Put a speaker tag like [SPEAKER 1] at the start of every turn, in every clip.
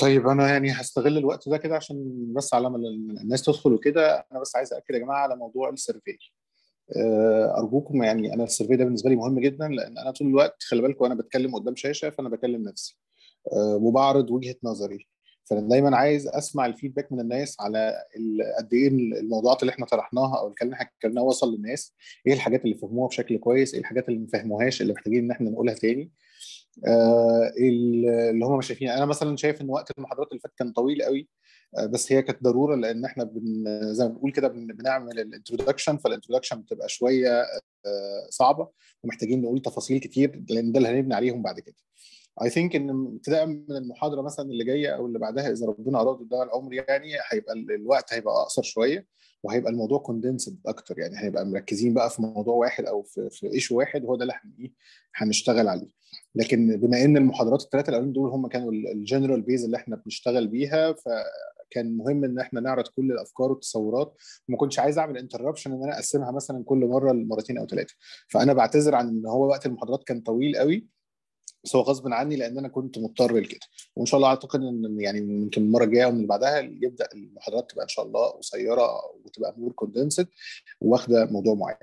[SPEAKER 1] طيب انا يعني هستغل الوقت ده كده عشان بس على ما الناس تدخل وكده انا بس عايز اكد يا جماعه على موضوع السيرفي آه، ارجوكم يعني انا السيرفي ده بالنسبه لي مهم جدا لان انا طول الوقت خلي بالكم انا بتكلم قدام شاشه فانا بكلم نفسي آه، وبعرض وجهه نظري فانا دايما عايز اسمع الفيدباك من الناس على قد ايه الموضوعات اللي احنا طرحناها او الكلام اللي احنا اتكلمناه وصل للناس ايه الحاجات اللي فهموها بشكل كويس ايه الحاجات اللي ما فهموهاش اللي محتاجين ان احنا نقولها تاني آه، اللي هم شايفين انا مثلا شايف ان وقت المحاضرات اللي فات كان طويل قوي آه، بس هي كانت ضروره لان احنا بن زي ما بنقول كده بنعمل الانترودكشن فالانترودكشن بتبقى شويه آه، صعبه ومحتاجين نقول تفاصيل كتير لان ده اللي هنبني عليهم بعد كده. اي ثينك ان ابتداء من المحاضره مثلا اللي جايه او اللي بعدها اذا ربنا اراد ده العمر يعني هيبقى الوقت هيبقى اقصر شويه وهيبقى الموضوع كوندنسد اكتر يعني هنبقى مركزين بقى في موضوع واحد او في في ايشو واحد وهو ده اللي إيه، هنشتغل عليه. لكن بما ان المحاضرات الثلاثه الاولين دول هم كانوا الجنرال بيز اللي احنا بنشتغل بيها فكان مهم ان احنا نعرض كل الافكار والتصورات وما كنتش عايز اعمل انتربشن ان انا اقسمها مثلا كل مره لمرتين او ثلاثه فانا بعتذر عن ان هو وقت المحاضرات كان طويل قوي بس هو غصب عني لان انا كنت مضطر لكده وان شاء الله اعتقد ان يعني ممكن المره الجايه ومن بعدها يبدا المحاضرات تبقى ان شاء الله قصيره وتبقى مور كوندنسد واخده موضوع معين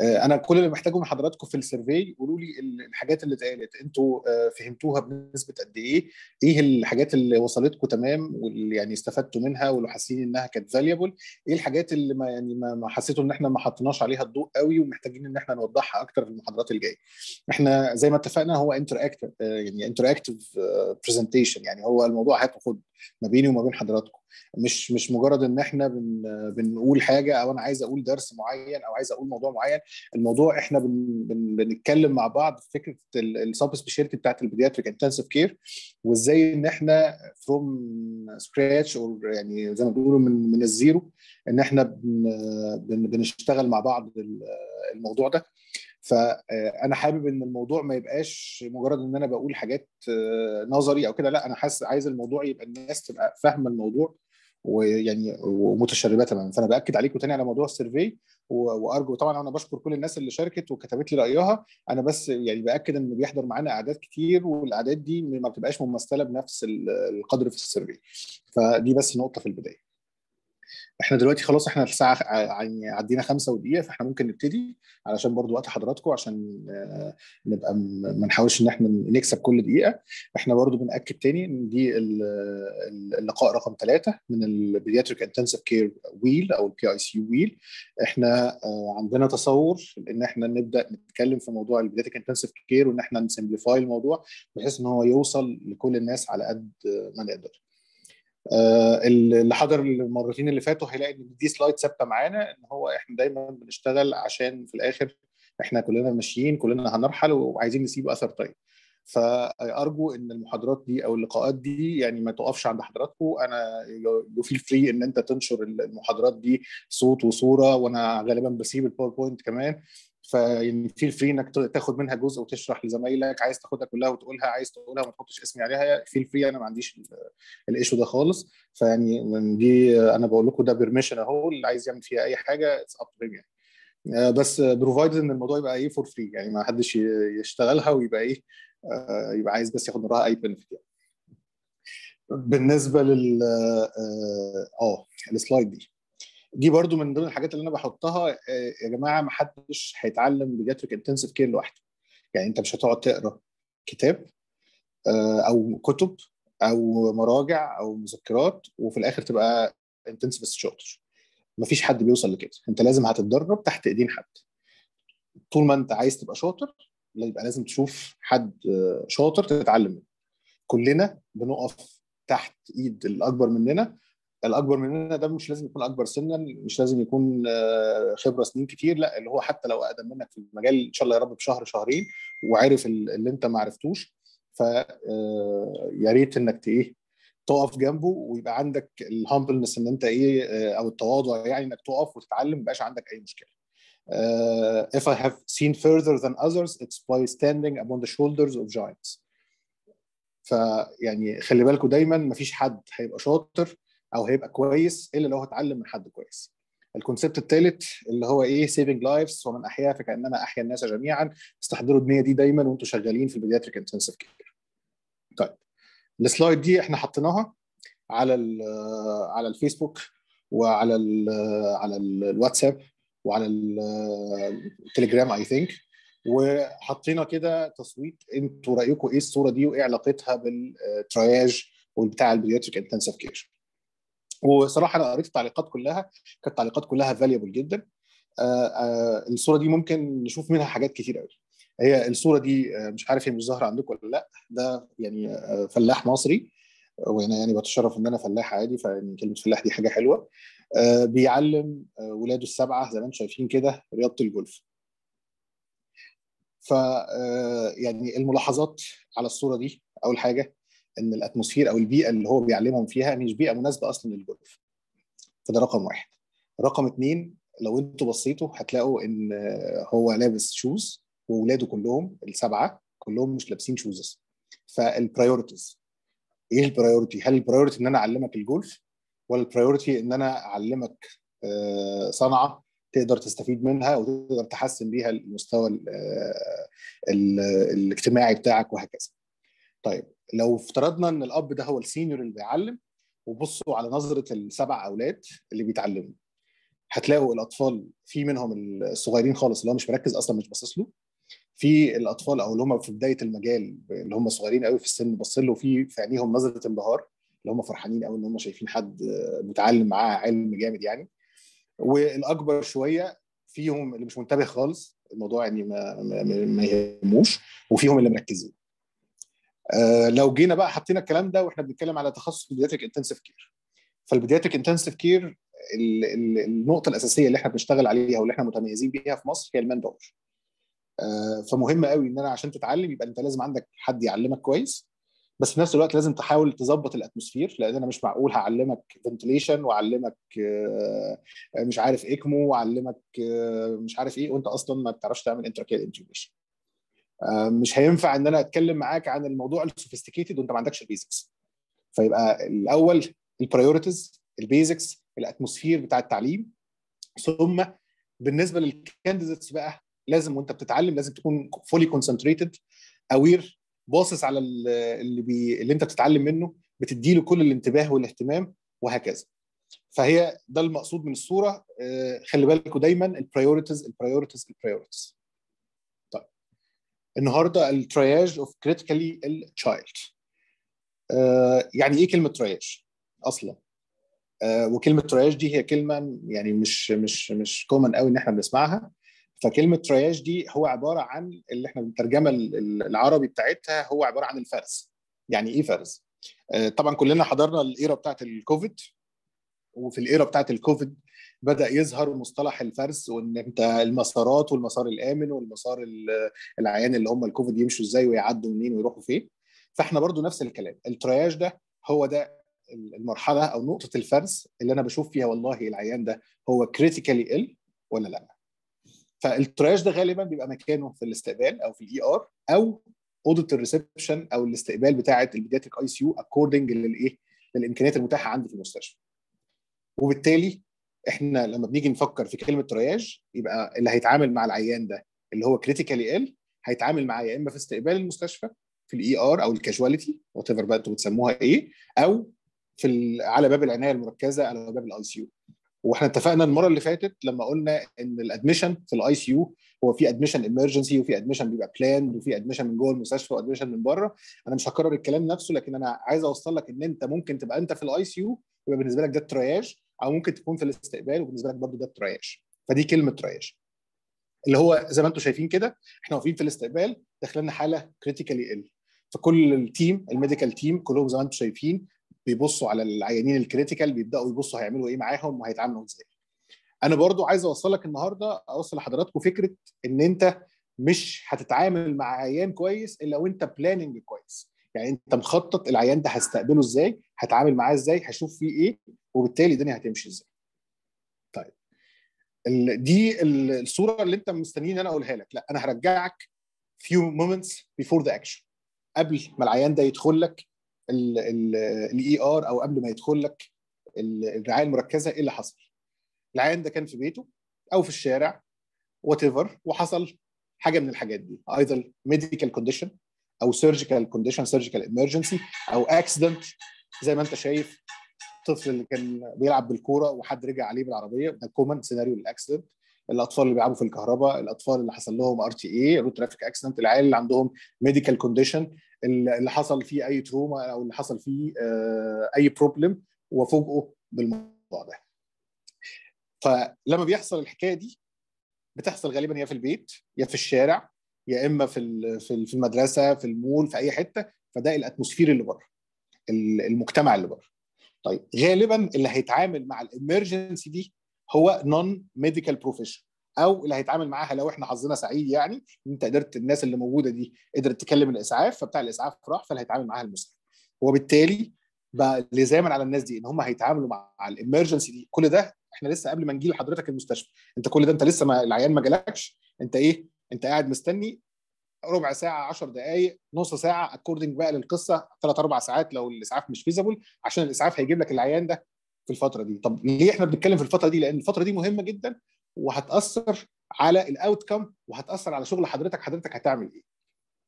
[SPEAKER 1] آه، انا كل اللي محتاجه من حضراتكم في السيرفي قولوا لي الحاجات اللي اتقالت انتوا آه، فهمتوها بنسبه قد ايه ايه الحاجات اللي وصلتكم تمام واللي يعني استفدتوا منها ولو حاسين انها كانت فاليبل ايه الحاجات اللي ما يعني ما حسيتوا ان احنا ما حطيناش عليها الضوء قوي ومحتاجين ان احنا نوضحها اكتر في المحاضرات الجايه احنا زي ما اتفقنا هو انتر آه، يعني انتراكتيف آه، برزنتيشن يعني هو الموضوع هات ما بيني وما بين حضراتكم مش مش مجرد ان احنا بن بنقول حاجه او انا عايز اقول درس معين او عايز اقول موضوع معين الموضوع احنا بن بن بنتكلم مع بعض في فكره السب سبيشاليتي بتاعت البيدياتريك انتنسيف كير وازاي ان احنا فروم سكراتش او يعني زي ما بيقولوا من من الزيرو ان احنا بن بنشتغل مع بعض الموضوع ده فانا حابب ان الموضوع ما يبقاش مجرد ان انا بقول حاجات آه، نظري او كده لا انا حاسس عايز الموضوع يبقى الناس تبقى فاهمه الموضوع ويعني ومتشربه تماما فانا باكد عليكم تاني على موضوع السيرفي وارجو طبعا انا بشكر كل الناس اللي شاركت وكتبت لي رايها انا بس يعني باكد ان بيحضر معانا اعداد كتير والاعداد دي ما بتبقاش ممثله بنفس القدر في السيرفي فدي بس نقطه في البدايه احنا دلوقتي خلاص احنا الساعه يعني عدينا خمسة ودقيقه فاحنا ممكن نبتدي علشان برضو وقت حضراتكم عشان آه، نبقى ما نحاولش ان احنا نكسب كل دقيقه احنا برضو بناكد تاني ان دي اللقاء رقم ثلاثة من البيدياتريك انتنسيف كير ويل او البي اي سي ويل احنا آه، عندنا تصور ان احنا نبدا نتكلم في موضوع البيدياتريك انتنسيف كير وان احنا نسمبليفاي الموضوع بحيث ان هو يوصل لكل الناس على قد ما نقدر آه، اللي حضر المرتين اللي فاتوا هيلاقي ان دي سلايد ثابته معانا ان هو احنا دايما بنشتغل عشان في الاخر احنا كلنا ماشيين كلنا هنرحل وعايزين نسيب اثر طيب فارجو ان المحاضرات دي او اللقاءات دي يعني ما توقفش عند حضراتكم انا يو فري ان انت تنشر المحاضرات دي صوت وصوره وانا غالبا بسيب الباوربوينت كمان فيعني في الفري انك تاخد منها جزء وتشرح لزمايلك عايز تاخدها كلها وتقولها عايز تقولها وما تحطش اسمي عليها في الفري انا ما عنديش الايشو ده خالص فيعني دي انا بقول لكم ده بيرميشن اهو اللي عايز يعمل فيها اي حاجه اتس اب يعني آه، بس بروفايد ان الموضوع يبقى ايه فور فري يعني ما حدش يشتغلها ويبقى ايه آه، يبقى عايز بس ياخد وراها اي بنفيت يعني. بالنسبه لل اه, آه، السلايد دي دي برضو من ضمن الحاجات اللي انا بحطها آه، يا جماعه ما حدش هيتعلم بجاتريك انتنسيف كير لوحده يعني انت مش هتقعد تقرا كتاب آه، او كتب او مراجع او مذكرات وفي الاخر تبقى انتنسيف شاطر مفيش حد بيوصل لكده انت لازم هتتدرب تحت ايدين حد طول ما انت عايز تبقى شاطر يبقى لازم تشوف حد آه، شاطر تتعلم منه كلنا بنقف تحت ايد الاكبر مننا الاكبر مننا ده مش لازم يكون اكبر سنا مش لازم يكون آه، خبره سنين كتير لا اللي هو حتى لو اقدم منك في المجال ان شاء الله يا رب بشهر شهرين وعارف اللي انت ما عرفتوش ف آه، يا ريت انك ايه تقف جنبه ويبقى عندك الهامبلنس ان انت ايه آه، او التواضع يعني انك تقف وتتعلم ما يبقاش عندك اي مشكله. Uh, if I have seen further than others it's by standing upon the shoulders of giants. فيعني خلي بالكم دايما مفيش حد هيبقى شاطر او هيبقى كويس الا لو هتعلم من حد كويس الكونسبت الثالث اللي هو ايه سيفنج لايفز ومن احياها فكانما احيا الناس جميعا استحضروا النيه دي دايما وانتم شغالين في البيدياتريك انتنسيف كير طيب السلايد دي احنا حطيناها على على الفيسبوك وعلى الـ على الـ الواتساب وعلى التليجرام اي ثينك وحطينا كده تصويت انتوا رايكم ايه الصوره دي وايه علاقتها بالترياج والبتاع البيدياتريك انتنسيف كير وصراحه انا قريت التعليقات كلها كانت التعليقات كلها فاليبل جدا آه، آه، الصوره دي ممكن نشوف منها حاجات كتير قوي هي الصوره دي آه، مش عارف هي مش ظاهره عندكم ولا لا ده يعني فلاح مصري وانا يعني بتشرف ان انا فلاح عادي فيعني كلمه فلاح دي حاجه حلوه بيعلم ولاده السبعه زي ما انتم شايفين كده رياضه الجولف ف يعني الملاحظات على الصوره دي اول حاجه ان الاتموسفير او البيئه اللي هو بيعلمهم فيها مش بيئه مناسبه اصلا للجولف فده رقم واحد رقم اتنين لو انتوا بصيتوا هتلاقوا ان هو لابس شوز واولاده كلهم السبعه كلهم مش لابسين شوز فالبرايورتيز ايه البرايورتي هل البرايورتي ان انا اعلمك الجولف ولا البرايورتي ان انا اعلمك آه، صنعه تقدر تستفيد منها وتقدر تحسن بيها المستوى آه، الاجتماعي بتاعك وهكذا طيب لو افترضنا ان الاب ده هو السينيور اللي بيعلم وبصوا على نظره السبع اولاد اللي بيتعلموا هتلاقوا الاطفال في منهم الصغيرين خالص اللي هو مش مركز اصلا مش باصص له في الاطفال او اللي هم في بدايه المجال اللي هم صغيرين قوي في السن باصص له في في عينيهم نظره انبهار اللي هم فرحانين قوي ان هم شايفين حد متعلم معاه علم جامد يعني والاكبر شويه فيهم اللي مش منتبه خالص الموضوع يعني ما, ما يهموش وفيهم اللي مركزين آه، لو جينا بقى حطينا الكلام ده واحنا بنتكلم على تخصص البيدياتريك انتنسيف كير فالبيدياتريك انتنسيف كير النقطه الاساسيه اللي احنا بنشتغل عليها واللي احنا متميزين بيها في مصر هي المان آه، باور فمهم قوي ان انا عشان تتعلم يبقى انت لازم عندك حد يعلمك كويس بس في نفس الوقت لازم تحاول تظبط الاتموسفير لان انا مش معقول هعلمك فنتليشن واعلمك آه، مش عارف اكمو واعلمك مش عارف ايه وانت اصلا ما بتعرفش تعمل انتراكيال انتيوبيشن آه، مش هينفع ان انا اتكلم معاك عن الموضوع السوفيستيكيتد وانت ما عندكش البيزكس فيبقى الاول البرايورتيز البيزكس الاتموسفير بتاع التعليم ثم بالنسبه للكانديديتس بقى لازم وانت بتتعلم لازم تكون فولي كونسنتريتد اوير باصص على اللي بي اللي انت بتتعلم منه بتدي له كل الانتباه والاهتمام وهكذا فهي ده المقصود من الصوره آه، خلي بالكم دايما البرايورتيز البرايورتيز البرايورتيز النهارده الترياج اوف كريتيكالي التشايلد يعني ايه كلمه ترياج اصلا آه، وكلمه ترياج دي هي كلمه يعني مش مش مش كومن قوي ان احنا بنسمعها فكلمه ترياج دي هو عباره عن اللي احنا بالترجمه العربي بتاعتها هو عباره عن الفرز يعني ايه فرز آه، طبعا كلنا حضرنا الايرا بتاعت الكوفيد وفي الايرا بتاعت الكوفيد بدا يظهر مصطلح الفرس وان انت المسارات والمسار الامن والمسار العيان اللي هم الكوفيد يمشوا ازاي ويعدوا منين ويروحوا فين فاحنا برضو نفس الكلام الترياج ده هو ده المرحله او نقطه الفرز اللي انا بشوف فيها والله العيان ده هو كريتيكالي ال ولا لا فالترياج ده غالبا بيبقى مكانه في الاستقبال او في الاي ار e او اوضه الريسبشن او الاستقبال بتاعه البيدياتريك اي سي يو اكوردنج للايه للامكانيات المتاحه عندي في المستشفى وبالتالي احنا لما بنيجي نفكر في كلمه ترياج يبقى اللي هيتعامل مع العيان ده اللي هو كريتيكالي ال هيتعامل معاه يا اما في استقبال المستشفى في الاي ار e او الكاجواليتي وات ايفر بقى انتوا بتسموها ايه او في على باب العنايه المركزه على باب الاي سي يو واحنا اتفقنا المره اللي فاتت لما قلنا ان الادميشن في الاي سي يو هو في ادميشن ايمرجنسي وفي ادميشن بيبقى بلاند وفي ادميشن من جوه المستشفى وادميشن من بره انا مش هكرر الكلام نفسه لكن انا عايز اوصل لك ان انت ممكن تبقى انت في الاي سي يو يبقى بالنسبه لك ده الترياج او ممكن تكون في الاستقبال وبالنسبه لك برضه ده الترياج فدي كلمه ترياج اللي هو زي ما انتم شايفين كده احنا واقفين في الاستقبال داخلين حاله كريتيكالي ال فكل التيم الميديكال تيم كلهم زي ما انتم شايفين بيبصوا على العيانين الكريتيكال بيبداوا يبصوا هيعملوا ايه معاهم وهيتعاملوا ازاي انا برضو عايز اوصلك النهارده اوصل لحضراتكم فكره ان انت مش هتتعامل مع عيان كويس الا وانت بلاننج كويس يعني انت مخطط العيان ده هستقبله ازاي هتعامل معاه ازاي هشوف فيه ايه وبالتالي الدنيا هتمشي ازاي طيب دي الصوره اللي انت مستنيني انا اقولها لك لا انا هرجعك few moments before the action قبل ما العيان ده يدخل لك الاي ار e او قبل ما يدخل لك الرعايه المركزه ايه اللي حصل العيان ده كان في بيته او في الشارع وات وحصل حاجه من الحاجات دي either ميديكال كونديشن او سيرجيكال كونديشن سيرجيكال ايمرجنسي او اكسيدنت زي ما انت شايف الطفل اللي كان بيلعب بالكوره وحد رجع عليه بالعربيه ده كومن سيناريو للاكسيدنت الاطفال اللي بيلعبوا في الكهرباء الاطفال اللي حصل لهم ار تي اي روت ترافيك اكسيدنت العيال اللي عندهم ميديكال كونديشن اللي حصل فيه اي تروما او اللي حصل فيه آه، اي بروبلم وفوجئوا بالموضوع ده فلما بيحصل الحكايه دي بتحصل غالبا يا في البيت يا في الشارع يا اما في في المدرسه في المول في اي حته فده الاتموسفير اللي بره المجتمع اللي بره طيب غالبا اللي هيتعامل مع الامرجنسي دي هو نون ميديكال بروفيشن او اللي هيتعامل معاها لو احنا حظنا سعيد يعني انت قدرت الناس اللي موجوده دي قدرت تكلم الاسعاف فبتاع الاسعاف راح فاللي هيتعامل معاها المسعف وبالتالي بقى لزاما على الناس دي ان هم هيتعاملوا مع الامرجنسي دي كل ده احنا لسه قبل ما نجي لحضرتك المستشفى انت كل ده انت لسه ما العيان ما جالكش انت ايه انت قاعد مستني ربع ساعه 10 دقائق نص ساعه اكوردنج بقى للقصه ثلاث اربع ساعات لو الاسعاف مش فيزبل عشان الاسعاف هيجيب لك العيان ده في الفتره دي طب ليه احنا بنتكلم في الفتره دي لان الفتره دي مهمه جدا وهتاثر على الاوت كام وهتاثر على شغل حضرتك حضرتك هتعمل ايه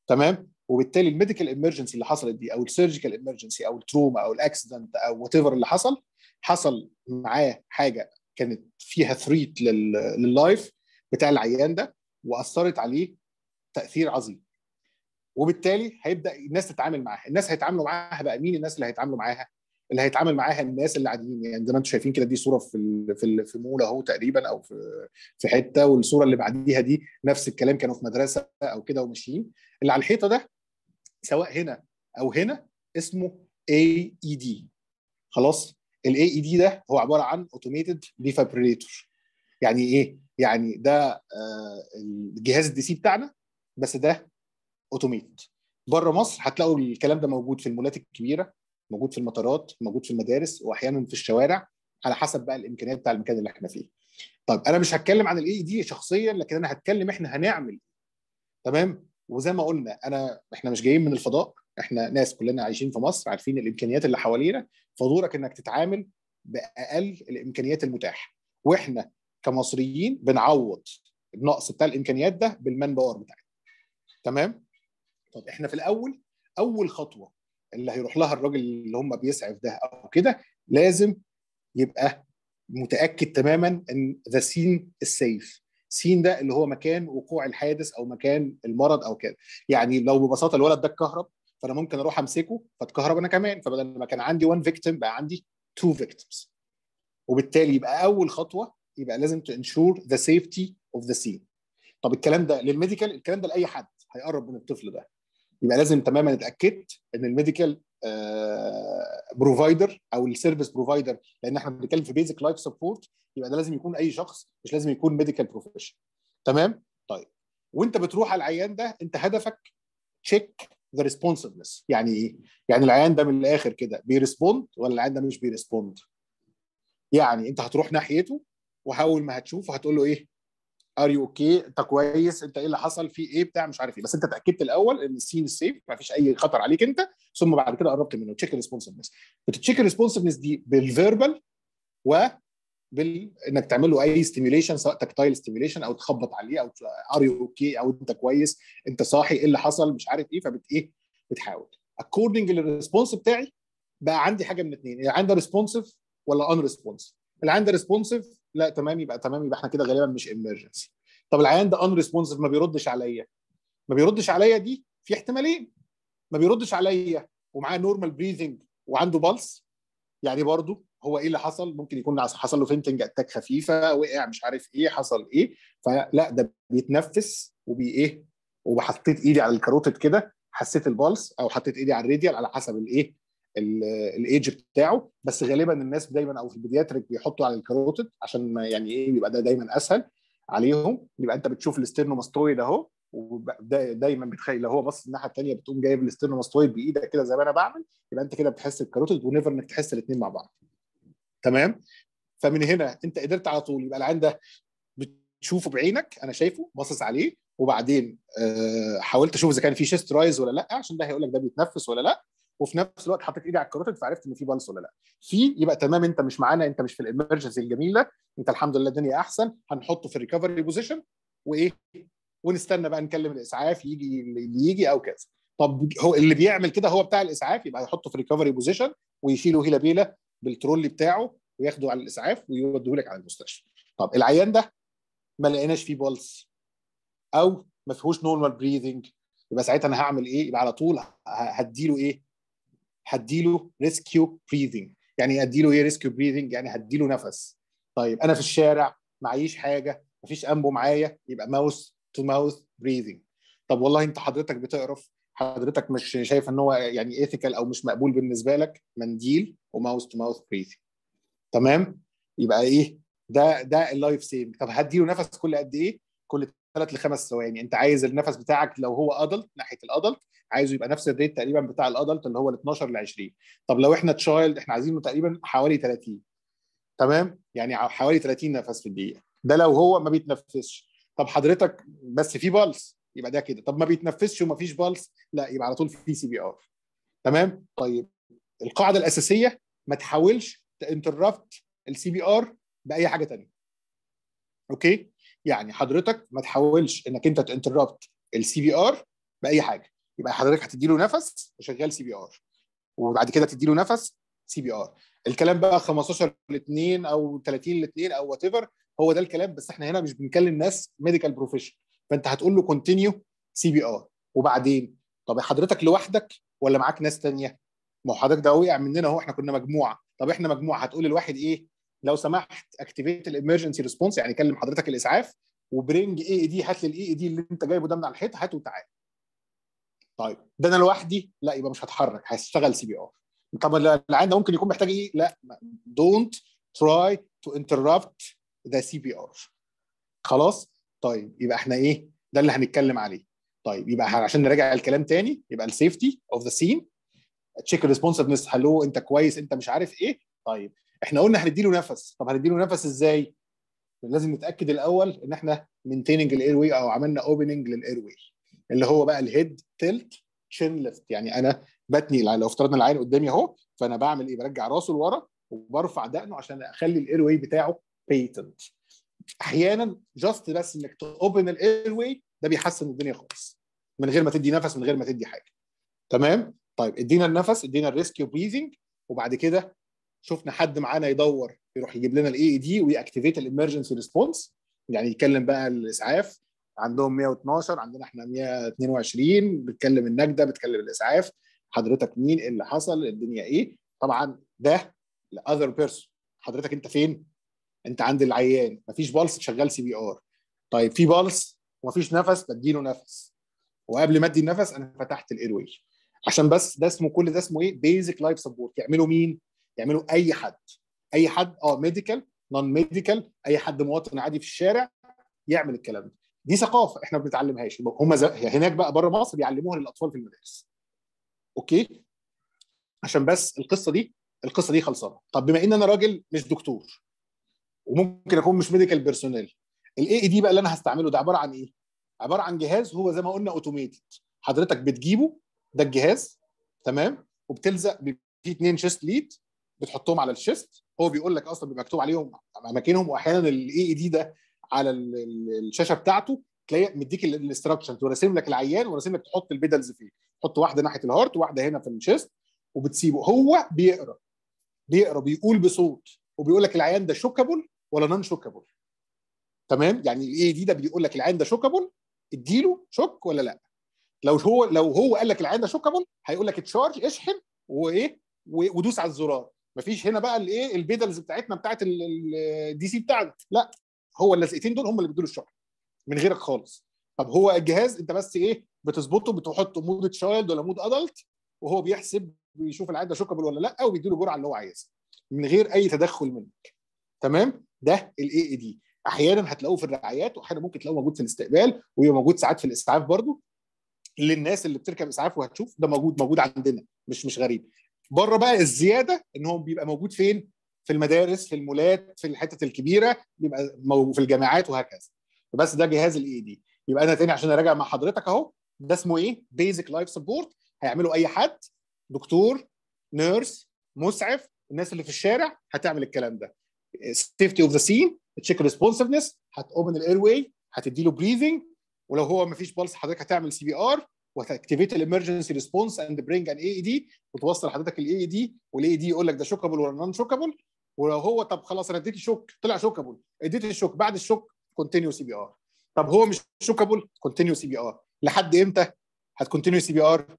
[SPEAKER 1] تمام وبالتالي الميديكال امرجنسي اللي حصلت دي او السيرجيكال امرجنسي او التروما او الاكسيدنت او وات اللي حصل حصل معاه حاجه كانت فيها ثريت لللايف بتاع العيان ده واثرت عليه تاثير عظيم وبالتالي هيبدا الناس تتعامل معاها الناس هيتعاملوا معاها بقى مين الناس اللي هيتعاملوا معاها اللي هيتعامل معاها الناس اللي قاعدين يعني زي ما انتم شايفين كده دي صوره في في في مول اهو تقريبا او في في حته والصوره اللي بعديها دي نفس الكلام كانوا في مدرسه او كده وماشيين اللي على الحيطه ده سواء هنا او هنا اسمه اي اي دي خلاص الاي اي دي e ده هو عباره عن اوتوميتد ديفابريتور يعني ايه يعني ده آه، الجهاز الدي سي بتاعنا بس ده اوتوميت بره مصر هتلاقوا الكلام ده موجود في المولات الكبيره موجود في المطارات موجود في المدارس واحيانا في الشوارع على حسب بقى الامكانيات بتاع المكان اللي احنا فيه طيب انا مش هتكلم عن الاي دي شخصيا لكن انا هتكلم احنا هنعمل إيه. تمام وزي ما قلنا انا احنا مش جايين من الفضاء احنا ناس كلنا عايشين في مصر عارفين الامكانيات اللي حوالينا فدورك انك تتعامل باقل الامكانيات المتاحه واحنا كمصريين بنعوض النقص بتاع الامكانيات ده بالمان باور بتاعتنا تمام طب احنا في الاول اول خطوه اللي هيروح لها الراجل اللي هم بيسعف ده او كده لازم يبقى متاكد تماما ان ذا سين السيف سين ده اللي هو مكان وقوع الحادث او مكان المرض او كده يعني لو ببساطه الولد ده اتكهرب فانا ممكن اروح امسكه فاتكهرب انا كمان فبدل ما كان عندي 1 فيكتيم بقى عندي 2 فيكتيمز وبالتالي يبقى اول خطوه يبقى لازم تنشور ذا سيفتي اوف ذا سين طب الكلام ده للميديكال الكلام ده لاي حد هيقرب من الطفل ده يبقى لازم تماما اتاكدت ان الميديكال بروفايدر آه، او السيرفيس بروفايدر لان احنا بنتكلم في بيزك لايف سبورت يبقى ده لازم يكون اي شخص مش لازم يكون ميديكال بروفيشن تمام طيب وانت بتروح على العيان ده انت هدفك تشيك ذا ريسبونسفنس يعني ايه يعني العيان ده من الاخر كده بيرسبوند ولا العيان ده مش بيرسبوند يعني انت هتروح ناحيته واول ما هتشوفه هتقول له ايه ار يو اوكي انت كويس انت ايه اللي حصل في ايه بتاع مش عارف ايه بس انت اتاكدت الاول ان السين سيف ما فيش اي خطر عليك انت ثم بعد كده قربت منه تشيك ريسبونسفنس بتتشيك الريسبونسفنس دي بالفيربال و بال انك تعمل له اي ستيميوليشن سواء تكتايل ستيميوليشن او تخبط عليه او ار يو اوكي او انت كويس انت صاحي ايه اللي حصل مش عارف ايه فبت ايه بتحاول اكوردنج للريسبونس بتاعي بقى عندي حاجه من اثنين يا عندي ريسبونسيف ولا ان ريسبونسيف اللي عنده ريسبونسيف لا تمام يبقى تمام يبقى احنا كده غالبا مش امرجنسي طب العيان ده ان ريسبونسيف ما بيردش عليا ما بيردش عليا دي في احتمالين ما بيردش عليا ومعاه نورمال بريذنج وعنده بالس يعني برضه هو ايه اللي حصل ممكن يكون حصل له فينتنج اتاك خفيفه وقع مش عارف ايه حصل ايه فلا ده بيتنفس وبي ايه وحطيت ايدي على الكاروتد كده حسيت البالس او حطيت ايدي على الراديال على حسب الايه الايدج بتاعه بس غالبا الناس دايما او في البيدياتريك بيحطوا على الكاروتيد عشان ما يعني ايه بيبقى ده دايما اسهل عليهم يبقى انت بتشوف ماستويد اهو ودايما بتخيل لو هو بص الناحيه الثانيه بتقوم جايب ماستويد بايدك كده زي ما انا بعمل يبقى انت كده بتحس الكاروتيد ونيفر انك تحس الاثنين مع بعض تمام فمن هنا انت قدرت على طول يبقى العين ده بتشوفه بعينك انا شايفه باصص عليه وبعدين آه، حاولت اشوف اذا كان في شيست رايز ولا لا عشان ده هيقول لك ده بيتنفس ولا لا وفي نفس الوقت حطيت ايدي على الكاروتيد فعرفت ان في بلس ولا لا في يبقى تمام انت مش معانا انت مش في الامرجنسي الجميله انت الحمد لله الدنيا احسن هنحطه في الريكفري بوزيشن وايه ونستنى بقى نكلم الاسعاف يجي اللي يجي او كذا طب هو اللي بيعمل كده هو بتاع الاسعاف يبقى هيحطه في ريكفري بوزيشن ويشيله هيلا بيلا بالترولي بتاعه وياخده على الاسعاف ويوديه لك على المستشفى طب العيان ده ما لقيناش فيه بلس او ما فيهوش نورمال بريذنج يبقى ساعتها انا هعمل ايه يبقى على طول هديله ايه هديله ريسكيو بريذنج يعني اديله ايه ريسكيو بريذنج يعني هديله نفس طيب انا في الشارع معيش حاجه مفيش انبو معايا يبقى ماوس تو ماوس بريذنج طب والله انت حضرتك بتقرف حضرتك مش شايف ان هو يعني ايثيكال او مش مقبول بالنسبه لك منديل وماوس تو ماوس بريذنج تمام يبقى ايه ده ده اللايف سيفنج طب هديله نفس كل قد ايه كل ثلاث لخمس ثواني انت عايز النفس بتاعك لو هو ادلت ناحيه الادلت عايزه يبقى نفس الريت تقريبا بتاع الادلت اللي هو ال 12 ل 20 طب لو احنا تشايلد احنا عايزينه تقريبا حوالي 30 تمام يعني حوالي 30 نفس في الدقيقه ده لو هو ما بيتنفسش طب حضرتك بس في بالس يبقى ده كده طب ما بيتنفسش وما فيش بالس لا يبقى على طول في سي بي ار تمام طيب القاعده الاساسيه ما تحاولش تانتربت السي بي ار باي حاجه ثانيه اوكي يعني حضرتك ما تحاولش انك انت تنتربت السي بي ار باي حاجه يبقى حضرتك هتدي له نفس وشغال سي بي ار وبعد كده تدي له نفس سي بي ار الكلام بقى 15 ل 2 او 30 ل 2 او وات ايفر هو ده الكلام بس احنا هنا مش بنكلم ناس ميديكال بروفيشن فانت هتقول له كونتينيو سي بي ار وبعدين طب حضرتك لوحدك ولا معاك ناس ثانيه ما هو حضرتك ده وقع مننا اهو احنا كنا مجموعه طب احنا مجموعه هتقول الواحد ايه لو سمحت اكتيفيت الامرجنسي ريسبونس يعني كلم حضرتك الاسعاف وبرنج اي اي دي هات لي الاي اي دي e اللي انت جايبه ده من على الحيطه هاته وتعالى طيب ده انا لوحدي لا يبقى مش هتحرك هشتغل سي بي ار طب العيان ده ممكن يكون محتاج ايه لا دونت تراي تو انتربت ذا سي بي ار خلاص طيب يبقى احنا ايه ده اللي هنتكلم عليه طيب يبقى عشان نراجع الكلام تاني يبقى السيفتي اوف ذا سين تشيك ريسبونسفنس هلو انت كويس انت مش عارف ايه طيب احنا قلنا هنديله نفس طب هنديله نفس ازاي لازم نتاكد الاول ان احنا مينتيننج الاير واي او عملنا اوبننج للاير واي اللي هو بقى الهيد تيلت تشين ليفت يعني انا بتني لو افترضنا العين قدامي اهو فانا بعمل ايه برجع راسه لورا وبرفع دقنه عشان اخلي الاير واي بتاعه بيتنت احيانا جاست بس انك توبن الاير واي ده بيحسن الدنيا خالص من غير ما تدي نفس من غير ما تدي حاجه تمام طيب ادينا النفس ادينا الريسكيو بريزنج وبعد كده شفنا حد معانا يدور يروح يجيب لنا الاي اي دي ويأكتيفيت الامرجنسي ريسبونس يعني يتكلم بقى الاسعاف عندهم 112 عندنا احنا 122 بتكلم النجده بتكلم الاسعاف حضرتك مين إيه اللي حصل الدنيا ايه طبعا ده لاذر بيرسون حضرتك انت فين انت عند العيان مفيش بالس شغال سي بي ار طيب في بالس ومفيش نفس بديله نفس وقبل ما ادي النفس انا فتحت الايروي عشان بس ده اسمه كل ده اسمه ايه بيزك لايف سبورت يعملوا مين يعملوا اي حد اي حد اه ميديكال نون ميديكال اي حد مواطن عادي في الشارع يعمل الكلام ده دي ثقافه احنا ما بنتعلمهاش هم ز... هناك بقى بره مصر بيعلموها للاطفال في المدارس اوكي عشان بس القصه دي القصه دي خلصانه طب بما ان انا راجل مش دكتور وممكن اكون مش ميديكال بيرسونيل الاي اي دي بقى اللي انا هستعمله ده عباره عن ايه عباره عن جهاز هو زي ما قلنا اوتوميتد حضرتك بتجيبه ده الجهاز تمام وبتلزق فيه اثنين شيست ليد بتحطهم على الشيست هو بيقول لك اصلا بيبقى مكتوب عليهم اماكنهم واحيانا الاي اي دي e ده على الشاشه بتاعته تلاقي مديك الانستراكشنز وراسم لك العيان وراسم لك تحط البيدلز فيه تحط واحده ناحيه الهارت وواحده هنا في الشيست وبتسيبه هو بيقرا بيقرا بيقول بصوت وبيقول لك العيان ده شوكابل ولا نان شوكابل تمام يعني الاي دي e ده بيقول لك العيان ده شوكابل اديله شوك ولا لا لو هو لو هو قال لك العيان ده شوكابل هيقول لك اتشارج اشحن وايه ودوس على الزرار مفيش هنا بقى الايه البيدلز بتاعتنا بتاعت الدي سي بتاعنا لا هو اللزقتين دول هم اللي بيدوا الشحن من غيرك خالص طب هو الجهاز انت بس ايه بتظبطه بتحطه مود تشايلد ولا مود ادلت وهو بيحسب بيشوف العيان ده شوكابل ولا لا وبيدي له جرعه اللي هو عايزها من غير اي تدخل منك تمام ده الاي اي دي احيانا هتلاقوه في الرعايات واحيانا ممكن تلاقوه موجود في الاستقبال وهو موجود ساعات في الاسعاف برضو للناس اللي بتركب اسعاف وهتشوف ده موجود موجود عندنا مش مش غريب بره بقى الزياده ان هو بيبقى موجود فين في المدارس في المولات في الحتت الكبيره بيبقى في الجامعات وهكذا بس ده جهاز الاي دي يبقى انا تاني عشان اراجع مع حضرتك اهو ده اسمه ايه بيزك لايف سبورت هيعمله اي حد دكتور نيرس مسعف الناس اللي في الشارع هتعمل الكلام ده سيفتي اوف ذا سين تشيك ريسبونسفنس هتوبن الاير واي هتدي له بريذنج ولو هو ما فيش بالص حضرتك هتعمل سي بي ار وتاكتيفيت الامرجنسي ريسبونس اند برينج ان اي دي وتوصل حضرتك الاي اي دي e والاي اي دي e يقول لك ده شوكابل ولا نون شوكابل ولو هو طب خلاص انا اديت شوك طلع شوكابل اديت الشوك بعد الشوك كونتينيو سي بي ار طب هو مش شوكابل كونتينيو سي بي ار لحد امتى هتكونتينيو سي بي ار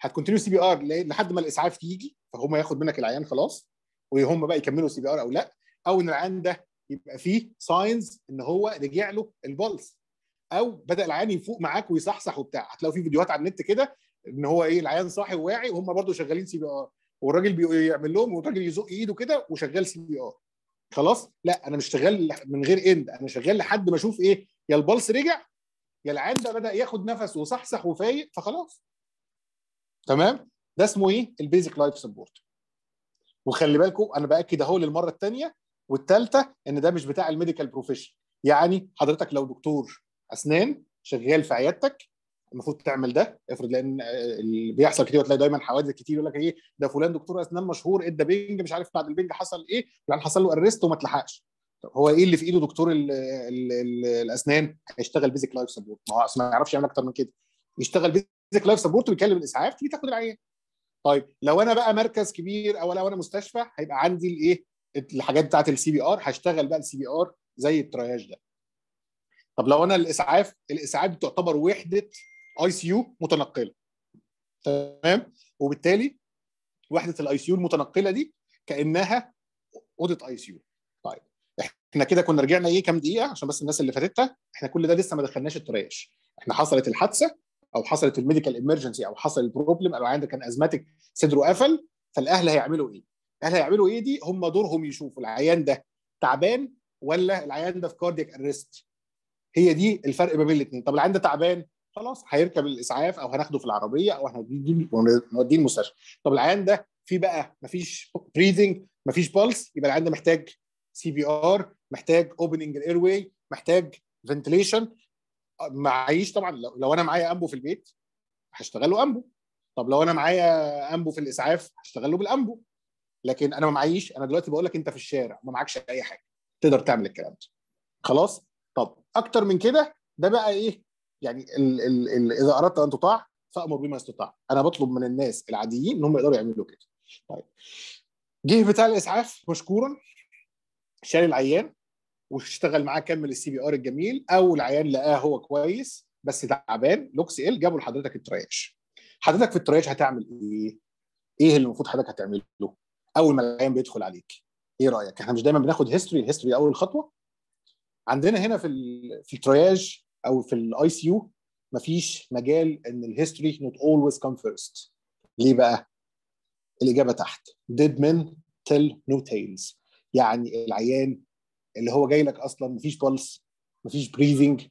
[SPEAKER 1] هتكونتينيو سي بي ار لحد ما الاسعاف يجي فهم ياخد منك العيان خلاص وهم بقى يكملوا سي بي ار او لا او ان العيان ده يبقى فيه ساينز ان هو رجع له البلس او بدا العيان يفوق معاك ويصحصح وبتاع هتلاقوا في فيديوهات على النت كده ان هو ايه العيان صاحي وواعي وهم برضه شغالين سي بي ار والراجل بيعمل لهم والراجل يزق ايده كده وشغال سي بي ار خلاص لا انا مش شغال من غير اند انا شغال لحد ما اشوف ايه يا البلس رجع يا العيان ده بدا ياخد نفس وصحصح وفايق فخلاص تمام ده اسمه ايه البيزك لايف سبورت وخلي بالكم انا باكد اهو للمره الثانيه والثالثه ان ده مش بتاع الميديكال بروفيشن يعني حضرتك لو دكتور اسنان شغال في عيادتك المفروض تعمل ده افرض لان آه، اللي بيحصل كتير وتلاقي دايما حوادث كتير يقول لك ايه ده فلان دكتور اسنان مشهور ادى بنج مش عارف بعد البنج حصل ايه فلان حصل له ارست وما تلحقش طب هو ايه اللي في ايده دكتور الـ الـ الـ الاسنان هيشتغل بيزك لايف سبورت ما هو اصلا ما يعرفش يعمل اكتر من كده يشتغل بيزك لايف سبورت ويكلم الاسعاف تيجي تاخد العيان طيب لو انا بقى مركز كبير او لو انا مستشفى هيبقى عندي الايه الحاجات بتاعت السي بي ار هشتغل بقى السي بي ار زي الترياج ده طب لو انا الاسعاف الاسعاف تعتبر وحده اي سي يو متنقله تمام وبالتالي وحده الاي سي يو المتنقله دي كانها اوضه اي سي يو طيب احنا كده كنا رجعنا ايه كام دقيقه عشان بس الناس اللي فاتتها احنا كل ده لسه ما دخلناش الترياش احنا حصلت الحادثه او حصلت الميديكال امرجنسي او حصل البروبلم او عندك كان ازماتيك صدره قفل فالاهل هيعملوا ايه؟ الاهل هيعملوا ايه دي؟ هم دورهم يشوفوا العيان ده تعبان ولا العيان ده في كاردياك اريست هي دي الفرق ما بين الاثنين طب العيان ده تعبان خلاص هيركب الاسعاف او هناخده في العربيه او هنوديه المستشفى طب العيان ده في بقى مفيش ما مفيش بالس يبقى العيان ده محتاج سي بي ار محتاج اوبننج الاير واي محتاج فنتليشن معيش طبعا لو انا معايا امبو في البيت هشتغله امبو طب لو انا معايا امبو في الاسعاف هشتغله بالامبو لكن انا ما معيش انا دلوقتي بقول لك انت في الشارع ما معكش اي حاجه تقدر تعمل الكلام ده خلاص اكتر من كده ده بقى ايه يعني الـ الـ الـ اذا اردت ان تطاع فامر بما استطاع انا بطلب من الناس العاديين ان هم يقدروا يعملوا كده طيب جه بتاع الاسعاف مشكورا شال العيان واشتغل معاه كمل السي بي ار الجميل او العيان لقاه هو كويس بس تعبان لوكس ال جابوا لحضرتك الترياش حضرتك في الترياش هتعمل ايه ايه اللي المفروض حضرتك هتعمله اول ما العيان بيدخل عليك ايه رايك احنا مش دايما بناخد هيستوري الهيستوري اول خطوه عندنا هنا في في الترياج او في الاي سي يو مفيش مجال ان الهيستوري نوت اولويز كم فيرست ليه بقى؟ الاجابه تحت ديد من تيل نو تيلز يعني العيان اللي هو جاي لك اصلا مفيش بلس مفيش بريفنج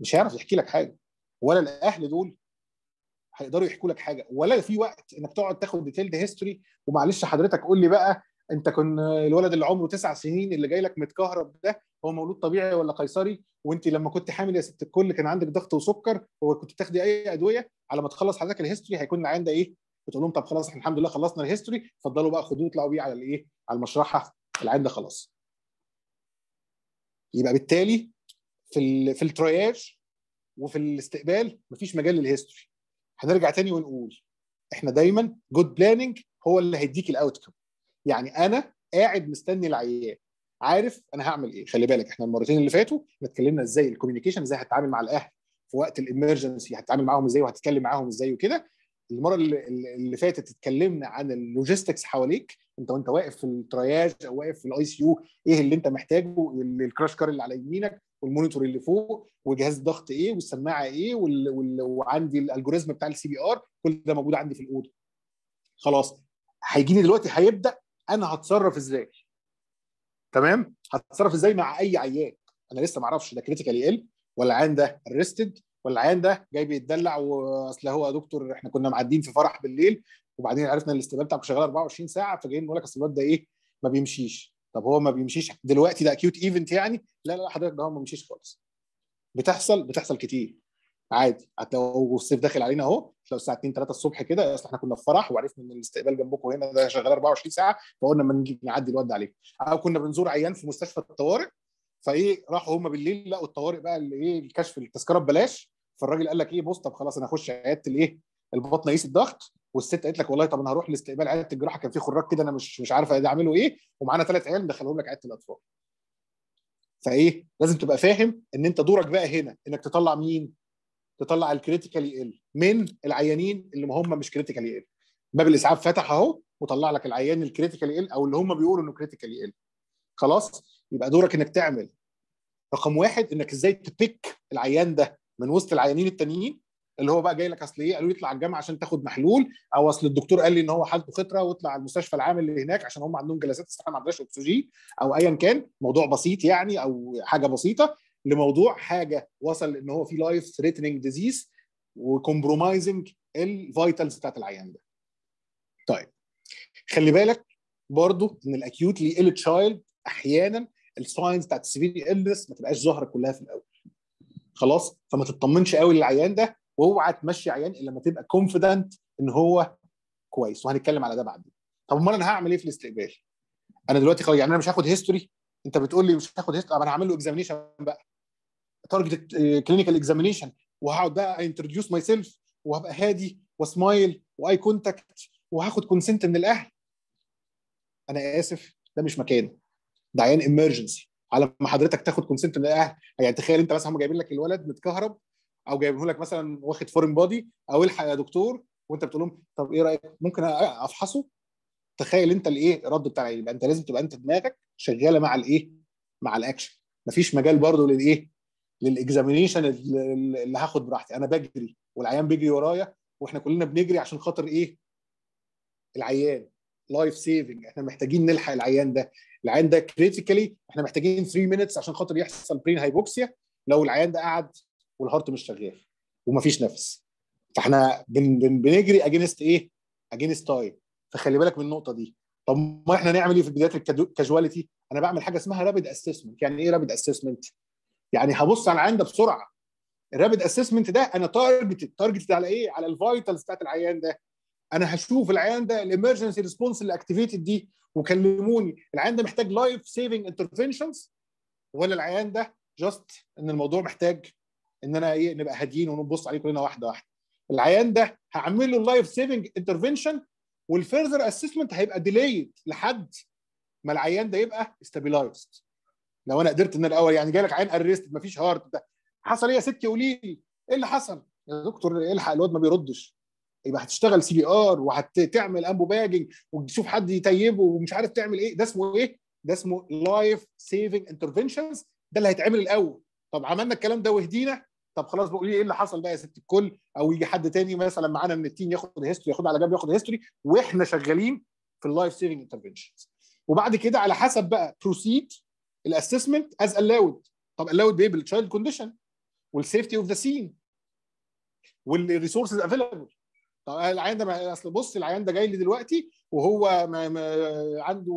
[SPEAKER 1] مش هيعرف يحكي لك حاجه ولا الاهل دول هيقدروا يحكوا لك حاجه ولا في وقت انك تقعد تاخد ديتيلد هيستوري ومعلش حضرتك قول لي بقى انت كن الولد اللي عمره تسع سنين اللي جاي لك متكهرب ده هو مولود طبيعي ولا قيصري وانت لما كنت حامل يا ست الكل كان عندك ضغط وسكر وكنت بتاخدي اي ادويه على ما تخلص حضرتك الهيستوري هيكون العيان ده ايه بتقول لهم طب خلاص احنا الحمد لله خلصنا الهيستوري اتفضلوا بقى خدوه اطلعوا بيه على الايه على المشرحه العيان ده خلاص يبقى بالتالي في الـ في الترياج وفي الاستقبال مفيش مجال للهيستوري هنرجع تاني ونقول احنا دايما جود بلاننج هو اللي هيديك الاوتكم يعني انا قاعد مستني العيان عارف انا هعمل ايه خلي بالك احنا المرتين اللي فاتوا احنا اتكلمنا ازاي الكوميونيكيشن ازاي هتتعامل مع الاهل في وقت الامرجنسي هتتعامل معاهم ازاي وهتتكلم معاهم ازاي وكده المره اللي فاتت اتكلمنا عن اللوجيستكس حواليك انت وانت واقف في الترياج او واقف في الاي سي يو ايه اللي انت محتاجه الكراش كار اللي على يمينك والمونيتور اللي فوق وجهاز الضغط ايه والسماعه ايه وال... وال... وعندي الالجوريزم بتاع السي بي ار كل ده موجود عندي في الاوضه خلاص هيجيني دلوقتي هيبدا انا هتصرف ازاي تمام هتصرف ازاي مع اي عيان انا لسه ما اعرفش ده كريتيكال ال ولا العيان ده ريستد ولا العيان ده جاي بيتدلع واصل هو يا دكتور احنا كنا معديين في فرح بالليل وبعدين عرفنا ان الاستقبال بتاعك شغال 24 ساعه فجايين نقول لك اصل الواد ده ايه ما بيمشيش طب هو ما بيمشيش دلوقتي ده اكيوت ايفنت يعني لا لا حضرتك ده هو ما بيمشيش خالص بتحصل بتحصل كتير عادي هتلاقوا الصيف داخل علينا اهو لو الساعه 2 3 الصبح كده اصل احنا كنا في فرح وعرفنا ان الاستقبال جنبكم هنا ده شغال 24 ساعه فقلنا ما نيجي نعدي الواد عليه او كنا بنزور عيان في مستشفى الطوارئ فايه راحوا هم بالليل لقوا الطوارئ بقى اللي ايه الكشف التذكره ببلاش فالراجل قال لك ايه بص طب خلاص انا هخش عياده الايه البطن يقيس الضغط والست قالت لك والله طب انا هروح لاستقبال عياده الجراحه كان في خراج كده انا مش مش عارف اعمله ايه ومعانا ثلاث عيال دخلهم لك عياده الاطفال فايه لازم تبقى فاهم ان انت دورك بقى هنا انك تطلع مين تطلع الكريتيكال يقل من العيانين اللي هم مش كريتيكال يقل باب الاسعاف فتح اهو وطلع لك العيان الكريتيكال يقل او اللي هم بيقولوا انه كريتيكال يقل خلاص يبقى دورك انك تعمل رقم واحد انك ازاي تبيك العيان ده من وسط العيانين التانيين اللي هو بقى جاي لك اصل ايه قالوا يطلع الجامعه عشان تاخد محلول او اصل الدكتور قال لي ان هو حالته خطره واطلع على المستشفى العام اللي هناك عشان هم عندهم جلسات استحمام ما عندهاش اكسجين او ايا كان موضوع بسيط يعني او حاجه بسيطه لموضوع حاجه وصل لان هو في لايف ثريتنينج ديزيز وكومبرومايزنج الفيتالز بتاعت العيان ده. طيب خلي بالك برضو ان الاكيوتلي ال تشايلد احيانا الساينز بتاعت السيفير النس ما تبقاش ظاهره كلها في الاول. خلاص فما تطمنش قوي للعيان ده واوعى تمشي عيان الا لما تبقى كونفيدنت ان هو كويس وهنتكلم على ده بعدين. طب امال انا هعمل ايه في الاستقبال؟ انا دلوقتي خلاص يعني انا مش هاخد هيستوري انت بتقول لي مش هاخد هيستوري انا هعمل له اكزامينيشن بقى تارجت كلينيكال اكزامينيشن وهقعد بقى انتروديوس ماي سيلف وهبقى هادي واسمايل واي كونتاكت وهاخد كونسنت من الاهل انا اسف ده مش مكان ده عيان امرجنسي على ما حضرتك تاخد كونسنت من الاهل يعني تخيل انت مثلا هم جايبين لك الولد متكهرب او جايبينه لك مثلا واخد فورين بادي او الحق يا دكتور وانت بتقول لهم طب ايه رايك ممكن افحصه تخيل انت الايه رد بتاع يبقى انت لازم تبقى انت دماغك شغاله مع الايه مع الاكشن مفيش مجال برضه للايه للاكزامينيشن اللي هاخد براحتي انا بجري والعيان بيجري ورايا واحنا كلنا بنجري عشان خاطر ايه العيان لايف سيفنج احنا محتاجين نلحق العيان ده العيان ده كريتيكالي احنا محتاجين 3 مينتس عشان خاطر يحصل برين هايبوكسيا لو العيان ده قعد والهارت مش شغال ومفيش نفس فاحنا بن بن بنجري اجينست ايه اجينست تايم فخلي بالك من النقطه دي طب ما احنا نعمل ايه في بدايه الكاجواليتي انا بعمل حاجه اسمها رابيد اسسمنت يعني ايه رابيد اسسمنت يعني هبص على العيان ده بسرعه الرابد اسسمنت ده انا تارجتد تارجتد على ايه على الفايتالز بتاعت العيان ده انا هشوف العيان ده الامرجنسي ريسبونس اللي اكتيفيتد دي وكلموني العيان ده محتاج لايف سيفنج انترفنشنز ولا العيان ده جاست ان الموضوع محتاج ان انا ايه نبقى هاديين ونبص عليه كلنا واحده واحده العيان ده هعمل له اللايف سيفنج انترفنشن والفيرذر اسسمنت هيبقى ديليد لحد ما العيان ده يبقى استابيلايزد لو انا قدرت ان الاول يعني جالك عين اريست مفيش هارت ده حصل ايه يا ستي قولي لي ايه اللي حصل يا دكتور إيه الحق الواد ما بيردش يبقى هتشتغل سي بي ار وهتعمل امبو باجنج وتشوف حد يطيبه ومش عارف تعمل ايه ده اسمه ايه ده اسمه لايف سيفنج انترفنشنز ده اللي هيتعمل الاول طب عملنا الكلام ده وهدينا طب خلاص بقول لي ايه اللي حصل بقى يا ست الكل او يجي حد تاني مثلا معانا من التيم ياخد هيستوري ياخد على جنب ياخد هيستوري واحنا شغالين في اللايف سيفنج انترفنشنز وبعد كده على حسب بقى بروسيد الاسسمنت از الاود طب الاود بايه بالتشايلد كونديشن والسيفتي اوف ذا سين والريسورسز افيلبل طب العيان ده اصل بص العيان ده جاي لي دلوقتي وهو ما ما عنده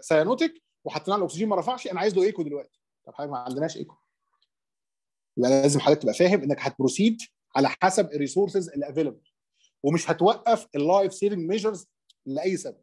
[SPEAKER 1] سيانوتيك وحطينا له الاكسجين ما رفعش انا عايز له ايكو دلوقتي طب حضرتك ما عندناش ايكو يبقى لازم حضرتك تبقى فاهم انك هتبروسيد على حسب الريسورسز اللي ومش هتوقف اللايف سيفنج ميجرز لاي سبب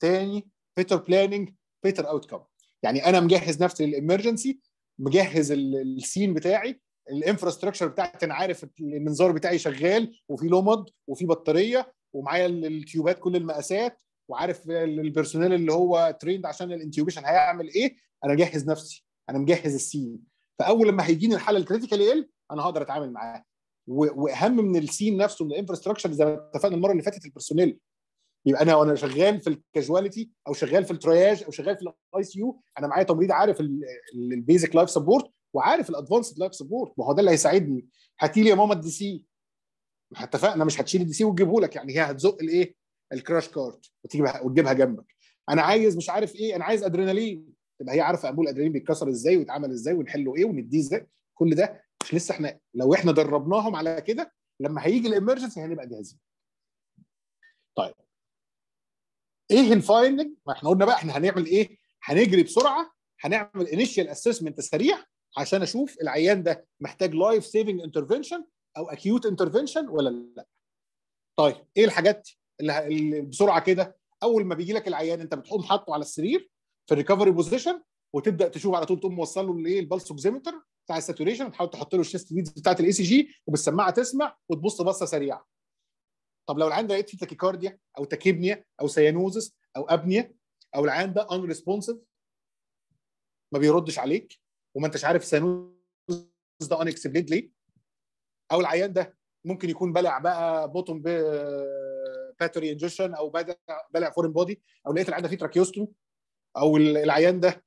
[SPEAKER 1] تاني بيتر بلاننج بيتر اوت كم يعني انا مجهز نفسي للامرجنسي مجهز السين بتاعي الانفراستراكشر بتاعتي انا عارف المنظار بتاعي شغال وفي لومض وفي بطاريه ومعايا التيوبات كل المقاسات وعارف البرسونيل اللي هو تريند عشان الانتيوبيشن هيعمل ايه انا مجهز نفسي انا مجهز السين فاول لما هيجيني الحاله الكريتيكال ايل انا هقدر اتعامل معاه واهم من السين نفسه من الانفراستراكشر زي ما اتفقنا المره اللي فاتت البرسونيل يبقى انا وانا شغال في الكاجواليتي او شغال في الترياج او شغال في الاي سي يو انا معايا تمريض عارف البيزك لايف سبورت وعارف الادفانسد لايف سبورت ما هو ده اللي هيساعدني هاتي لي يا ماما الدي سي ما اتفقنا مش هتشيل الدي سي وتجيبه لك يعني هي هتزق الايه الكراش كارت وتجيبها وتجيبها جنبك انا عايز مش عارف ايه انا عايز ادرينالين تبقى هي عارفه انبول الادرينالين بيتكسر ازاي ويتعمل ازاي ونحله ايه ونديه ازاي كل ده مش لسه احنا لو احنا دربناهم على كده لما هيجي الامرجنسي هنبقى جاهزين طيب ايه الفايندنج ما احنا قلنا بقى احنا هنعمل ايه هنجري بسرعه هنعمل انيشال اسسمنت سريع عشان اشوف العيان ده محتاج لايف سيفنج انترفنشن او اكيوت انترفنشن ولا لا طيب ايه الحاجات اللي, بسرعه كده اول ما بيجي لك العيان انت بتقوم حاطه على السرير في الريكفري بوزيشن وتبدا تشوف على طول تقوم موصل له الايه البلس اوكسيمتر بتاع الساتوريشن تحاول تحط له الشيست بتاعت الاي سي جي وبالسماعه تسمع وتبص بصه سريعه طب لو العيان ده لقيت فيه تاكيكارديا او تاكيبنيا او سيانوزس او ابنيا او العيان ده ان ريسبونسيف ما بيردش عليك وما انتش عارف سيانوزس ده ان اكسبليد ليه او العيان ده ممكن يكون بلع بقى بوتوم باتري انجشن او بلع فورين بودي او لقيت العيان ده فيه تراكيوستوم او العيان ده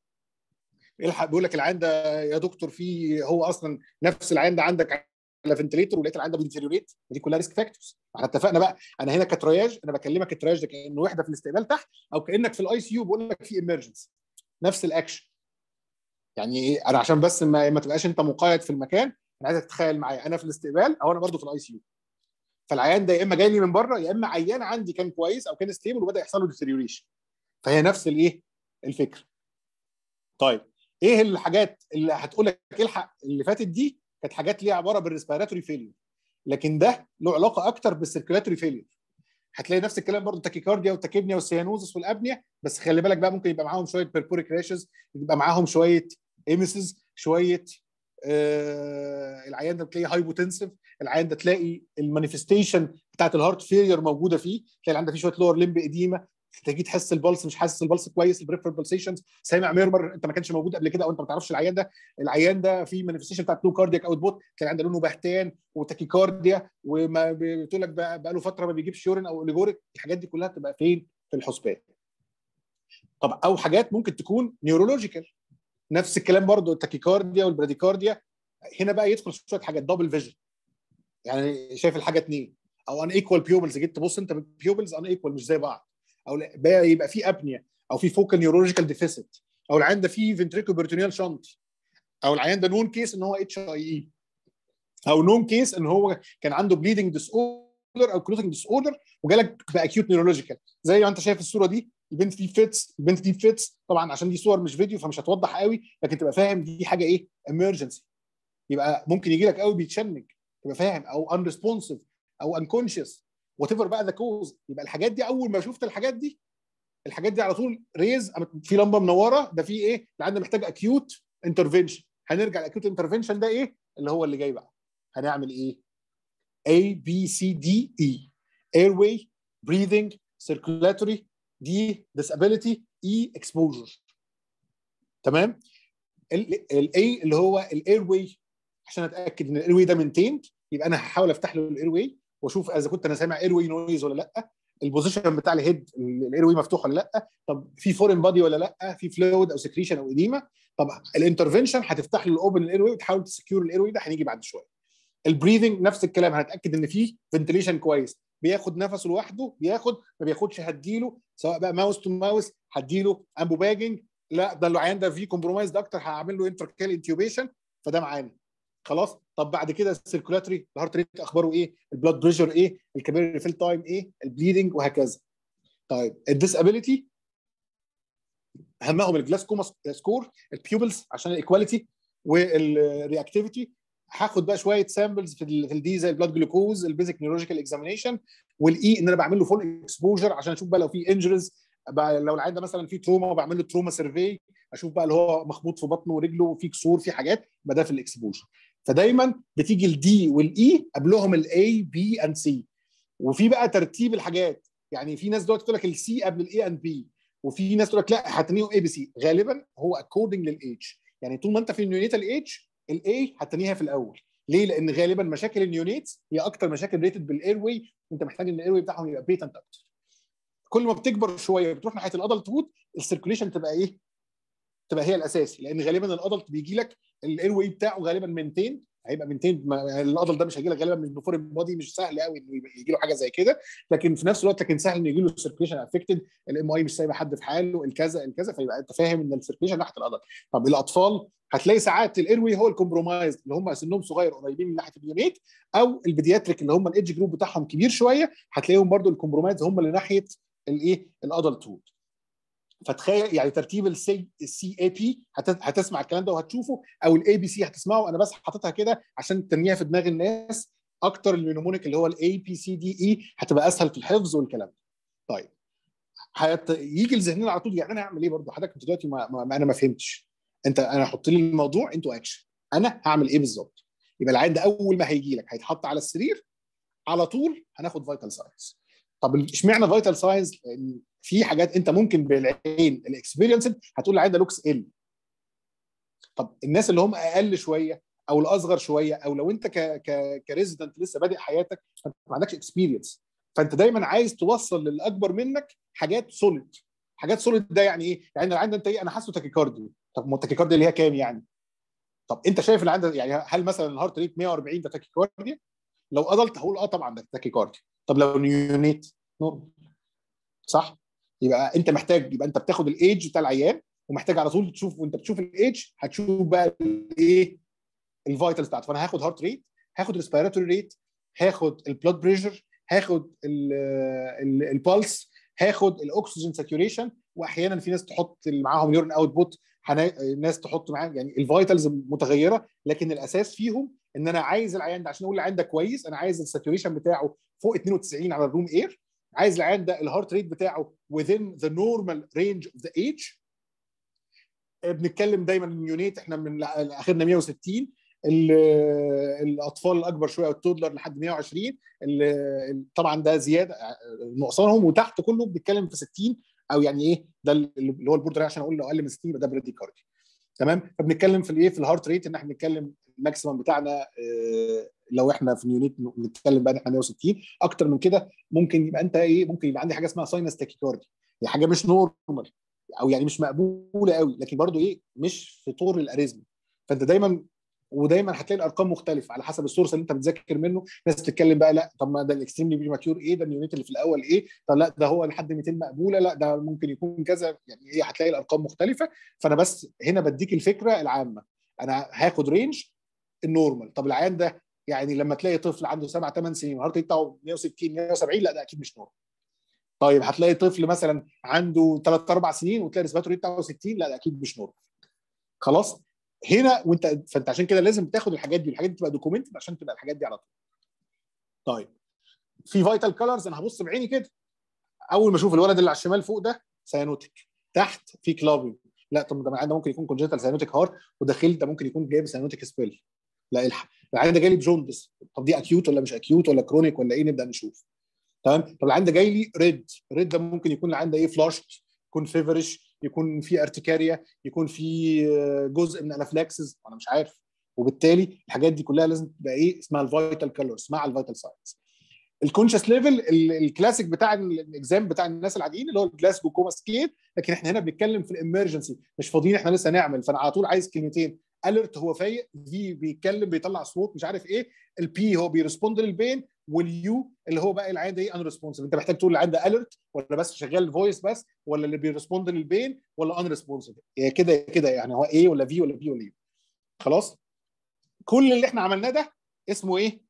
[SPEAKER 1] الحق بيقول لك العيان ده يا دكتور فيه هو اصلا نفس العيان ده عندك على فنتليتور ولقيت العيان ده بيديتيريوريت دي كلها ريسك فاكتورز احنا اتفقنا بقى انا هنا كترياج انا بكلمك الترياج ده كانه وحده في الاستقبال تحت او كانك في الاي سي يو بقول لك في ايمرجنسي نفس الاكشن يعني إيه؟ انا عشان بس ما, ما تبقاش انت مقيد في المكان انا عايزك تتخيل معايا انا في الاستقبال او انا برضه في الاي سي يو فالعيان ده يا اما جاي لي من بره يا اما عيان عندي كان كويس او كان ستيبل وبدا يحصل له ديتيريوريشن فهي نفس الايه الفكره طيب ايه الحاجات اللي هتقول لك إيه الحق اللي فاتت دي كانت حاجات ليها عباره بالريسبيراتوري فيلير لكن ده له علاقه اكتر بالسيركولاتوري فيلير هتلاقي نفس الكلام برضه تاكيكارديا والتاكيبنيا والسيانوزس والابنيا بس خلي بالك بقى ممكن يبقى معاهم شويه بيربوري كراشز يبقى معاهم شويه ايمسز شويه آه العيان ده بتلاقي هايبوتنسيف العيان ده تلاقي المانيفستيشن بتاعت الهارت فيلير موجوده فيه تلاقي العيان ده فيه شويه لور لمب اديمه تجي تحس البلس مش حاسس البلس كويس البريفر بلسيشنز سامع ميرمر انت ما كانش موجود قبل كده او انت ما تعرفش العيان ده العيان ده في مانيفستيشن بتاعت لو كاردياك اوت بوت كان عنده لونه بهتان كارديا وما بتقول لك بقى له فتره ما بيجيبش يورين او اوليجوريك الحاجات دي كلها تبقى فين في الحسبان طب او حاجات ممكن تكون نيورولوجيكال نفس الكلام برضو التاكيكارديا والبراديكارديا هنا بقى يدخل شويه حاجات دبل فيجن يعني شايف الحاجه اتنين او ان ايكوال بيوبلز جيت تبص انت بيوبلز ان ايكوال مش زي بعض او يبقى في ابنيا او في فوكال نيورولوجيكال ديفيسيت او العيان ده فيه فنتريكو بيرتونيال شنط او العيان ده نون كيس ان هو اتش اي اي او نون كيس ان هو كان عنده بليدنج ديس اوردر او كلوزنج ديس اوردر وجالك باكيوت نيورولوجيكال زي ما انت شايف الصوره دي البنت دي فيتس البنت دي فيتس طبعا عشان دي صور مش فيديو فمش هتوضح قوي لكن تبقى فاهم دي حاجه ايه امرجنسي يبقى ممكن يجي لك قوي بيتشنج تبقى فاهم او ان او انكونشس وات ايفر بقى ذا كوز يبقى الحاجات دي اول ما شفت الحاجات دي الحاجات دي على طول ريز في لمبه منوره ده في ايه؟ ده عندنا محتاج اكيوت انترفنشن هنرجع الاكيوت انترفنشن ده ايه؟ اللي هو اللي جاي بقى هنعمل ايه؟ A B C D E airway breathing circulatory D disability E exposure تمام؟ ال A اللي هو ال airway عشان اتاكد ان ال airway ده منتيند يبقى انا هحاول افتح له ال airway واشوف اذا كنت انا سامع ايروي نويز ولا لا البوزيشن بتاع الهيد الايروي مفتوح ولا لا طب في فورين بادي ولا لا في فلويد او سكريشن او اديمه طب الانترفنشن هتفتح له الاوبن الايروي وتحاول تسكيور الايروي ده هنيجي بعد شويه البريذنج نفس الكلام هنتاكد ان فيه فنتليشن كويس بياخد نفسه لوحده بياخد ما بياخدش هديله سواء بقى ماوس تو ماوس هديله امبو باجنج لا ده العيان ده فيه كومبرومايز ده اكتر هعمل له انتركال انتيوبيشن فده معانا خلاص طب بعد كده السيركولاتري الهارت ريت اخباره ايه البلاد بريشر ايه الكابيلري فيل تايم ايه البليدنج وهكذا طيب الديسابيليتي اهمهم الجلاسكوما سكور البيوبلز عشان الايكواليتي والرياكتيفيتي هاخد بقى شويه سامبلز في الدي زي البلاد جلوكوز البيزك نيورولوجيكال اكزامينشن والاي ان انا بعمل له فول اكسبوجر عشان اشوف بقى لو في انجريز لو العيان ده مثلا في تروما بعمل له تروما سيرفي اشوف بقى اللي هو مخبوط في بطنه ورجله في كسور في حاجات يبقى ده في الاكسبوجر فدايما بتيجي الدي والاي e قبلهم الاي بي اند سي وفي بقى ترتيب الحاجات يعني في ناس دلوقتي تقول لك السي قبل الاي اند بي وفي ناس تقول لك لا هتنيهم اي بي سي غالبا هو اكوردنج للاتش يعني طول ما انت في النيونيتال اتش الاي هتنيها في الاول ليه؟ لان غالبا مشاكل النيونيتس هي اكتر مشاكل ريتد بالاير واي انت محتاج ان الاير واي بتاعهم يبقى بيتنت اكتر. كل ما بتكبر شويه بتروح ناحيه الادلت وود السيركوليشن تبقى ايه؟ تبقى هي الاساسي لان غالبا الادلت بيجي لك الاير واي بتاعه غالبا منتين هيبقى منتين الاضل ده مش هيجي لك غالبا مش بفورين بودي مش سهل قوي انه يجي له حاجه زي كده لكن في نفس الوقت لكن سهل انه يجي له سيركيشن افكتد الام اي مش سايبه حد في حاله الكذا الكذا فيبقى انت فاهم ان السيركيشن ناحيه الاضل طب الاطفال هتلاقي ساعات الايروي هو الكومبرومايز اللي هم سنهم صغير قريبين من ناحيه البيبيات او البيدياتريك اللي هم الايدج جروب بتاعهم كبير شويه هتلاقيهم برده الكومبرومايز هم اللي ناحيه الايه الادلتود فتخيل يعني ترتيب السي سي اي بي هتسمع الكلام ده وهتشوفه او الاي بي سي هتسمعه انا بس حاططها كده عشان تنميها في دماغ الناس اكتر المينومونيك اللي هو الاي بي سي دي اي هتبقى اسهل في الحفظ والكلام ده. طيب حيات يجي لذهننا على طول يعني انا هعمل ايه برضه حضرتك انت دلوقتي ما... ما انا ما فهمتش انت انا حط لي الموضوع انتوا اكشن انا هعمل ايه بالظبط يبقى العيان ده اول ما هيجي لك هيتحط على السرير على طول هناخد فيتال ساينس طب اشمعنى فيتال ساينز في حاجات انت ممكن بالعين الاكسبيرينس هتقول العين ده لوكس ال طب الناس اللي هم اقل شويه او الاصغر شويه او لو انت ك ك كريزيدنت لسه بادئ حياتك ما عندكش اكسبيرينس فانت دايما عايز توصل للاكبر منك حاجات سوليد حاجات سوليد ده يعني ايه؟ يعني العين ده انت ايه انا حاسه تاكيكاردي طب ما اللي هي كام يعني؟ طب انت شايف العين يعني هل مثلا الهارت ريت 140 ده تاكيكاردي؟ لو قدلت هقول اه طبعا ده تاكيكاردي طب لو نيونيت نورمال صح يبقى انت محتاج يبقى انت بتاخد الايدج بتاع العيان ومحتاج على طول تشوف وانت بتشوف الايدج هتشوف بقى الايه الفيتالز بتاعته فانا هاخد هارت ريت هاخد ريسبيراتوري ريت هاخد البلود بريشر هاخد البلس هاخد الاكسجين ساتوريشن واحيانا في ناس تحط معاهم يورن اوت بوت ناس تحط معاهم يعني الفيتالز متغيره لكن الاساس فيهم ان انا عايز العيان ده عشان اقول العيان ده كويس انا عايز الساتوريشن بتاعه فوق 92 على الروم اير عايز العيان ده الهارت ريت بتاعه within the normal range of the age آه، بنتكلم دايما يونيت احنا من اخرنا 160 آه، الاطفال الاكبر شويه والتودلر لحد 120 طبعا ده زياده آه، نقصانهم وتحت كله بنتكلم في 60 او يعني ايه ده اللي هو البوردر عشان اقول لو اقل من 60 يبقى ده بريدي كاردي تمام فبنتكلم في الايه في الهارت ريت ان احنا بنتكلم الماكسيمم بتاعنا آه، لو احنا في نيونيت بنتكلم بقى ان احنا 160 اكتر من كده ممكن يبقى انت ايه ممكن يبقى عندي حاجه اسمها ساينس تاكيكاردي هي حاجه مش نورمال او يعني مش مقبوله قوي لكن برضو ايه مش في طور الاريزم فانت دايما ودايما هتلاقي الارقام مختلفه على حسب السورس اللي انت بتذاكر منه ناس بتتكلم بقى لا طب ما ده الاكستريملي ماتيور ايه ده اليونت اللي في الاول ايه طب لا ده هو لحد 200 مقبوله لا ده ممكن يكون كذا يعني ايه هتلاقي الارقام مختلفه فانا بس هنا بديك الفكره العامه انا هاخد رينج النورمال طب العيان ده يعني لما تلاقي طفل عنده سبع ثمان سنين والهارت بتاعه 160 170 لا ده اكيد مش نورمال طيب هتلاقي طفل مثلا عنده ثلاث اربع سنين وتلاقي نسبته ريت بتاعه 60 لا ده اكيد مش نورمال خلاص هنا وانت فانت عشان كده لازم تاخد الحاجات دي والحاجات دي تبقى دوكيومنت عشان تبقى الحاجات دي على طول طيب في فايتال كلرز انا هبص بعيني كده اول ما اشوف الولد اللي على الشمال فوق ده سينوتيك تحت في كلابي لا طب ده ممكن يكون كونجنتال سينوتيك هارت وداخل ده ممكن يكون جايب سينوتيك سبيل لا الحق العيان ده جاي لي بجوندس طب دي اكيوت ولا مش اكيوت ولا كرونيك ولا ايه نبدا نشوف تمام طب العيان ده جاي لي ريد ريد ده ممكن يكون العيان ده ايه فلاشت يكون فيفرش يكون في ارتكاريا يكون في آه، جزء من انافلاكسز انا مش عارف وبالتالي الحاجات دي كلها لازم تبقى ايه اسمها الفيتال كالورز مع الفيتال ساينس الكونشس ليفل الكلاسيك بتاع الاكزام بتاع الناس العاديين اللي هو الجلاسكو كوما سكيل لكن احنا هنا بنتكلم في الامرجنسي مش فاضيين احنا لسه نعمل فانا على طول عايز كلمتين اليرت هو فايق في بيتكلم بيطلع صوت مش عارف ايه البي هو بيرسبوند للبين واليو اللي هو بقى العيان ده ايه ان انت محتاج تقول العيان ده اليرت ولا بس شغال فويس بس ولا اللي بيرسبوند للبين ولا ان ريسبونسيف كده كده يعني هو ايه ولا في ولا بي ولا يو خلاص كل اللي احنا عملناه ده اسمه ايه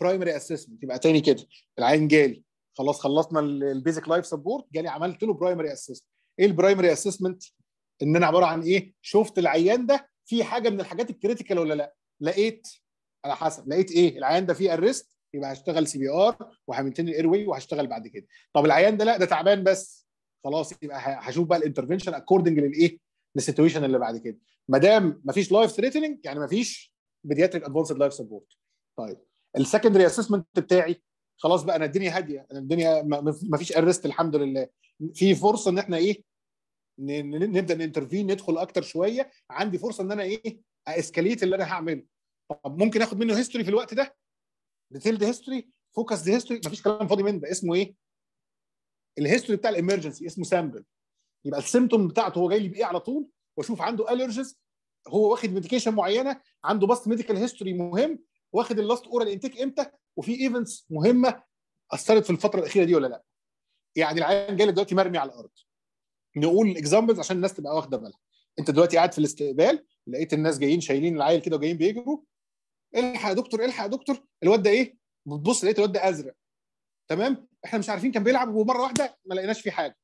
[SPEAKER 1] برايمري اسسمنت يبقى تاني كده العيان جالي خلاص خلصنا البيزك لايف سبورت جالي عملت له برايمري اسسمنت ايه البرايمري اسسمنت ان انا عباره عن ايه شفت العيان ده في حاجه من الحاجات الكريتيكال ولا لا لقيت على حسب لقيت ايه العيان ده فيه الريست يبقى هشتغل سي بي ار وهمنتين الاير واي وهشتغل بعد كده طب العيان ده لا ده تعبان بس خلاص يبقى هشوف بقى الانترفنشن اكوردنج للايه للسيتويشن اللي بعد كده ما دام ما فيش لايف ثريتنج يعني ما فيش بيدياتريك ادفانسد لايف سبورت طيب السكندري اسسمنت بتاعي خلاص بقى انا الدنيا هاديه انا الدنيا ما فيش ارست الحمد لله في فرصه ان احنا ايه نبدا ننترفين ندخل اكتر شويه عندي فرصه ان انا ايه اسكاليت اللي انا هعمله طب ممكن اخد منه هيستوري في الوقت ده ديتيلد هيستوري فوكس دي هيستوري مفيش كلام فاضي من ده اسمه ايه الهيستوري بتاع الامرجنسي اسمه سامبل يبقى السيمتوم بتاعته هو جاي لي بايه على طول واشوف عنده الرجيز هو واخد ميديكيشن معينه عنده باست ميديكال هيستوري مهم واخد اللاست اورال انتيك امتى وفي ايفنتس مهمه اثرت في الفتره الاخيره دي ولا لا يعني العيان جاي لك دلوقتي مرمي على الارض نقول اكزامبلز عشان الناس تبقى واخده بالها انت دلوقتي قاعد في الاستقبال لقيت الناس جايين شايلين العيل كده وجايين بيجروا الحق يا دكتور الحق يا دكتور الواد ده ايه بتبص لقيت الواد ده ازرق تمام احنا مش عارفين كان بيلعب ومره واحده ما لقيناش فيه حاجه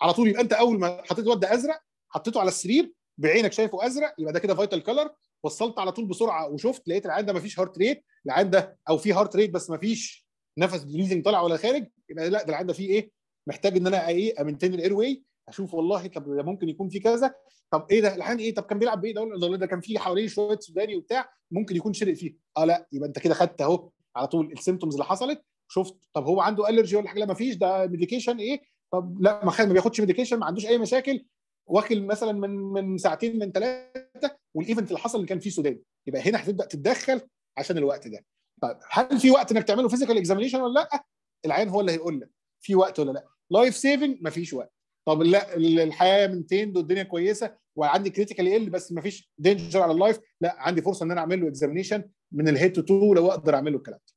[SPEAKER 1] على طول يبقى انت اول ما حطيت الواد ده ازرق حطيته على السرير بعينك شايفه ازرق يبقى ده كده فايتال كلر وصلت على طول بسرعه وشفت لقيت العيال ده ما فيش هارت ريت العيال ده او في هارت ريت بس ما فيش نفس بريزنج طالع ولا خارج يبقى لا ده العيان ده فيه ايه محتاج ان انا ايه امنتين الاير واي اشوف والله طب ده ممكن يكون في كذا طب ايه ده الحين ايه طب كان بيلعب بايه ده ده كان في حواليه شويه سوداني وبتاع ممكن يكون شرق فيه اه لا يبقى انت كده خدت اهو على طول السيمتومز اللي حصلت شفت طب هو عنده الرجي ولا حاجه لا ما فيش ده ميديكيشن ايه طب لا ما ما بياخدش ميديكيشن ما عندوش اي مشاكل واكل مثلا من من ساعتين من ثلاثه والايفنت اللي حصل اللي كان فيه سوداني يبقى هنا هتبدا تتدخل عشان الوقت ده طيب هل في وقت انك تعمله فيزيكال اكزامينشن ولا لا العيان هو اللي هيقول لك في وقت ولا لا لايف سيفنج مفيش وقت طب لا الحياه مينتيند والدنيا كويسه وعندي كريتيكال يقل بس ما فيش دينجر على اللايف لا عندي فرصه ان انا اعمل له اكزامينيشن من الهيت تو لو اقدر اعمل له الكلام ده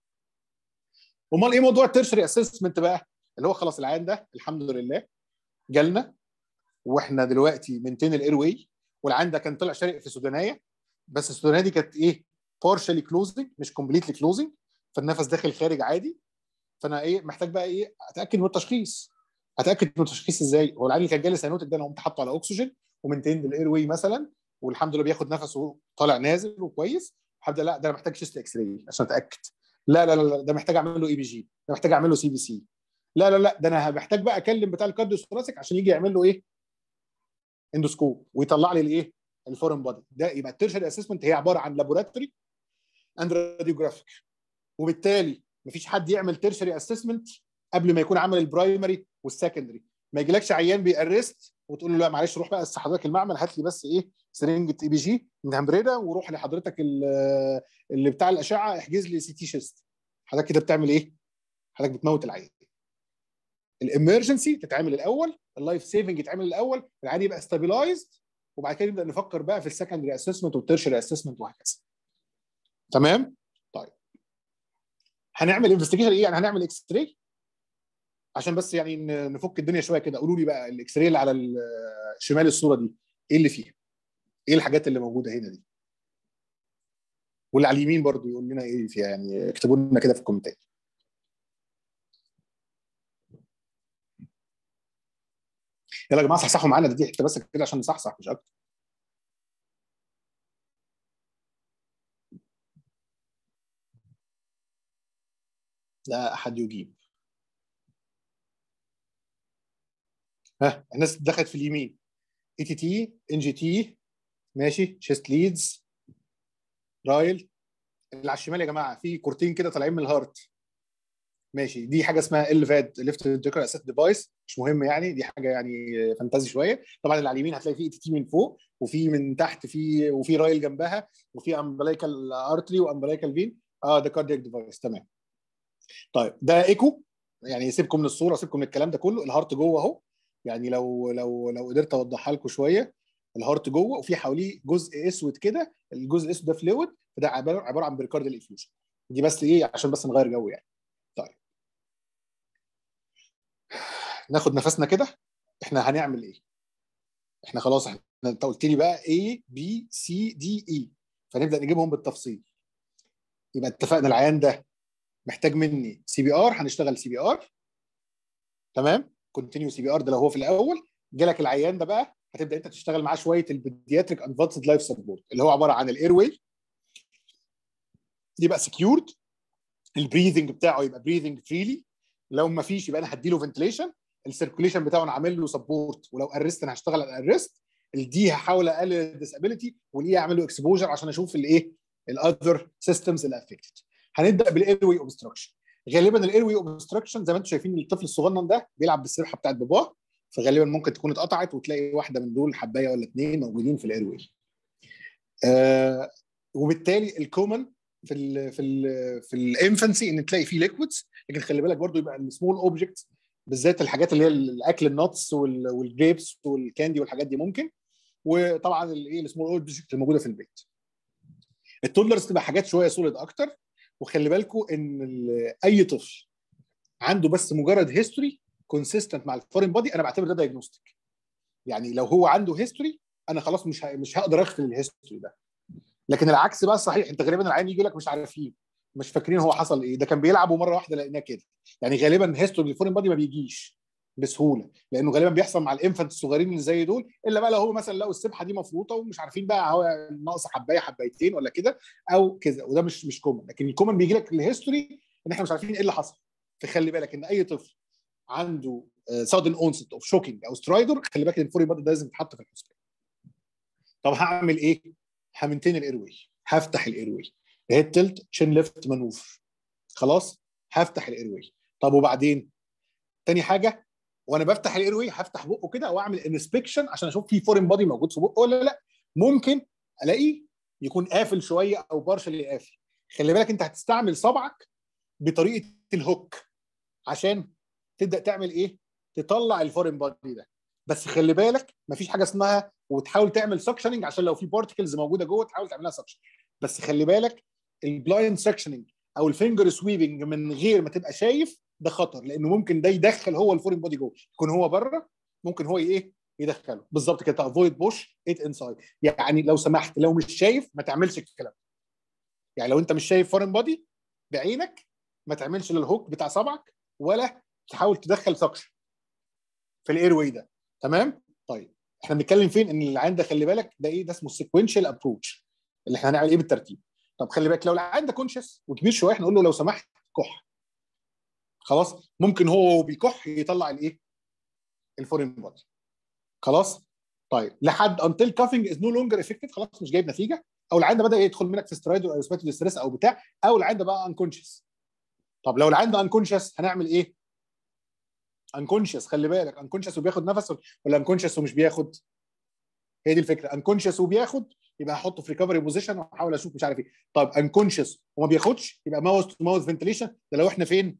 [SPEAKER 1] امال ايه موضوع التيرشري اسسمنت بقى اللي هو خلاص العيان ده الحمد لله جالنا واحنا دلوقتي منتين الاير واي والعيان ده كان طلع شارق في سودانيه بس السودانيه دي كانت ايه بارشلي كلوزنج مش كومبليتلي كلوزنج فالنفس داخل خارج عادي فانا ايه محتاج بقى ايه اتاكد من التشخيص اتاكد من التشخيص ازاي هو العيل اللي كان جالي سينوتك ده انا قمت حاطه على اكسجين ومنتين الاير واي مثلا والحمد لله بياخد نفسه طالع نازل وكويس لله لا ده انا محتاج شيست اكس راي عشان اتاكد لا لا لا ده محتاج اعمل له اي بي جي ده محتاج اعمل له سي بي سي لا لا لا ده انا محتاج بقى اكلم بتاع الكارديو عشان يجي يعمل له ايه اندوسكوب ويطلع لي الايه الفورم بادي ده يبقى التيرشري اسسمنت هي عباره عن لابوراتوري اند راديوجرافيك وبالتالي مفيش حد يعمل تيرشري اسسمنت قبل ما يكون عمل البرايمري والسكندري ما يجيلكش عيان بيأرست وتقول له لا معلش روح بقى حضرتك المعمل هات لي بس ايه سرنجه اي بي جي من همبريدا وروح لحضرتك آه، اللي بتاع الاشعه احجز لي سي تي شيست حضرتك كده بتعمل ايه؟ حضرتك بتموت العيان الامرجنسي تتعمل الاول اللايف سيفنج يتعمل الاول العيان يبقى ستابلايزد وبعد كده نبدا نفكر بقى في السكندري اسسمنت والترشري اسسمنت وهكذا تمام؟ طيب هنعمل انفستيجيشن ايه؟ يعني هنعمل اكس راي عشان بس يعني نفك الدنيا شويه كده قولوا لي بقى الاكس راي اللي على شمال الصوره دي ايه اللي فيها؟ ايه الحاجات اللي موجوده هنا دي؟ واللي على اليمين برضه يقول لنا ايه فيها يعني اكتبوا لنا كده في الكومنتات يلا يا جماعه صحصحوا معانا دي حته بس كده عشان نصحصح مش اكتر لا احد يجيب ها الناس دخلت في اليمين اي تي تي ان جي تي ماشي تشيست ليدز رايل اللي على الشمال يا جماعه في كورتين كده طالعين من الهارت ماشي دي حاجه اسمها ال فاد ليفت فينتريكولار اسيت ديفايس مش مهم يعني دي حاجه يعني فانتازي شويه طبعا اللي على اليمين هتلاقي في اي تي تي من فوق وفي من تحت في وفي رايل جنبها وفي امبلايكال ارتري وامبلايكال فين اه ده كاردياك ديفايس تمام طيب ده ايكو يعني سيبكم من الصوره سيبكم من الكلام ده كله الهارت جوه اهو يعني لو لو لو قدرت اوضحها لكم شويه الهارت جوه وفي حواليه جزء اسود كده الجزء الاسود ده فلويد فده عباره عباره عن بريكارد الافيوجن دي بس ايه عشان بس نغير جو يعني طيب ناخد نفسنا كده احنا هنعمل ايه احنا خلاص احنا انت قلت لي بقى A B C D E فنبدا نجيبهم بالتفصيل يبقى اتفقنا العيان ده محتاج مني سي بي ار هنشتغل سي بي ار تمام كونتينيو سي بي ار ده لو هو في الاول جالك العيان ده بقى هتبدا انت تشتغل معاه شويه البيدياتريك ادفانسد لايف سبورت اللي هو عباره عن الاير واي يبقى سكيورد البريذنج بتاعه يبقى بريذنج فريلي لو ما فيش يبقى انا هديله فنتليشن السيركوليشن بتاعه انا عامل له سبورت ولو ارست انا هشتغل على الارست الدي هحاول اقلل الديسابيلتي والاي اعمل له اكسبوجر عشان اشوف الايه الاذر سيستمز اللي افكتد هنبدا بالاير واي اوبستراكشن غالبا الايروي اوبستراكشن زي ما انتم شايفين الطفل الصغنن ده بيلعب بالسبحه بتاعت باباه فغالبا ممكن تكون اتقطعت وتلاقي واحده من دول حبايه ولا اثنين موجودين في الايروي آه وبالتالي الكومن في الـ في الـ في الانفنسي ان تلاقي فيه ليكويدز لكن خلي بالك برضو يبقى السمول اوبجكت بالذات الحاجات اللي هي الاكل النتس والجريبس والكاندي والحاجات دي ممكن وطبعا الايه السمول اوبجكت الموجوده في البيت التودلرز تبقى حاجات شويه سوليد اكتر وخلي بالكم ان اي طفل عنده بس مجرد هيستوري كونسيستنت مع الفورين بادي انا بعتبر ده دايجنوستيك يعني لو هو عنده هيستوري انا خلاص مش مش هقدر اغفل الهيستوري ده لكن العكس بقى صحيح انت غالبا العيان يجي لك مش عارفين مش فاكرين هو حصل ايه ده كان بيلعبوا مره واحده لقيناه كده يعني غالبا هيستوري الفورين بادي ما بيجيش بسهوله لانه غالبا بيحصل مع الانفانت الصغيرين اللي زي دول الا بقى لو هو مثلا لقوا السبحه دي مفروطه ومش عارفين بقى هو ناقص حبايه حبايتين ولا كده او كده وده مش مش كومن لكن الكومن بيجي لك الهيستوري ان احنا مش عارفين ايه اللي حصل فخلي بالك ان اي طفل عنده سادن اونست اوف شوكينج او سترايدر خلي بالك ان الفوري بادي ده لازم يتحط في الحسبان طب هعمل ايه؟ همنتين واي هفتح الاير واي هيد تلت شين ليفت مانوفر خلاص هفتح الاير واي طب وبعدين تاني حاجه وانا بفتح الاير واي هفتح بقه كده واعمل انسبكشن عشان اشوف في فورين بادي موجود في بقه ولا لا ممكن الاقيه يكون قافل شويه او بارشلي قافل خلي بالك انت هتستعمل صبعك بطريقه الهوك عشان تبدا تعمل ايه تطلع الفورين بادي ده بس خلي بالك مفيش حاجه اسمها وتحاول تعمل سكشننج عشان لو في بارتكلز موجوده جوه تحاول تعملها سكشن بس خلي بالك البلايند سكشننج او الفينجر سويبنج من غير ما تبقى شايف ده خطر لانه ممكن ده يدخل هو الفورين بودي جوه يكون هو بره ممكن هو ايه يدخله بالظبط كده افويد بوش ات انسايد يعني لو سمحت لو مش شايف ما تعملش الكلام يعني لو انت مش شايف فورين بودي بعينك ما تعملش للهوك بتاع صبعك ولا تحاول تدخل سكشن في الاير واي ده تمام طيب احنا بنتكلم فين ان العين ده خلي بالك ده ايه ده اسمه سيكونشال ابروتش اللي احنا هنعمل ايه بالترتيب طب خلي بالك لو العين ده كونشس وكبير شويه احنا نقول له لو سمحت كح خلاص ممكن هو وبيكح يطلع الايه الفورين بودي خلاص طيب لحد انتل كافنج از نو لونجر افكتيف خلاص مش جايب نتيجه او العيان ده بدا يدخل منك في سترايد او ستريس او بتاع او العيان ده بقى انكونشس طب لو العيان ده انكونشس هنعمل ايه انكونشس خلي بالك انكونشس وبياخد نفس ولا انكونشس ومش بياخد هي دي الفكره انكونشس وبياخد يبقى هحطه في ريكفري بوزيشن واحاول اشوف مش عارف ايه طب انكونشس وما بياخدش يبقى ماوس تو ماوس فنتليشن ده لو احنا فين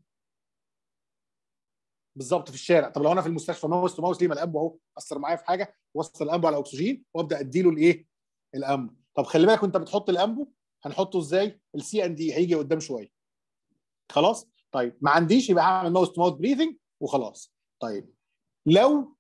[SPEAKER 1] بالظبط في الشارع طب لو انا في المستشفى ماوس تو ماوس ليه ما الانبو اهو اثر معايا في حاجه وصل الامبو على الاكسجين وابدا اديله الايه الامبو طب خلي بالك وانت بتحط الامبو هنحطه ازاي السي ان دي هيجي قدام شويه خلاص طيب ما عنديش يبقى هعمل ماوس تو ماوس بريثنج وخلاص طيب لو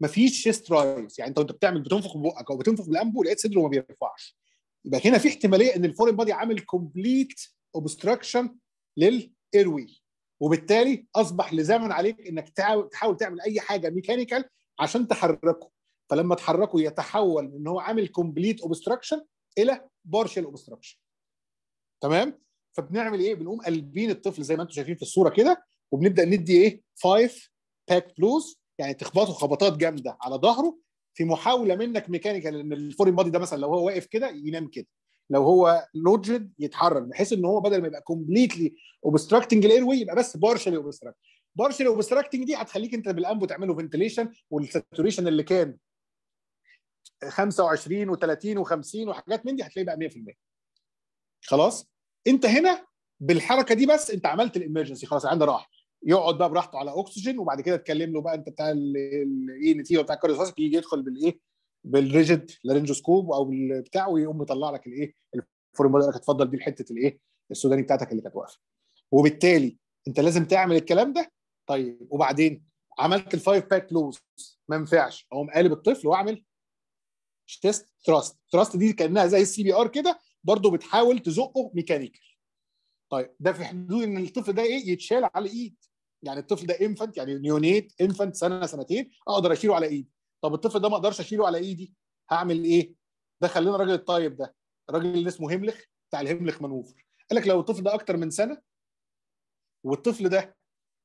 [SPEAKER 1] مفيش شيست رايز يعني انت وانت بتعمل بتنفخ ببقك او بتنفخ بالامبو لقيت صدره ما بيرفعش يبقى هنا في احتماليه ان الفورين بادي عامل كومبليت اوبستراكشن للايروي وبالتالي اصبح لزاما عليك انك تحاول تعمل اي حاجه ميكانيكال عشان تحركه فلما تحركه يتحول ان هو عامل كومبليت اوبستراكشن الى بارشل اوبستراكشن تمام فبنعمل ايه بنقوم قلبين الطفل زي ما انتم شايفين في الصوره كده وبنبدا ندي ايه 5 باك بلوز يعني تخبطه خبطات جامده على ظهره في محاوله منك ميكانيكال ان الفورين بادي ده مثلا لو هو واقف كده ينام كده لو هو لوجد يتحرك بحيث ان هو بدل ما يبقى كومبليتلي اوبستراكتنج الاير واي يبقى بس بارشلي اوبستراكت بارشلي اوبستراكتنج دي هتخليك انت بالانبو تعمله فنتليشن والساتوريشن اللي كان 25 و30 و50 وحاجات من دي هتلاقي بقى 100% خلاص انت هنا بالحركه دي بس انت عملت الامرجنسي خلاص عندنا راح يقعد بقى براحته على اكسجين وبعد كده تكلم له بقى انت بتاع الاي ان تي e وبتاع الكارديو يجي يدخل بالايه بالريجيد لارنجوسكوب او بالبتاع ويقوم مطلع لك الايه الفورمولا يقول لك اتفضل دي حته الايه السوداني بتاعتك اللي كانت واقفه وبالتالي انت لازم تعمل الكلام ده طيب وبعدين عملت الفايف باك لوز ما ينفعش اقوم قالب الطفل واعمل تيست تراست تراست دي كانها زي السي بي ار كده برضه بتحاول تزقه ميكانيكال طيب ده في حدود ان الطفل ده ايه يتشال على ايد يعني الطفل ده انفنت يعني نيونيت انفنت سنه سنتين اقدر اشيله على ايد طب الطفل ده ما اقدرش اشيله على ايدي هعمل ايه؟ ده خلينا الراجل الطيب ده الراجل اللي اسمه هيملخ بتاع الهيملخ مانوفر قال لك لو الطفل ده اكتر من سنه والطفل ده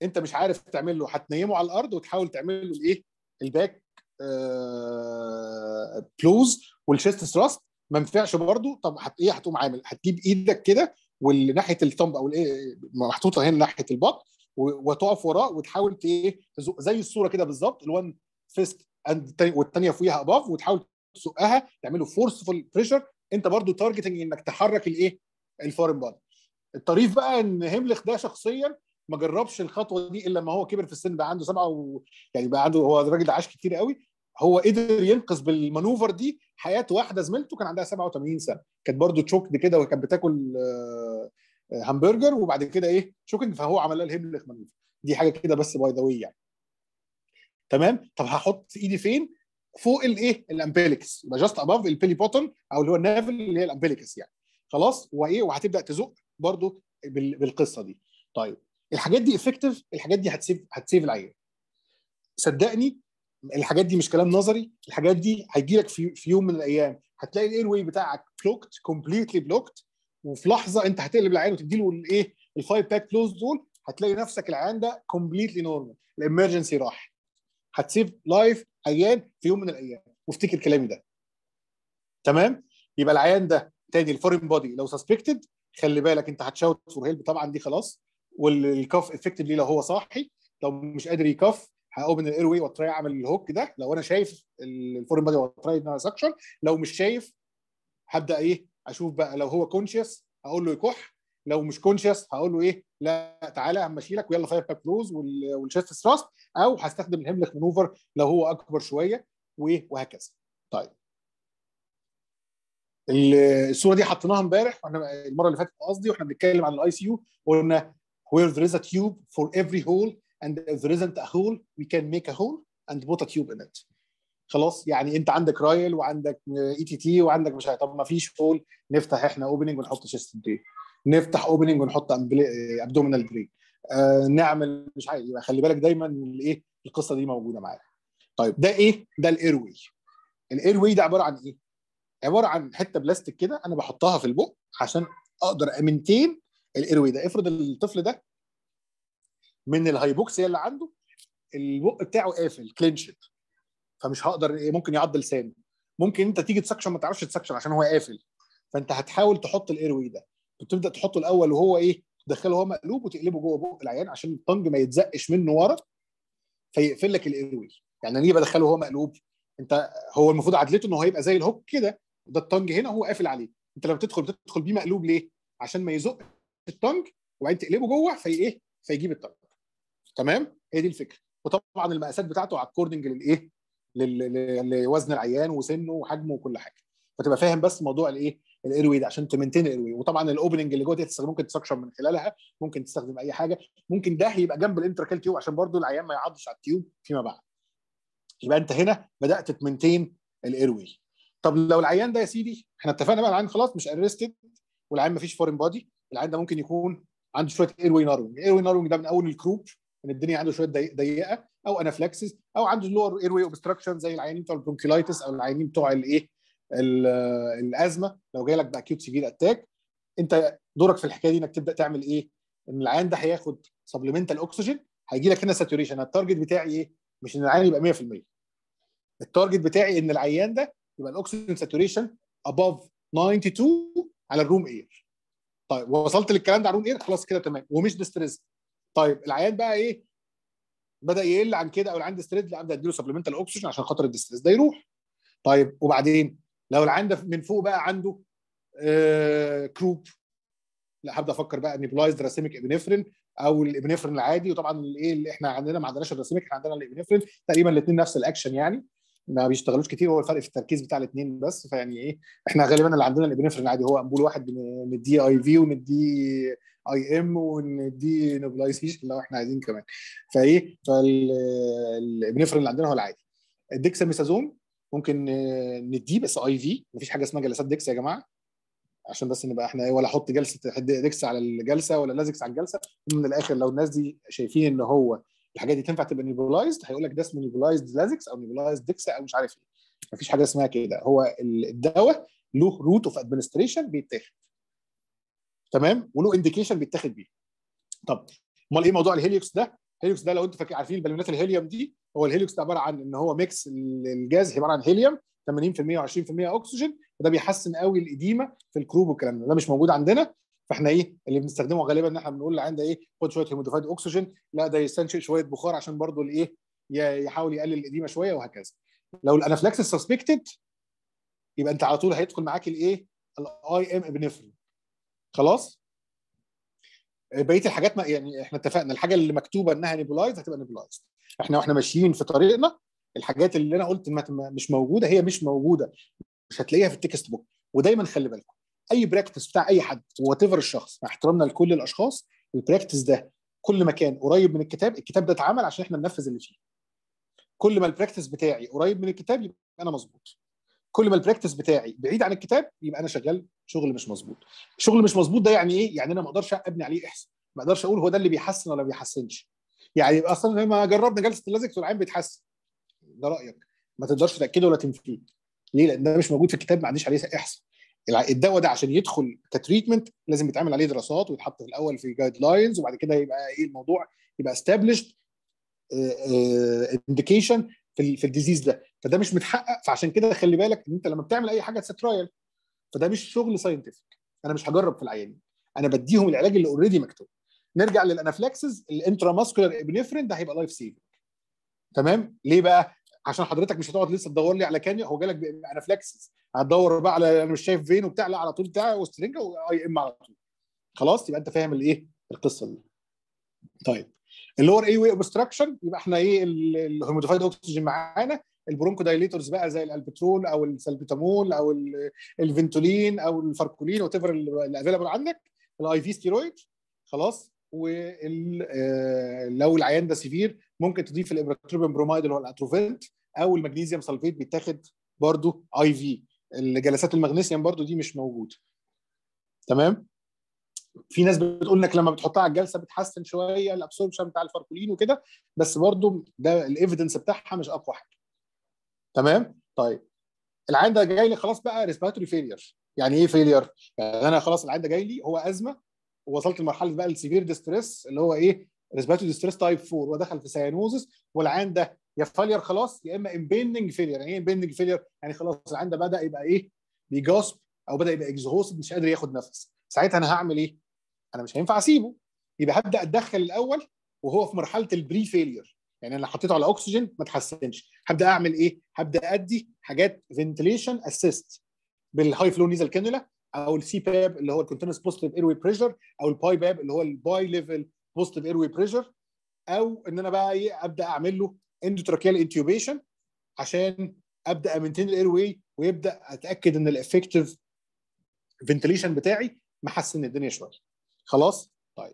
[SPEAKER 1] انت مش عارف تعمل له هتنيمه على الارض وتحاول تعمل له الايه؟ الباك آه، بلوز والشيست ثراست ما نفعش برضه طب هت ايه هتقوم عامل؟ هتجيب ايدك كده والناحية الثمب او الايه محطوطه هنا ناحيه البطن وتقف وراه وتحاول ايه زي الصوره كده بالظبط الوان فيست والثانيه فوقيها اباف وتحاول تسقها تعمله فورسفول بريشر انت برضو تارجتنج انك تحرك الايه الفورن بادي الطريف بقى ان هيملخ ده شخصيا ما جربش الخطوه دي الا لما هو كبر في السن بقى عنده سبعه و... يعني بقى عنده هو الراجل ده عاش كتير قوي هو قدر ينقذ بالمانوفر دي حياه واحده زميلته كان عندها 87 سنه كانت برضو تشوكد كده وكانت بتاكل همبرجر آه، آه، وبعد كده ايه شوكينج فهو عمل لها الهيملخ مانوفر دي حاجه كده بس باي ذا يعني تمام طب هحط ايدي فين فوق الايه الامبليكس يبقى جاست اباف البيلي بوتن او اللي هو النافل اللي هي الامبليكس يعني خلاص وايه وهتبدا تزق برضو بالقصه دي طيب الحاجات دي افكتيف الحاجات دي هتسيف هتسيف العيان صدقني الحاجات دي مش كلام نظري الحاجات دي هيجي لك في, في يوم من الايام هتلاقي الاير واي بتاعك بلوكت كومبليتلي بلوكت وفي لحظه انت هتقلب العيان وتدي له الايه الفايف باك كلوز دول هتلاقي نفسك العيان ده كومبليتلي نورمال الامرجنسي راح هتسيف لايف عيان في يوم من الايام وافتكر كلامي ده تمام يبقى العيان ده تاني الفورين بودي لو سسبكتد خلي بالك انت هتشاوت فور هيلب طبعا دي خلاص والكاف افكتيف ليه لو هو صاحي لو مش قادر يكف هاوبن الاير واي واتراي اعمل الهوك ده لو انا شايف الفورين بادي واتراي ان انا لو مش شايف هبدا ايه اشوف بقى لو هو كونشس هقول له يكح لو مش كونشس هقول له ايه لا تعالى اما اشيلك ويلا فاير باك كلوز والشيست ثراست او هستخدم الهملك مانوفر لو هو اكبر شويه وهكذا طيب الصوره دي حطيناها امبارح واحنا المره اللي فاتت قصدي واحنا بنتكلم عن الاي سي يو قلنا where there is a tube for every hole and if there isn't a hole we can make a hole and put a tube in it خلاص يعني انت عندك رايل وعندك اي تي تي وعندك مش طب ما فيش هول نفتح احنا اوبننج ونحط شيست دي نفتح اوبننج ونحط ابدومينال آه، برين نعمل مش عارف يبقى خلي بالك دايما الايه القصه دي موجوده معايا طيب ده ايه ده الايروي الايروي ده عباره عن ايه عباره عن حته بلاستيك كده انا بحطها في البق عشان اقدر امنتين الايروي ده افرض الطفل ده من الهايبوكسيا اللي عنده البق بتاعه قافل كلينشد فمش هقدر إيه؟ ممكن يعض لسانه ممكن انت تيجي تسكشن ما تعرفش تسكشن عشان هو قافل فانت هتحاول تحط الايروي ده بتبدا تحطه الاول وهو ايه تدخله وهو مقلوب وتقلبه جوه بق العيان عشان الطنج ما يتزقش منه ورا فيقفل لك الايروي يعني ليه بدخله وهو مقلوب انت هو المفروض عدلته انه هيبقى زي الهوك كده ده الطنج هنا وهو قافل عليه انت لما بتدخل بتدخل بيه مقلوب ليه عشان ما يزقش الطنج وبعدين تقلبه جوه في ايه فيجيب الطنج تمام هي دي الفكره وطبعا المقاسات بتاعته على الكوردنج للايه لوزن العيان وسنه وحجمه وكل حاجه فتبقى فاهم بس موضوع الايه الايروي ده عشان تمنتين الايروي وطبعا الاوبننج اللي جوه دي ممكن تستكشر من خلالها ممكن تستخدم اي حاجه ممكن ده هيبقى جنب الانتركال تيوب عشان برضو العيان ما يعضش على التيوب فيما بعد يبقى انت هنا بدات تمنتين الايروي طب لو العيان ده يا سيدي احنا اتفقنا بقى العيان خلاص مش ارستد والعيان ما فيش فورين بودي العيان ده ممكن يكون عنده شويه ايروي نارونج الايروي نارونج ده من اول الكروب ان الدنيا عنده شويه ضيقه او انافلاكسس او عنده لور ايروي اوبستراكشن زي العيانين بتوع البرونكيلايتس او العيانين بتوع الايه الازمه لو جاي لك باكيوت سيفير اتاك انت دورك في الحكايه دي انك تبدا تعمل ايه؟ ان العيان ده هياخد سبلمنتال اكسجين هيجي لك هنا ساتوريشن التارجت بتاعي ايه؟ مش ان العيان يبقى 100% التارجت بتاعي ان العيان ده يبقى الاكسجين ساتوريشن اباف 92 على الروم اير طيب وصلت للكلام ده على الروم اير خلاص كده تمام ومش ديستريس طيب العيان بقى ايه؟ بدا يقل عن كده او العيان ديستريس لا ابدا اديله سبلمنتال اكسجين عشان خاطر الديستريس ده يروح طيب وبعدين لو عنده من فوق بقى عنده آه، كروب لا هبدا افكر بقى نيبلايزد راسيميك ابنفرين او الابنفرين العادي وطبعا الايه اللي احنا عندنا ما عندناش الراسيميك احنا عندنا الابنفرين تقريبا الاثنين نفس الاكشن يعني ما بيشتغلوش كتير هو الفرق في التركيز بتاع الاثنين بس فيعني ايه احنا غالبا اللي عندنا الابنفرين العادي هو امبول واحد مدي اي في ومدي اي ام وندي نوبلايزيشن لو احنا عايزين كمان فايه فالابنفرين اللي عندنا هو العادي الديكساميثازون ممكن نديه بس اي في مفيش حاجه اسمها جلسات ديكس يا جماعه عشان بس نبقى احنا إيه، ولا احط جلسه ديكس على الجلسه ولا لازكس على الجلسه من الاخر لو الناس دي شايفين ان هو الحاجات دي تنفع تبقى نيبولايزد هيقول لك ده اسمه نيبولايزد لازكس او نيبولايزد ديكس او مش عارف ايه مفيش حاجه اسمها كده هو الدواء له روت اوف ادمنستريشن بيتاخد تمام وله انديكيشن بيتاخد بيه طب امال ايه موضوع الهيليوكس ده؟ الهيليوكس ده لو انت عارفين البالونات الهيليوم دي هو الهيليوكس ده عباره عن ان هو ميكس الجاز عباره عن هيليوم 80% و20% اكسجين وده بيحسن قوي الاديمه في الكروب والكلام ده مش موجود عندنا فاحنا ايه اللي بنستخدمه غالبا ان احنا بنقول لعندها ايه خد شويه هيموديفايد اكسجين لا ده يستنشق شويه بخار عشان برضه الايه يحاول يقلل الاديمه شويه وهكذا لو الانافلاكس سسبكتد يبقى انت على طول هيدخل معاك الايه الاي ام ابنفرين خلاص بقيه الحاجات ما يعني احنا اتفقنا الحاجه اللي مكتوبه انها نيبولايز هتبقى نيبولايز احنا واحنا ماشيين في طريقنا الحاجات اللي انا قلت مش موجوده هي مش موجوده مش هتلاقيها في التكست بوك ودايما خلي بالكم اي براكتس بتاع اي حد وات ايفر الشخص مع احترامنا لكل الاشخاص البراكتس ده كل ما كان قريب من الكتاب الكتاب ده اتعمل عشان احنا ننفذ اللي فيه كل ما البراكتس بتاعي قريب من الكتاب يبقى انا مظبوط كل ما البراكتس بتاعي بعيد عن الكتاب يبقى انا شغال شغل مش مظبوط شغل مش مظبوط ده يعني ايه يعني انا ما اقدرش ابني عليه احسن ما اقدرش اقول هو ده اللي بيحسن ولا ما بيحسنش يعني اصلا لما جربنا جلسه اللازكس العين بيتحسن ده رايك ما تقدرش تاكده ولا تنفيه ليه؟ لان ده مش موجود في الكتاب ما عنديش عليه احصاء الدواء ده عشان يدخل كتريتمنت لازم يتعمل عليه دراسات ويتحط في الاول في جايد لاينز وبعد كده يبقى ايه الموضوع يبقى استابلشد انديكيشن في في الديزيز ده فده مش متحقق فعشان كده خلي بالك ان انت لما بتعمل اي حاجه ترايل فده مش شغل ساينتفك انا مش هجرب في العيانين انا بديهم العلاج اللي اوريدي مكتوب نرجع للانافلاكسز الانترا ماسكولار ابنفرين ده هيبقى لايف سيفنج تمام ليه بقى عشان حضرتك مش هتقعد لسه تدور لي على كاني هو جالك بانافلاكسس هتدور بقى على انا مش شايف فين وبتاع لا على طول بتاع وسترنجا واي ام على طول خلاص يبقى انت فاهم الايه القصه دي طيب اللور اي واي اوبستراكشن يبقى احنا ايه الهيموديفايد اوكسجين معانا البرونكو دايليتورز بقى زي الالبترول او السلبيتامول او الفنتولين او الفاركولين وات ايفر الافيلابل عندك الاي في ستيرويد خلاص ولو آه، العيان ده سيفير ممكن تضيف الابراتروبين برومايد اللي هو الاتروفنت او المغنيسيوم سلفيت بيتاخد برضو اي في جلسات المغنيسيوم برضو دي مش موجوده تمام في ناس بتقول لك لما بتحطها على الجلسه بتحسن شويه الابسوربشن بتاع الفاركولين وكده بس برضو ده الايفيدنس بتاعها مش اقوى حاجه تمام طيب العيان ده جاي لي خلاص بقى ريسبيراتوري فيلير يعني ايه فيلير يعني انا خلاص العيان ده جاي لي هو ازمه وصلت لمرحله بقى السيفير ديستريس اللي هو ايه ريسبيرتوري ديستريس تايب 4 ودخل في سيانوزس والعيان ده يا فالير خلاص يا اما امبيندنج فيلير يعني ايه امبيندنج فيلير يعني خلاص العيان ده بدا يبقى ايه بيجاسب او بدا يبقى اكزهوست مش قادر ياخد نفس ساعتها انا هعمل ايه؟ انا مش هينفع اسيبه يبقى هبدا اتدخل الاول وهو في مرحله البري فيلير يعني انا حطيته على اكسجين ما تحسنش هبدا اعمل ايه؟ هبدا ادي حاجات فنتليشن اسيست بالهاي فلو نيزل كانولا او السي باب اللي هو الكونتينوس بوزيتيف اير بريشر او الباي باب اللي هو الباي ليفل بوزيتيف اير بريشر او ان انا بقى ايه ابدا اعمل له اندوتراكيال انتيوبيشن عشان ابدا امنتين الاير ويبدا اتاكد ان الافكتيف فنتليشن بتاعي محسن الدنيا شويه خلاص طيب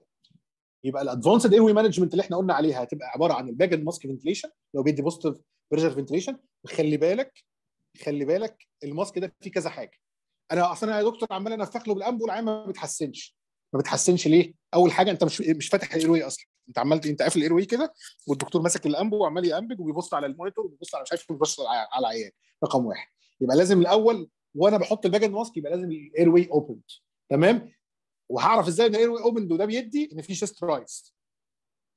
[SPEAKER 1] يبقى الادفانسد اير مانجمنت اللي احنا قلنا عليها هتبقى عباره عن الباجن ماسك فنتليشن لو بيدي بوزيتيف بريشر فنتليشن وخلي بالك خلي بالك الماسك ده فيه كذا حاجه انا اصلا يا دكتور عمال انفخ له بالانبو العين ما بتحسنش ما بتحسنش ليه اول حاجه انت مش مش فاتح الايروي اصلا انت عمال انت قافل الايروي كده والدكتور ماسك الانبو وعمال يانبج وبيبص على المونيتور وبيبص على مش عارف إيه، بيبص على العيان رقم واحد يبقى لازم الاول وانا بحط الباجن ماسك يبقى لازم الايروي اوبند تمام وهعرف ازاي ان الايروي اوبند وده بيدي ان في شيست رايز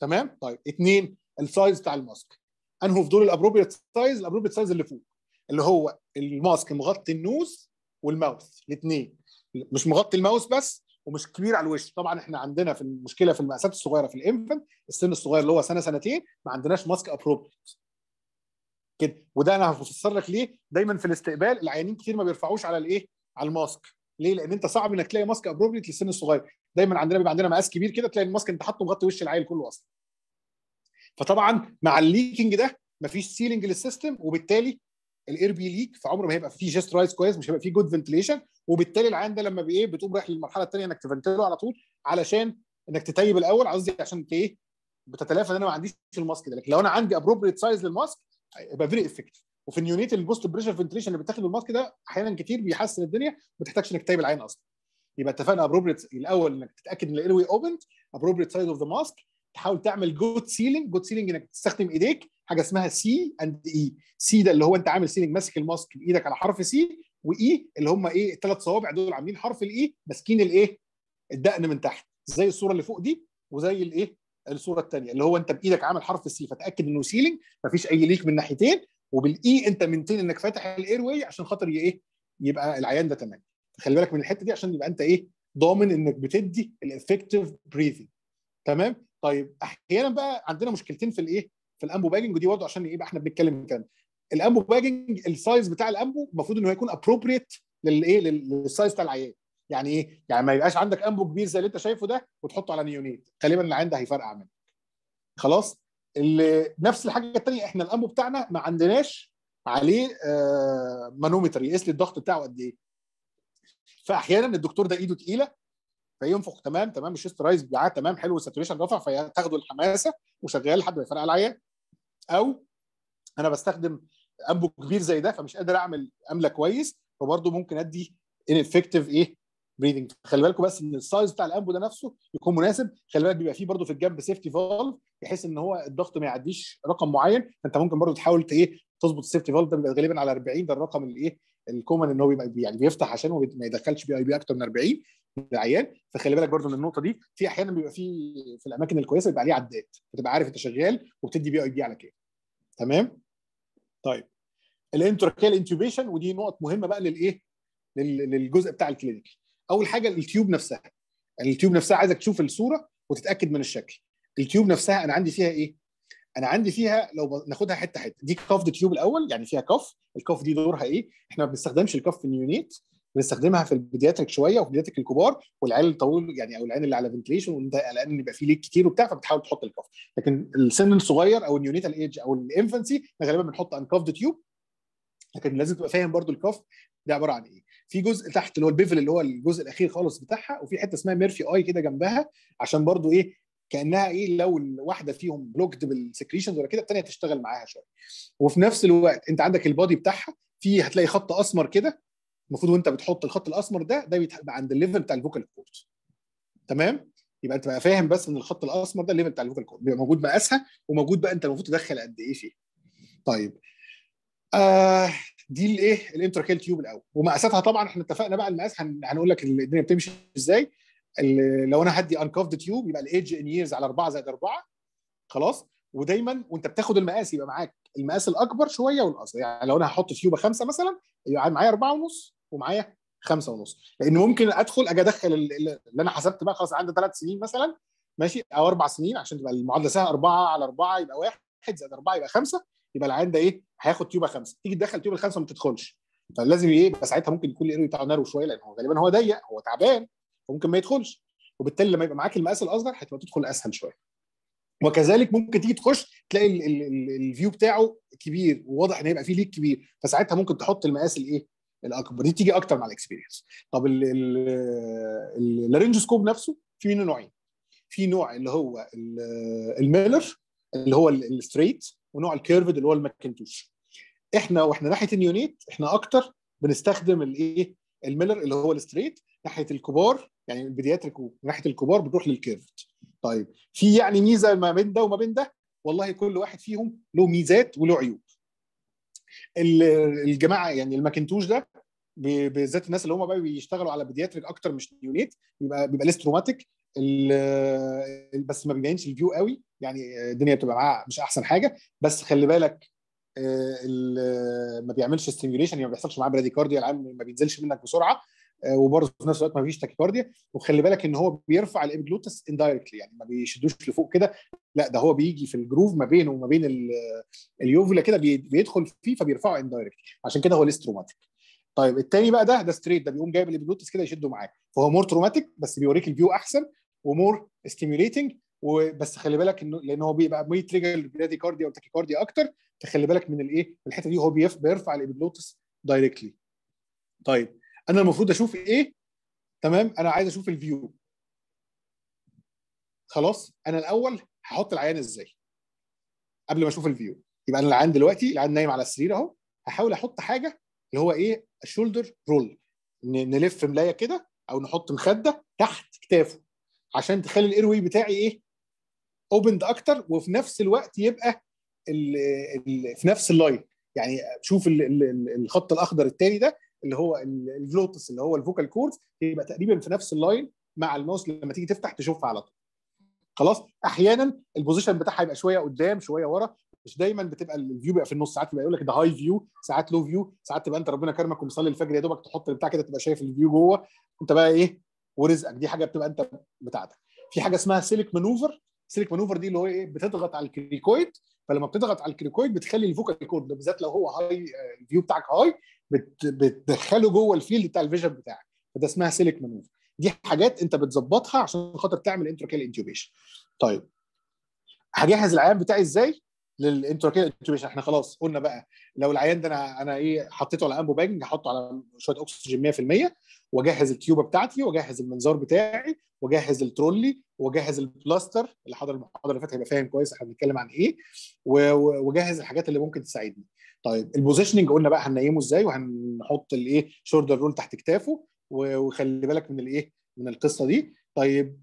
[SPEAKER 1] تمام طيب اثنين السايز بتاع الماسك انهو في دول الابروبريت سايز الابروبريت سايز اللي فوق اللي هو الماسك مغطي النوز والماوس الاثنين مش مغطي الماوس بس ومش كبير على الوش طبعا احنا عندنا في المشكله في المقاسات الصغيره في الانفنت السن الصغير اللي هو سنه سنتين ما عندناش ماسك ابروبريت كده وده انا هفسر لك ليه دايما في الاستقبال العيانين كتير ما بيرفعوش على الايه على الماسك ليه لان انت صعب انك تلاقي ماسك ابروبريت للسن الصغير دايما عندنا بيبقى عندنا مقاس كبير كده تلاقي الماسك انت حاطه مغطي وش العيل كله اصلا فطبعا مع الليكنج ده مفيش سيلنج للسيستم وبالتالي الاير بي ليك فعمره ما هيبقى فيه جست رايز كويس مش هيبقى فيه جود فنتليشن وبالتالي العيان ده لما بايه بتقوم رايح للمرحله الثانيه انك تفنتله على طول علشان انك تتيب الاول قصدي إيه؟ عشان ايه بتتلافى ان انا ما عنديش الماسك ده لكن لو انا عندي ابروبريت سايز للماسك هيبقى فيري افكتيف وفي النيونيت البوست بريشر فنتليشن اللي بتاخد الماسك ده احيانا كتير بيحسن الدنيا ما تحتاجش انك تتيب العين اصلا يبقى اتفقنا ابروبريت الاول انك تتاكد ان الاير واي اوبند ابروبريت سايز اوف ذا ماسك تحاول تعمل جود سيلينج جود سيلينج انك تستخدم ايديك حاجه اسمها سي اند اي سي ده اللي هو انت عامل سيلينج ماسك الماسك بايدك على حرف سي واي e اللي هم ايه الثلاث صوابع دول عاملين حرف الاي e ماسكين الايه الدقن من تحت زي الصوره اللي فوق دي وزي الايه الصوره الثانيه اللي هو انت بايدك عامل حرف السي فتاكد انه سيلينج مفيش اي ليك من ناحيتين وبالاي e انت منتين انك فاتح الاير واي عشان خاطر ايه يبقى العيان ده تمام خلي بالك من الحته دي عشان يبقى انت ايه ضامن انك بتدي الافكتيف بريثنج تمام طيب احيانا بقى عندنا مشكلتين في الايه في الامبو باجنج ودي برضه عشان يبقى احنا بنتكلم كلام الامبو باجنج السايز بتاع الامبو المفروض ان هو يكون ابروبريت للايه للسايز بتاع العيان يعني ايه يعني ما يبقاش عندك امبو كبير زي اللي انت شايفه ده وتحطه على نيونيت غالبا العيان ده هيفرقع منك خلاص نفس الحاجه الثانيه احنا الامبو بتاعنا ما عندناش عليه آه مانومتر يقيس لي الضغط بتاعه قد ايه فاحيانا الدكتور ده ايده تقيله فينفخ تمام تمام الشيست رايز بتاعه تمام حلو الساتوريشن رفع فتاخده الحماسه وشغال لحد ما يفرقع العيان او انا بستخدم امبو كبير زي ده فمش قادر اعمل امله كويس فبرضه ممكن ادي ان افكتيف ايه بريدنج خلي بالكم بس ان السايز بتاع الامبو ده نفسه يكون مناسب خلي بالك بيبقى فيه برضه في الجنب سيفتي فالف بحيث ان هو الضغط ما يعديش رقم معين فانت ممكن برضه تحاول ايه تظبط السيفتي فالف ده بيبقى غالبا على 40 ده الرقم الايه الكومن ان هو بيبقى يعني بيفتح عشان ما يدخلش بي اي بي اكتر من 40 العيان فخلي بالك برضو من النقطه دي في احيانا بيبقى في في الاماكن الكويسه بيبقى عليه عداد بتبقى عارف انت شغال وبتدي بي اي بي على كام تمام طيب الانتركال انتوبيشن ودي نقط مهمه بقى للايه للجزء بتاع الكلينيك اول حاجه التيوب نفسها التيوب نفسها عايزك تشوف الصوره وتتاكد من الشكل التيوب نفسها انا عندي فيها ايه انا عندي فيها لو ناخدها حته حته دي كف تيوب الاول يعني فيها كف الكف دي دورها ايه احنا ما بنستخدمش الكف في النيونيت بنستخدمها في البيدياتريك شويه وفي البيدياتريك الكبار والعيال الطويل يعني او العيال اللي على فنتليشن وانت قلقان ان يبقى فيه ليك كتير وبتاع فبتحاول تحط الكف لكن السن الصغير او النيونيتال ايج او الانفنسي غالبا بنحط انكافد تيوب لكن لازم تبقى فاهم برضو الكف ده عباره عن ايه في جزء تحت اللي هو البيفل اللي هو الجزء الاخير خالص بتاعها وفي حته اسمها ميرفي اي كده جنبها عشان برضو ايه كانها ايه لو الواحده فيهم بلوكد بالسكريشنز ولا كده الثانيه تشتغل معاها شويه وفي نفس الوقت انت عندك البادي بتاعها في هتلاقي خط اسمر كده المفروض وانت بتحط الخط الاسمر ده ده بيبقى عند الليفل بتاع الفوكال كورد تمام يبقى انت بقى فاهم بس ان الخط الاسمر ده الليفل بتاع الفوكال كورد بيبقى موجود مقاسها وموجود بقى انت المفروض تدخل قد ايه فيه طيب آه دي الايه الانتراكيل تيوب الاول ومقاساتها طبعا احنا اتفقنا بقى المقاس هنقول لك الدنيا بتمشي ازاي لو انا هدي انكافد تيوب يبقى الايدج ان ييرز على 4 زائد 4 خلاص ودايما وانت بتاخد المقاس يبقى معاك المقاس الاكبر شويه والاصغر يعني لو انا هحط تيوبه 5 مثلا يبقى معايا 4 ونص ومعايا خمسة ونص لان ممكن ادخل اجي ادخل اللي انا حسبت بقى خلاص عندي ثلاث سنين مثلا ماشي او اربع سنين عشان تبقى المعادله سهله اربعه على اربعه يبقى واحد زائد اربعه يبقى خمسه يبقى العيان ده ايه هياخد تيوبه خمسه تيجي تدخل تيوبه الخمسه ما بتدخلش فلازم ايه يبقى ساعتها ممكن يكون الايرو بتاعه نرو شويه لان هو غالبا هو ضيق هو تعبان فممكن ما يدخلش وبالتالي لما يبقى معاك المقاس الاصغر هتبقى تدخل اسهل شويه وكذلك ممكن تيجي تخش تلاقي الفيو بتاعه كبير وواضح ان هيبقى فيه ليك كبير فساعتها ممكن تحط المقاس الايه الاكبر دي تيجي اكتر مع الاكسبيرينس طب اللارنجوسكوب نفسه في منه نوعين في نوع اللي هو الميلر اللي هو الستريت ونوع الكيرفد اللي هو الماكنتوش احنا واحنا ناحيه النيونيت احنا اكتر بنستخدم الايه الميلر اللي هو الستريت ناحيه الكبار يعني البيدياتريك ناحيه الكبار بتروح للكيرفد طيب في يعني ميزه ما بين ده وما بين ده والله كل واحد فيهم له ميزات وله عيوب الجماعه يعني الماكنتوش ده بالذات الناس اللي هم بقى بيشتغلوا على بيدياتريك اكتر مش نيونيت بيبقى بيبقى ليستروماتيك بس ما بيبينش الفيو قوي يعني الدنيا بتبقى معاه مش احسن حاجه بس خلي بالك آه، ما بيعملش ستيميوليشن يعني ما بيحصلش معاه براديكارديا العام ما بينزلش منك بسرعه آه، وبرضه في نفس الوقت ما فيش تاكيكارديا وخلي بالك ان هو بيرفع الابجلوتس اندايركتلي يعني ما بيشدوش لفوق كده لا ده هو بيجي في الجروف ما بينه وما بين آه، اليوفلا كده بيدخل فيه فبيرفعه اندايركتلي عشان كده هو ليس تروماتيك طيب التاني بقى ده ده ستريت ده بيقوم جايب الابجلوتس كده يشده معاه فهو مور تروماتيك بس بيوريك الفيو احسن ومور ستيميوليتنج وبس خلي بالك انه لان هو بيبقى مي تريجر كارديا او تاكيكارديا اكتر فخلي بالك من الايه الحته دي هو بيرفع الابجلوتس دايركتلي طيب انا المفروض اشوف ايه تمام انا عايز اشوف الفيو خلاص انا الاول هحط العيان ازاي قبل ما اشوف الفيو يبقى انا العيان دلوقتي العيان نايم على السرير اهو هحاول احط حاجه اللي هو ايه الشولدر رول نلف ملايه كده او نحط مخده تحت كتافه عشان تخلي الاير بتاعي ايه اوبند اكتر وفي نفس الوقت يبقى الـ الـ في نفس اللاين يعني شوف الخط الاخضر التاني ده اللي هو الفلوتس اللي هو الفوكال كوردز يبقى تقريبا في نفس اللاين مع الماوس لما تيجي تفتح تشوفها على طول خلاص احيانا البوزيشن بتاعها يبقى شويه قدام شويه ورا مش دايما بتبقى الفيو بيبقى في النص ساعات بيبقى يقول لك ده هاي فيو ساعات لو فيو ساعات تبقى انت ربنا كرمك ومصلي الفجر يا دوبك تحط البتاع كده تبقى شايف الفيو جوه انت بقى ايه ورزقك دي حاجه بتبقى انت بتاعتك في حاجه اسمها سيلك مانوفر سيلك مانوفر دي اللي هو ايه بتضغط على الكريكويد فلما بتضغط على الكريكويد بتخلي الفوكال كورد بالذات لو هو هاي آه، الفيو بتاعك هاي بت بتدخله جوه الفيلد بتاع الفيجن بتاعك فده اسمها سيليك مانوفر دي حاجات انت بتظبطها عشان خاطر تعمل انتراكيال انتوبيشن طيب هجهز العيان بتاعي ازاي للانتراكيال انتوبيشن احنا خلاص قلنا بقى لو العيان ده انا انا ايه حطيته على امبو باجنج هحطه على شويه اكسجين 100% واجهز التيوبه بتاعتي واجهز المنظار بتاعي واجهز الترولي واجهز البلاستر اللي حضر المحاضره اللي فاتت هيبقى فاهم كويس احنا بنتكلم عن ايه واجهز الحاجات اللي ممكن تساعدني طيب البوزيشننج قلنا بقى هننيمه ازاي وهنحط الايه شولدر رول تحت كتافه وخلي بالك من الايه من القصه دي طيب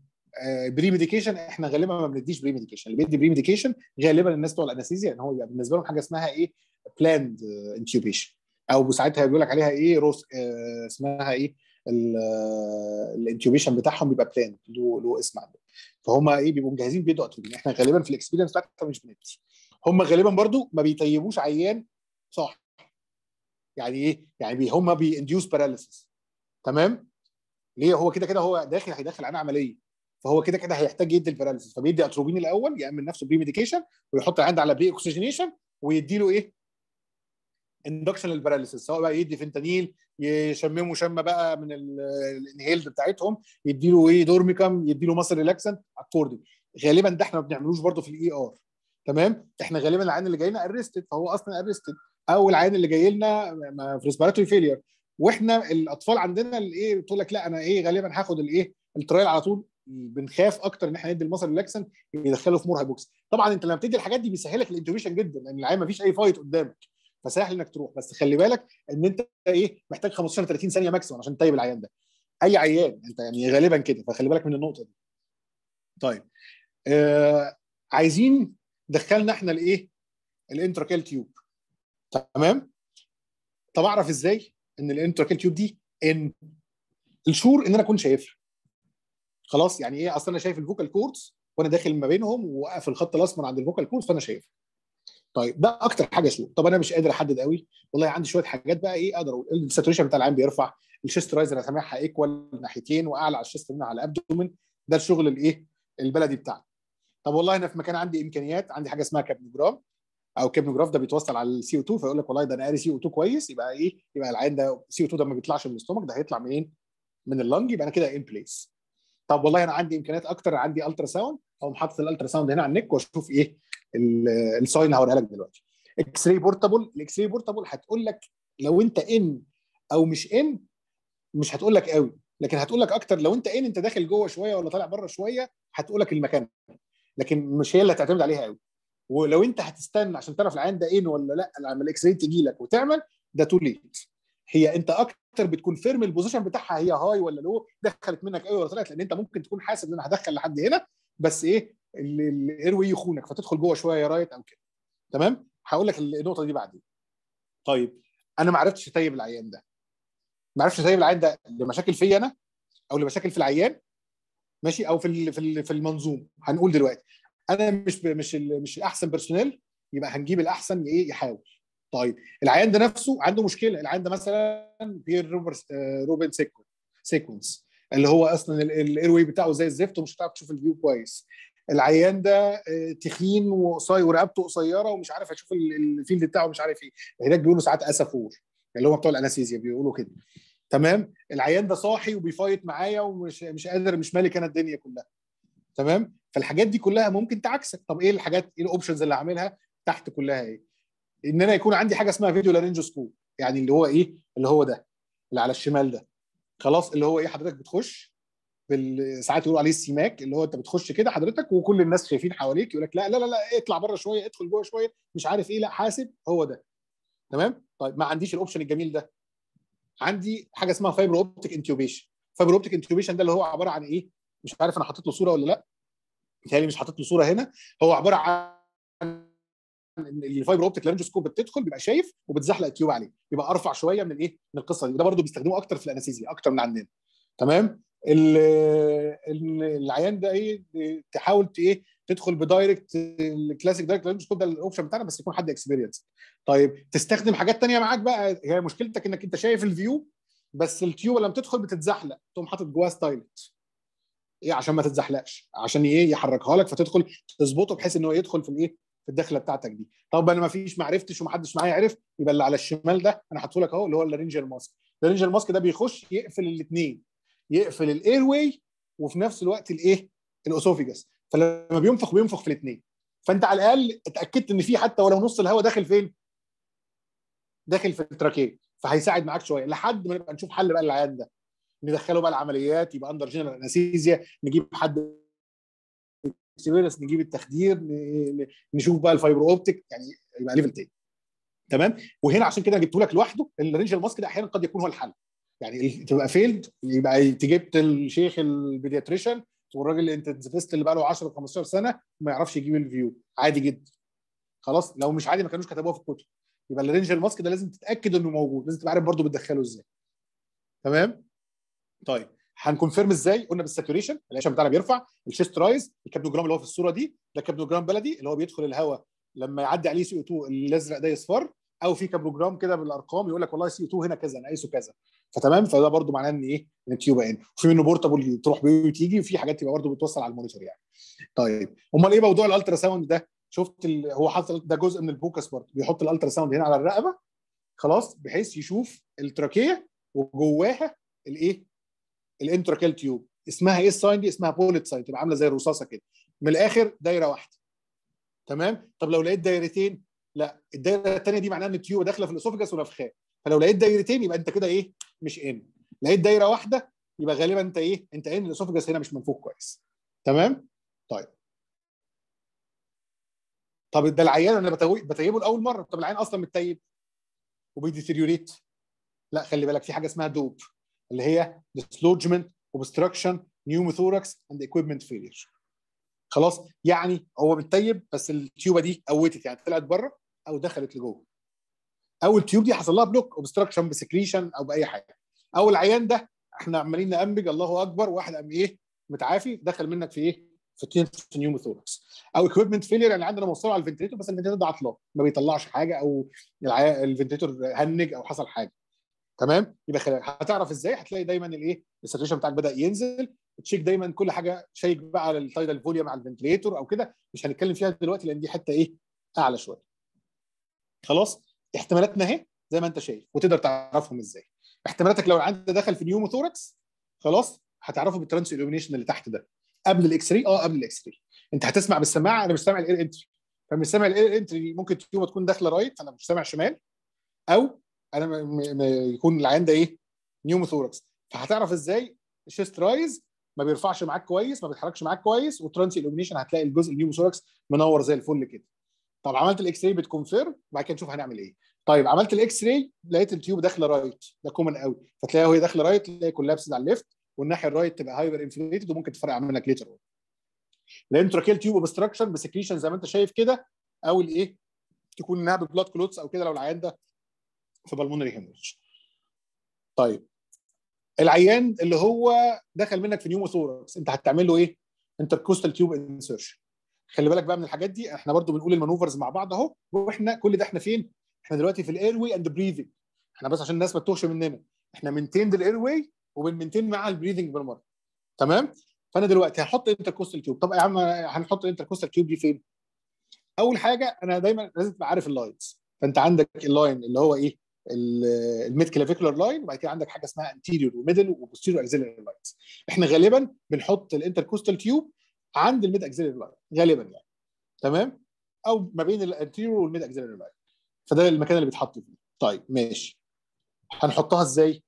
[SPEAKER 1] بري آه، ميديكيشن احنا غالبا ما بنديش بري ميديكيشن اللي بيدي بري ميديكيشن غالبا الناس بتوع الانستيزيا يعني هو يبقى يعني بالنسبه لهم حاجه اسمها ايه بلاند انتيوبيشن آه، او ساعتها بيقول لك عليها ايه روس آه، اسمها ايه الانتيوبيشن بتاعهم بيبقى بلاند له له اسم عنده فهم ايه بيبقوا مجهزين بيدوا احنا غالبا في الاكسبيرينس بتاعتنا مش بندي هم غالبا برضو ما بيطيبوش عيان صح يعني ايه يعني هم بينديوس باراليسيس تمام ليه هو كده كده هو داخل هيدخل عن عمليه فهو كده كده هيحتاج يدي الباراليسيس فبيدي اتروبين الاول يامن نفسه بري ميديكيشن ويحط العند على بري اوكسجينيشن ويدي له ايه اندكشن للباراليسيس سواء بقى يدي فنتانيل يشممه شمه بقى من الانهيلد بتاعتهم يدي له ايه دورميكام يدي له مصر ريلاكسنت اكوردي غالبا ده احنا ما بنعملوش برده في الاي ار e تمام احنا غالبا العين اللي جاينا ارستد فهو اصلا ارستد او العيان اللي جاي لنا في ريسبيراتوري فيلير واحنا الاطفال عندنا اللي ايه بتقول لك لا انا ايه غالبا هاخد الايه الترايل على طول بنخاف اكتر ان احنا ندي المصل ريلاكسن يدخله في مرهق بوكس طبعا انت لما بتدي الحاجات دي بيسهلك الانتوبيشن جدا لان العيان ما فيش اي فايت قدامك فسهل انك تروح بس خلي بالك ان انت ايه محتاج 15 30 ثانيه ماكسيموم عشان تطيب العيان ده اي عيان انت يعني غالبا كده فخلي بالك من النقطه دي طيب آه عايزين دخلنا احنا الايه الانتراكيل تيوب تمام طب اعرف ازاي ان الانتراكال تيوب دي ان الشور ان انا اكون شايفها خلاص يعني ايه اصل انا شايف الفوكال كوردز وانا داخل ما بينهم ووقف الخط الاسمر عند الفوكال كوردز فانا شايفها طيب ده اكتر حاجه شو طب انا مش قادر احدد قوي والله عندي شويه حاجات بقى ايه اقدر اقول الساتوريشن بتاع العين بيرفع الشيست رايز انا سامعها ايكوال ناحيتين واعلى على الشيست من على الابدومن ده الشغل الايه البلدي بتاعنا طب والله انا في مكان عندي امكانيات عندي حاجه اسمها كابنوجرام او كابن جراف ده بيتوصل على السي او 2 فيقول لك والله ده انا قاري سي او 2 كويس يبقى ايه يبقى العين ده سي او 2 ده ما بيطلعش من الاستومك ده هيطلع منين؟ من اللنج يبقى انا كده ان بليس طب والله انا عندي امكانيات اكتر عندي الترا ساوند اقوم حاطط الالترا ساوند هنا على النك واشوف ايه الساين هوريها لك دلوقتي اكس راي بورتابل الاكس راي بورتابل هتقول لك لو انت ان او مش ان مش هتقول لك قوي لكن هتقول لك اكتر لو انت ان انت داخل جوه شويه ولا طالع بره شويه هتقول لك المكان لكن مش هي اللي هتعتمد عليها قوي ولو انت هتستنى عشان تعرف العيان ده ايه ولا لا لما الاكس راي تجي لك وتعمل ده تو ليت هي انت اكتر فيرم البوزيشن بتاعها هي هاي ولا لو دخلت منك ايوه ولا طلعت لان انت ممكن تكون حاسب ان انا هدخل لحد هنا بس ايه الاير واي يخونك فتدخل جوه شويه رايت او كده تمام هقول لك النقطه دي بعدين طيب انا ما عرفتش اطيب العيان ده ما عرفتش اطيب العيان ده لمشاكل فيا انا او لمشاكل في العيان ماشي او في في المنظومه هنقول دلوقتي انا مش مش مش احسن بيرسونيل يبقى هنجيب الاحسن ايه يحاول طيب العيان ده نفسه عنده مشكله العيان ده مثلا بير روبرس آه، روبن سيكونس اللي هو اصلا الايروي بتاعه زي الزفت ومش هتعرف تشوف الفيو كويس العيان ده آه، تخين وقصير ورقبته قصيره ومش عارف اشوف الفيلد بتاعه مش عارف ايه هناك بيقولوا ساعات اسفور اللي هم بتوع الانستيزيا بيقولوا كده تمام العيان ده صاحي وبيفايت معايا ومش مش قادر مش مالك انا الدنيا كلها تمام فالحاجات دي كلها ممكن تعكسك طب ايه الحاجات ايه الاوبشنز اللي هعملها تحت كلها ايه ان انا يكون عندي حاجه اسمها فيديو لارينج سكوب يعني اللي هو ايه اللي هو ده اللي على الشمال ده خلاص اللي هو ايه حضرتك بتخش بالساعات ساعات يقولوا عليه السيماك اللي هو انت بتخش كده حضرتك وكل الناس شايفين حواليك يقول لك لا لا لا, لا اطلع بره شويه ادخل جوه شويه مش عارف ايه لا حاسب هو ده تمام طيب ما عنديش الاوبشن الجميل ده عندي حاجه اسمها فايبر اوبتيك انتيوبيشن فايبر اوبتيك انتيوبيشن ده اللي هو عباره عن ايه مش عارف انا حطيت له صوره ولا لا بيتهيألي مش حطيت له صوره هنا هو عباره عن الفايبر اوبتيك لارنجوسكوب بتدخل بيبقى شايف وبتزحلق التيوب عليه بيبقى ارفع شويه من الايه من القصه دي وده برده بيستخدموه اكتر في الانستيزيا اكتر من عندنا تمام العيان ده ايه تحاول ايه تدخل بدايركت الكلاسيك دايركت لارنجوسكوب ده الاوبشن بتاعنا بس يكون حد اكسبيرينس طيب تستخدم حاجات ثانيه معاك بقى هي مشكلتك انك انت شايف الفيو بس التيوب لما تدخل بتتزحلق تقوم حاطط جواها ستايلت ايه عشان ما تتزحلقش عشان ايه يحركها لك فتدخل تظبطه بحيث ان هو يدخل في الايه في الدخله بتاعتك دي طب انا ما فيش ما عرفتش ومحدش معايا عرف يبقى اللي على الشمال ده انا حاطه لك اهو اللي هو الرينجر ماسك الرينجر ماسك ده بيخش يقفل الاثنين يقفل الاير واي وفي نفس الوقت الايه الاسوفيجاس فلما بينفخ بينفخ في الاثنين فانت على الاقل اتاكدت ان في حتى ولو نص الهواء داخل فين داخل في التراكيه فهيساعد معاك شويه لحد ما نبقى نشوف حل بقى للعيان ده ندخله بقى العمليات يبقى اندر جنرال انستيزيا نجيب حد نجيب التخدير نشوف بقى الفايبر اوبتيك يعني يبقى ليفل تاني تمام وهنا عشان كده جبته لك لوحده الرينج الماسك ده احيانا قد يكون هو الحل يعني تبقى فيلد يبقى تجيبت الشيخ البيدياتريشن والراجل الانتنسيفيست اللي بقى له 10 15 سنه ما يعرفش يجيب الفيو عادي جدا خلاص لو مش عادي ما كانوش كتبوها في الكتب يبقى الرينج الماسك ده لازم تتاكد انه موجود لازم تبقى عارف برضه بتدخله ازاي تمام طيب هنكونفيرم ازاي؟ قلنا بالساتوريشن العشاء بتاعنا بيرفع الشيست رايز الكابنوجرام اللي هو في الصوره دي ده كابنوجرام بلدي اللي هو بيدخل الهواء لما يعدي عليه سي او 2 الازرق ده يصفر او في كابلوجرام كده بالارقام يقول لك والله سي 2 هنا كذا انا قايسه كذا فتمام فده برده معناه ان ايه ان التيوب ان وفي منه بورتابل تروح بيه وتيجي وفي حاجات تبقى برده بتوصل على المونيتور يعني طيب امال ايه موضوع الالترا ساوند ده شفت ال... هو حاطط ده جزء من البوكس برضه بيحط الالترا ساوند هنا على الرقبه خلاص بحيث يشوف التراكيه وجواها الايه الانتراكال تيوب اسمها ايه الساين دي اسمها بولت ساين تبقى عامله زي الرصاصه كده من الاخر دايره واحده تمام طب لو لقيت دايرتين لا الدايره الثانيه دي معناها ان التيوب داخله في الاسوفجس ونفخاه فلو لقيت دايرتين يبقى انت كده ايه مش ان لقيت دايره واحده يبقى غالبا انت ايه انت ان الاسوفجس هنا مش منفوخ كويس تمام طيب طب ده العيان انا بتيبه لاول مره طب العيان اصلا متيب وبيديتيريوريت لا خلي بالك في حاجه اسمها دوب اللي هي ديسلوجمنت اوبستراكشن نيوموثوركس اند اكويبمنت فيلير خلاص يعني هو متطيب بس التيوبه دي قوتت يعني طلعت بره او دخلت لجوه او التيوب دي حصل لها بلوك اوبستراكشن بسكريشن او باي حاجه او العيان ده احنا عمالين نأمج الله اكبر واحد قام ايه متعافي دخل منك في ايه في نيوموثوركس او اكويبمنت فيلير يعني عندنا موصله على الفنتريتور بس الفنتريتور ده عطلان ما بيطلعش حاجه او الفنتريتور هنج او حصل حاجه تمام يبقى خلال. هتعرف ازاي هتلاقي دايما الايه الساتوريشن بتاعك بدا ينزل تشيك دايما كل حاجه شيك بقى على التايدال فوليوم على الفنتليتور او كده مش هنتكلم فيها دلوقتي لان دي حته ايه اعلى شويه خلاص احتمالاتنا اهي زي ما انت شايف وتقدر تعرفهم ازاي احتمالاتك لو عندك دخل في نيومو ثوركس خلاص هتعرفه بالترانس الومينيشن اللي تحت ده قبل الاكس راي اه قبل الاكس راي انت هتسمع بالسماعه انا مش سامع الاير انتري فمش سامع الاير انتري ممكن تكون داخله رايت انا مش سامع شمال او انا م... م... يكون العيان ده ايه نيوموثوركس فهتعرف ازاي الشيست رايز ما بيرفعش معاك كويس ما بيتحركش معاك كويس وترانسي الومنيشن هتلاقي الجزء النيوموثوركس منور زي الفل كده طب عملت الاكس راي بتكونفيرم وبعد كده نشوف هنعمل ايه طيب عملت الاكس راي لقيت التيوب داخله رايت ده كومن قوي فتلاقيها وهي داخله رايت تلاقي كولابس على الليفت والناحيه الرايت تبقى هايبر انفليتد وممكن تفرقع منك ليتر اون الانتراكيل تيوب اوبستراكشن بسكريشن زي ما انت شايف كده او الايه تكون انها ببلاد كلوتس او كده لو العيان ده في بالمونري هيموريج طيب العيان اللي هو دخل منك في نيوموثوركس انت هتعمل له ايه انتركوستال تيوب انسرشن خلي بالك بقى من الحاجات دي احنا برضو بنقول المانوفرز مع بعض اهو واحنا كل ده احنا فين احنا دلوقتي في الاير واي اند بريذنج احنا بس عشان الناس ما تتوهش مننا احنا منتين الاير واي وبنمنتين معاها البريذنج بالمره تمام فانا دلوقتي هحط انتركوستال تيوب طب يا عم هنحط الانتركوستال تيوب دي فين اول حاجه انا دايما لازم تبقى عارف اللاينز فانت عندك اللاين اللي هو ايه الميد كلافيكولار لاين وبعد كده عندك حاجه اسمها انتيريور وميدل وبوستيريور اكسيلري لاينز احنا غالبا بنحط الانتركوستال تيوب عند الميد اكسيلري لاين غالبا يعني تمام او ما بين الانتيريور والميد اكسيلري لاين فده المكان اللي بيتحط فيه طيب ماشي هنحطها ازاي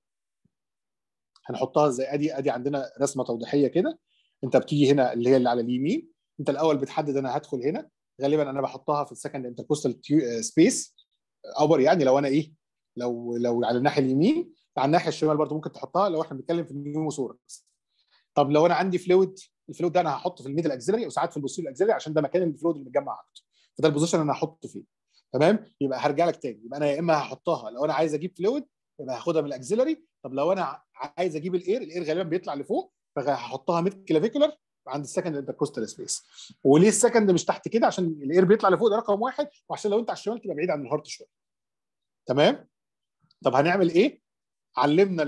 [SPEAKER 1] هنحطها ازاي ادي ادي عندنا رسمه توضيحيه كده انت بتيجي هنا اللي هي اللي على اليمين انت الاول بتحدد انا هدخل هنا غالبا انا بحطها في السكند انتركوستال سبيس اوبر يعني لو انا ايه لو لو على الناحيه اليمين على الناحيه الشمال برضه ممكن تحطها لو احنا بنتكلم في النيوموثوركس طب لو انا عندي فلويد الفلويد ده انا هحطه في الميدل اكزيلري وساعات في البوستيريور اكزيلري عشان ده مكان الفلويد اللي متجمع اكتر فده البوزيشن انا هحطه فيه تمام يبقى هرجع لك تاني يبقى انا يا اما هحطها لو انا عايز اجيب فلويد يبقى هاخدها من الاكزيلري طب لو انا عايز اجيب الاير الاير غالبا بيطلع لفوق فهحطها ميد كلافيكولر عند السكند انتركوستال سبيس وليه السكند مش تحت كده عشان الاير بيطلع لفوق ده رقم واحد وعشان لو انت على الشمال تبقى بعيد عن الهارت شويه تمام طب هنعمل ايه علمنا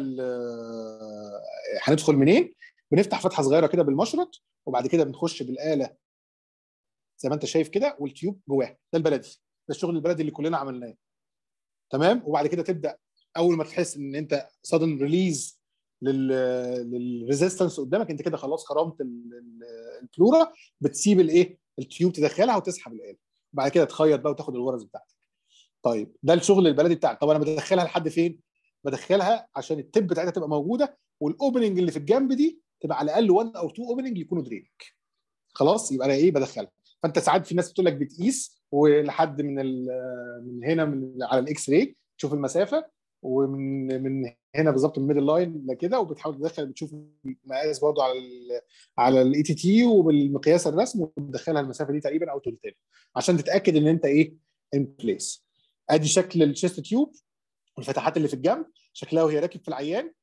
[SPEAKER 1] هندخل منين بنفتح فتحه صغيره كده بالمشرط وبعد كده بنخش بالاله زي ما انت شايف كده والتيوب جواه ده البلدي ده الشغل البلدي اللي كلنا عملناه تمام وبعد كده تبدا اول ما تحس ان انت سادن ريليز للريزيستنس قدامك انت كده خلاص خرمت البلورا بتسيب الايه التيوب تدخلها وتسحب الاله بعد كده تخيط بقى وتاخد الغرز بتاعتك طيب ده الشغل البلدي بتاعك طب انا بدخلها لحد فين بدخلها عشان التب بتاعتها تبقى موجوده والاوبننج اللي في الجنب دي تبقى على الاقل 1 او 2 اوبننج يكونوا درينك خلاص يبقى انا ايه بدخلها فانت ساعات في ناس بتقول لك بتقيس ولحد من من هنا من على الاكس راي تشوف المسافه ومن من هنا بالظبط من الميدل لاين لكده وبتحاول تدخل بتشوف مقاس برضو على الـ على الاي تي e تي وبالمقياس الرسم وتدخلها المسافه دي تقريبا او ثلثين عشان تتاكد ان انت ايه ان بليس ادي شكل الشيست تيوب والفتحات اللي في الجنب شكلها وهي راكب في العيان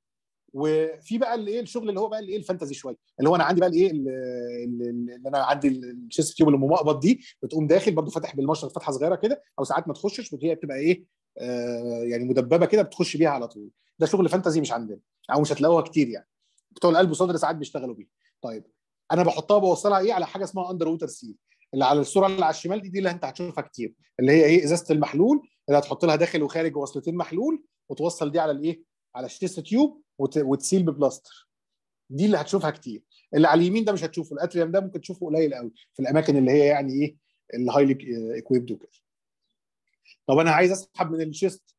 [SPEAKER 1] وفي بقى الايه الشغل اللي هو بقى الايه الفانتزي شويه اللي هو انا عندي بقى الايه اللي انا عندي الشيست تيوب اللي مقبض دي بتقوم داخل برضو فاتح بالمشرط فتحه صغيره كده او ساعات ما تخشش وهي بتبقى ايه آه يعني مدببه كده بتخش بيها على طول ده شغل فانتزي مش عندنا او مش هتلاقوها كتير يعني بتوع القلب والصدر ساعات بيشتغلوا بيه طيب انا بحطها بوصلها ايه على حاجه اسمها اندر ووتر سيل اللي على الصوره اللي على الشمال دي دي اللي انت هتشوفها كتير اللي هي ايه ازازه المحلول اللي هتحط لها داخل وخارج وصلتين محلول وتوصل دي على الايه على الشيست تيوب وت... وتسيل ببلاستر دي اللي هتشوفها كتير اللي على اليمين ده مش هتشوفه الاتريوم ده ممكن تشوفه قليل قوي في الاماكن اللي هي يعني ايه الهايلي اكويبد آه، وكده طب انا عايز اسحب من الشيست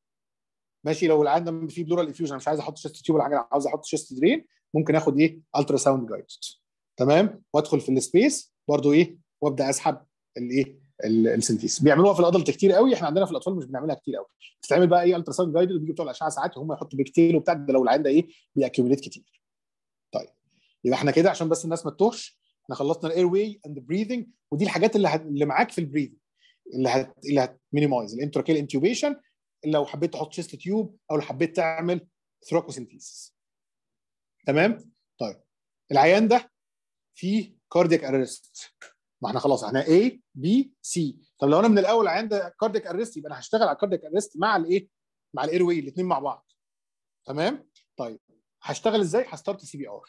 [SPEAKER 1] ماشي لو العيان فيه بلورال انفيوجن مش عايز احط شيست تيوب ولا حاجه عاوز احط شيست درين ممكن اخد ايه الترا ساوند جايد تمام وادخل في السبيس برضو ايه وابدا اسحب الايه السنتيس بيعملوها في الادلت كتير قوي احنا عندنا في الاطفال مش بنعملها كتير قوي بتتعمل بقى ايه الترا ساوند جايدد بيجوا بتوع الاشعه ساعات هم يحطوا بيكتيل وبتاع ده لو العيان ده ايه بياكيوميليت كتير طيب يبقى احنا كده عشان بس الناس ما تتوهش احنا خلصنا الاير واي اند بريذنج ودي الحاجات اللي هت... اللي معاك في البريذنج اللي هت اللي هتمينيمايز الانتراكيل انتوبيشن لو حبيت تحط شيست تيوب او لو حبيت تعمل سنتيس تمام طيب العيان ده فيه كاردياك ارست ما احنا خلاص احنا A B C طب لو انا من الاول عند كارديك ارست يبقى انا هشتغل على الكارديك ارست مع الايه مع الاير واي الاثنين مع بعض تمام طيب هشتغل ازاي هستارت سي بي ار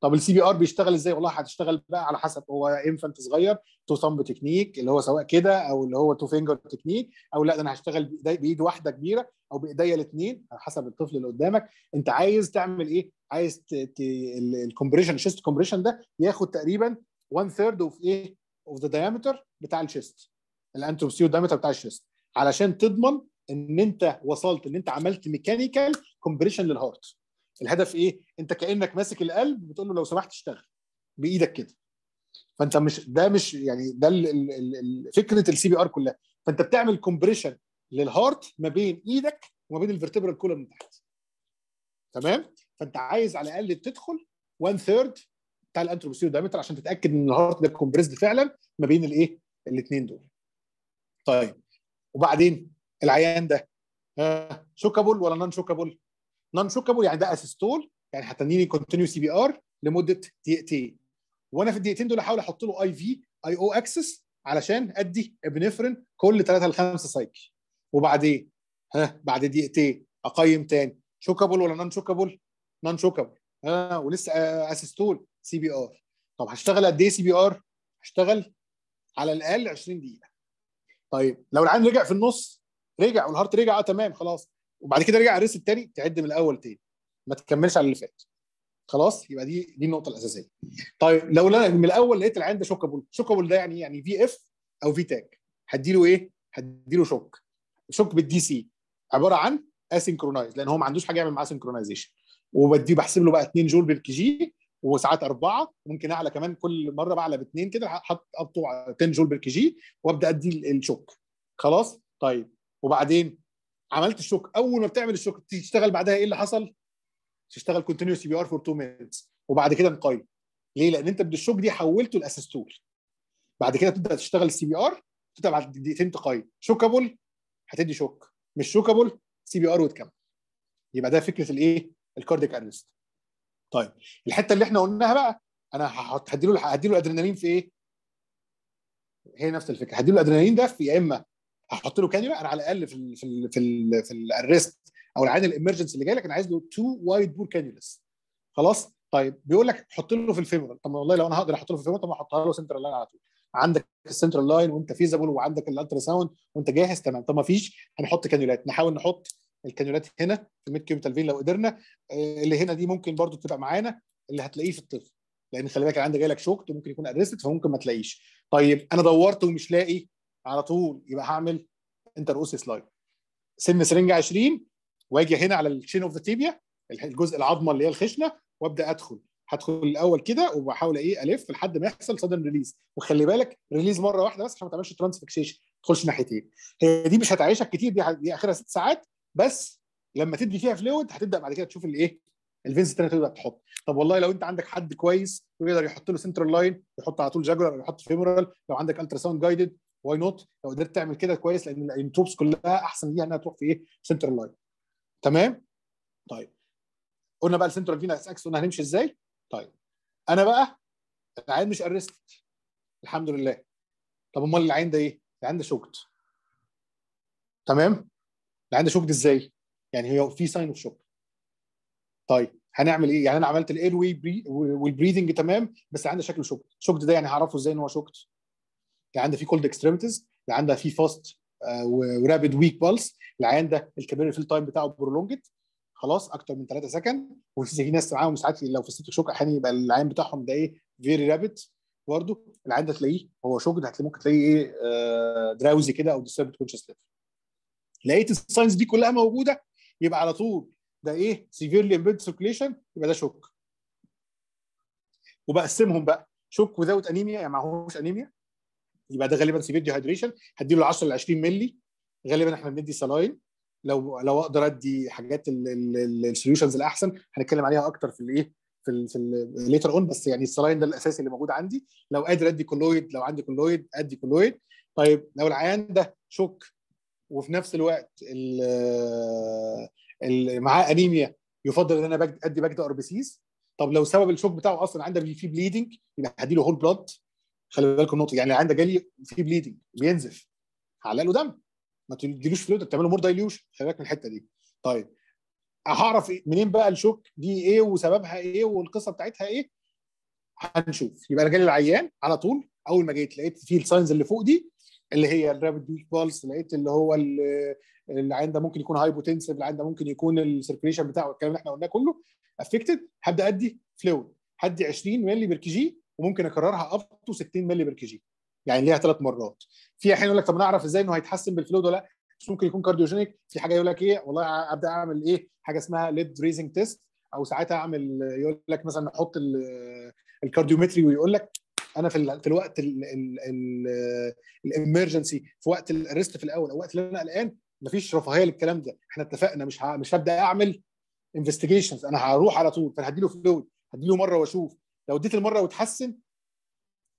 [SPEAKER 1] طب السي بي ار بيشتغل ازاي والله هتشتغل بقى على حسب هو انفنت صغير تو ثمب تكنيك اللي هو سواء كده او اللي هو تو فينجر تكنيك او لا ده انا هشتغل بايد واحده كبيره او بايديا الاثنين على حسب الطفل اللي قدامك انت عايز تعمل ايه عايز الكومبريشن الشيست كومبريشن ده ياخد تقريبا 1 ثيرد اوف ايه اوف ذا دايمتر بتاع الشيست الانتروبسيو دايمتر بتاع الشيست علشان تضمن ان انت وصلت ان انت عملت ميكانيكال كومبريشن للهارت الهدف ايه انت كانك ماسك القلب بتقول له لو سمحت اشتغل بايدك كده فانت مش ده مش يعني ده الـ الـ الـ فكره السي بي ار كلها فانت بتعمل كومبريشن للهارت ما بين ايدك وما بين الفرتبرال كولوم من تحت تمام فانت عايز على الاقل تدخل 1 ثيرد بتاع الانتروبوسيريور دايمتر عشان تتاكد ان الهارت ده كومبريسد فعلا ما بين الايه الاثنين دول طيب وبعدين العيان ده شوكابل ولا نون شوكابل نون شوكابل يعني ده اسيستول يعني هتنيني كونتينيو سي بي ار لمده دقيقتين وانا في الدقيقتين دول هحاول احط له اي في اي او اكسس علشان ادي ابنفرين كل 3 ل 5 سايكل وبعدين ها بعد دقيقتين اقيم تاني شوكابل ولا نون شوكابل نون شوكابل ها ولسه اسيستول سي بي ار طب هشتغل قد ايه سي بي ار؟ هشتغل على الاقل 20 دقيقه طيب لو العين رجع في النص رجع والهارت رجع اه تمام خلاص وبعد كده رجع الريس التاني تعد من الاول تاني ما تكملش على اللي فات خلاص يبقى دي دي النقطه الاساسيه طيب لو انا من الاول لقيت العين ده شوكابول شوكابول ده يعني يعني في اف او في تاج هديله ايه هديله شوك شوك بالدي سي عباره عن اسينكرونايز لان هو ما عندوش حاجه يعمل معاه سنكرونايزيشن وبديه بحسب له بقى 2 جول بالكي جي وساعات اربعه ممكن اعلى كمان كل مره بعلى باثنين كده حط ابطو 10 جول بالكي جي وابدا ادي الشوك خلاص طيب وبعدين عملت الشوك اول ما بتعمل الشوك تشتغل بعدها ايه اللي حصل؟ تشتغل كونتينيوس بي ار فور 2 مينتس وبعد كده نقيم ليه؟ لان انت بالشوك دي حولته لاسيستول بعد كده تبدا تشتغل السي بي ار تبدا بعد دقيقتين تقيم شوكابل هتدي شوك مش شوكابل سي بي ار وتكمل يبقى ده فكره الايه؟ الكارديك ارست طيب الحته اللي احنا قلناها بقى انا هحط هديله هديله الادرينالين في ايه؟ هي نفس الفكره هديله الادرينالين ده في يا اما هحط له كانيولا انا على الاقل في الـ في الـ في الـ في الريست او العين الامرجنسي اللي جاي لك انا عايز له تو وايد بور كانيولاس خلاص طيب بيقول لك حط له في الفيمورال طب والله لو انا هقدر احط له في الفيمورال طب احطها له سنترال لاين على طول عندك السنترال لاين وانت فيزابل وعندك الالترا ساوند وانت جاهز تمام طب ما فيش هنحط كانيولات نحاول نحط الكانيولات هنا في الميد كيوبيتال فين لو قدرنا آه، اللي هنا دي ممكن برضو تبقى معانا اللي هتلاقيه في الطفل لان خلي بالك العيان ده جاي لك شوكت وممكن يكون ادريست فممكن ما تلاقيش طيب انا دورت ومش لاقي على طول يبقى هعمل انتر اوسيس سلايد سن سرنجه 20 واجي هنا على الشين اوف ذا تيبيا الجزء العظمه اللي هي الخشنه وابدا ادخل هدخل الاول كده وبحاول ايه الف لحد ما يحصل سادن ريليز وخلي بالك ريليز مره واحده بس عشان ما تعملش ترانسفكسيشن تخش ناحيتين هي دي مش هتعيشك كتير دي اخرها ست ساعات بس لما تدي فيها فلويد هتبدا بعد كده تشوف الايه الفينز الثانيه تبدا تحط طب والله لو انت عندك حد كويس يقدر يحط له سنترال لاين يحط على طول جاجولار او يحط فيمورال لو عندك الترا ساوند جايدد واي نوت لو قدرت تعمل كده كويس لان الانتروبس كلها احسن ليها انها تروح في ايه سنترال لاين تمام طيب قلنا بقى السنترال فينا اكس قلنا هنمشي ازاي طيب انا بقى العين مش ارست الحمد لله طب امال العين ده ايه العين ده شوكت تمام اللي عندي شوك ازاي؟ يعني هي في ساين اوف شوك طيب هنعمل ايه؟ يعني انا عملت الاير واي والبريذنج تمام بس عندي شكل شوك شوك ده يعني هعرفه ازاي ان هو شوك؟ يعني عندي في كولد اكستريمتيز اللي عندها في فاست ورابيد ويك بالس العيان ده الكبير في التايم بتاعه برولونجت خلاص اكتر من 3 سكند وفي ناس معاهم ساعات لو في ستيك شوك احيانا يبقى العين بتاعهم ده ايه فيري رابيد برضه العين ده تلاقيه هو شوك ده هتلاقيه ممكن تلاقيه ايه دراوزي آه، كده او ديستربت كونشس ليفل لقيت الساينز دي كلها موجوده يبقى على طول ده ايه سيفيرلي امبيد سيركليشن يبقى ده شوك وبقسمهم بقى شوك وذاوت انيميا يعني معهوش انيميا يبقى ده غالبا سيفير ديهايدريشن هديله 10 ل 20 مللي غالبا احنا بندي سلاين لو لو اقدر ادي حاجات السوليوشنز الاحسن هنتكلم عليها اكتر في الايه في الـ في ليتر اون بس يعني السلاين ده الاساسي اللي موجود عندي لو قادر ادي كولويد لو عندي كولويد ادي كولويد طيب لو العيان ده شوك وفي نفس الوقت اللي معاه انيميا يفضل ان انا ادي بجد ار بي سيز طب لو سبب الشوك بتاعه اصلا عندك في بليدنج يبقى هديله هول بلاد خلي بالكم نقطه يعني عندك جالي في بليدنج بينزف هعلق له دم ما تديلوش فلويد له مور دايليوشن خلي بالك من الحته دي طيب هعرف منين بقى الشوك دي ايه وسببها ايه والقصه بتاعتها ايه هنشوف يبقى انا جالي العيان على طول اول ما جيت لقيت فيه الساينز اللي فوق دي اللي هي الرابد ويك بولس لقيت اللي هو العين ده ممكن يكون هايبوتنسيف العين ده ممكن يكون السيركيليشن بتاعه والكلام اللي احنا قلناه كله افكتد هبدا ادي فلويد هدي 20 مللي بير كي جي وممكن اكررها اب تو 60 مللي بير كي جي يعني ليها ثلاث مرات في احيان يقول لك طب انا اعرف ازاي انه هيتحسن بالفلويد ولا لا ممكن يكون كارديوجينيك في حاجه يقول لك ايه والله ابدا اعمل ايه حاجه اسمها ليد ريزنج تيست او ساعتها اعمل يقول لك مثلا احط الكارديومتري ويقول لك انا في في الوقت الامرجنسي في وقت الريست في الاول او وقت اللي انا قلقان مفيش رفاهيه للكلام ده احنا اتفقنا مش مش هبدا اعمل انفستيجيشنز انا هروح على طول فانا هديله فلويد هديله مره واشوف لو اديت المره واتحسن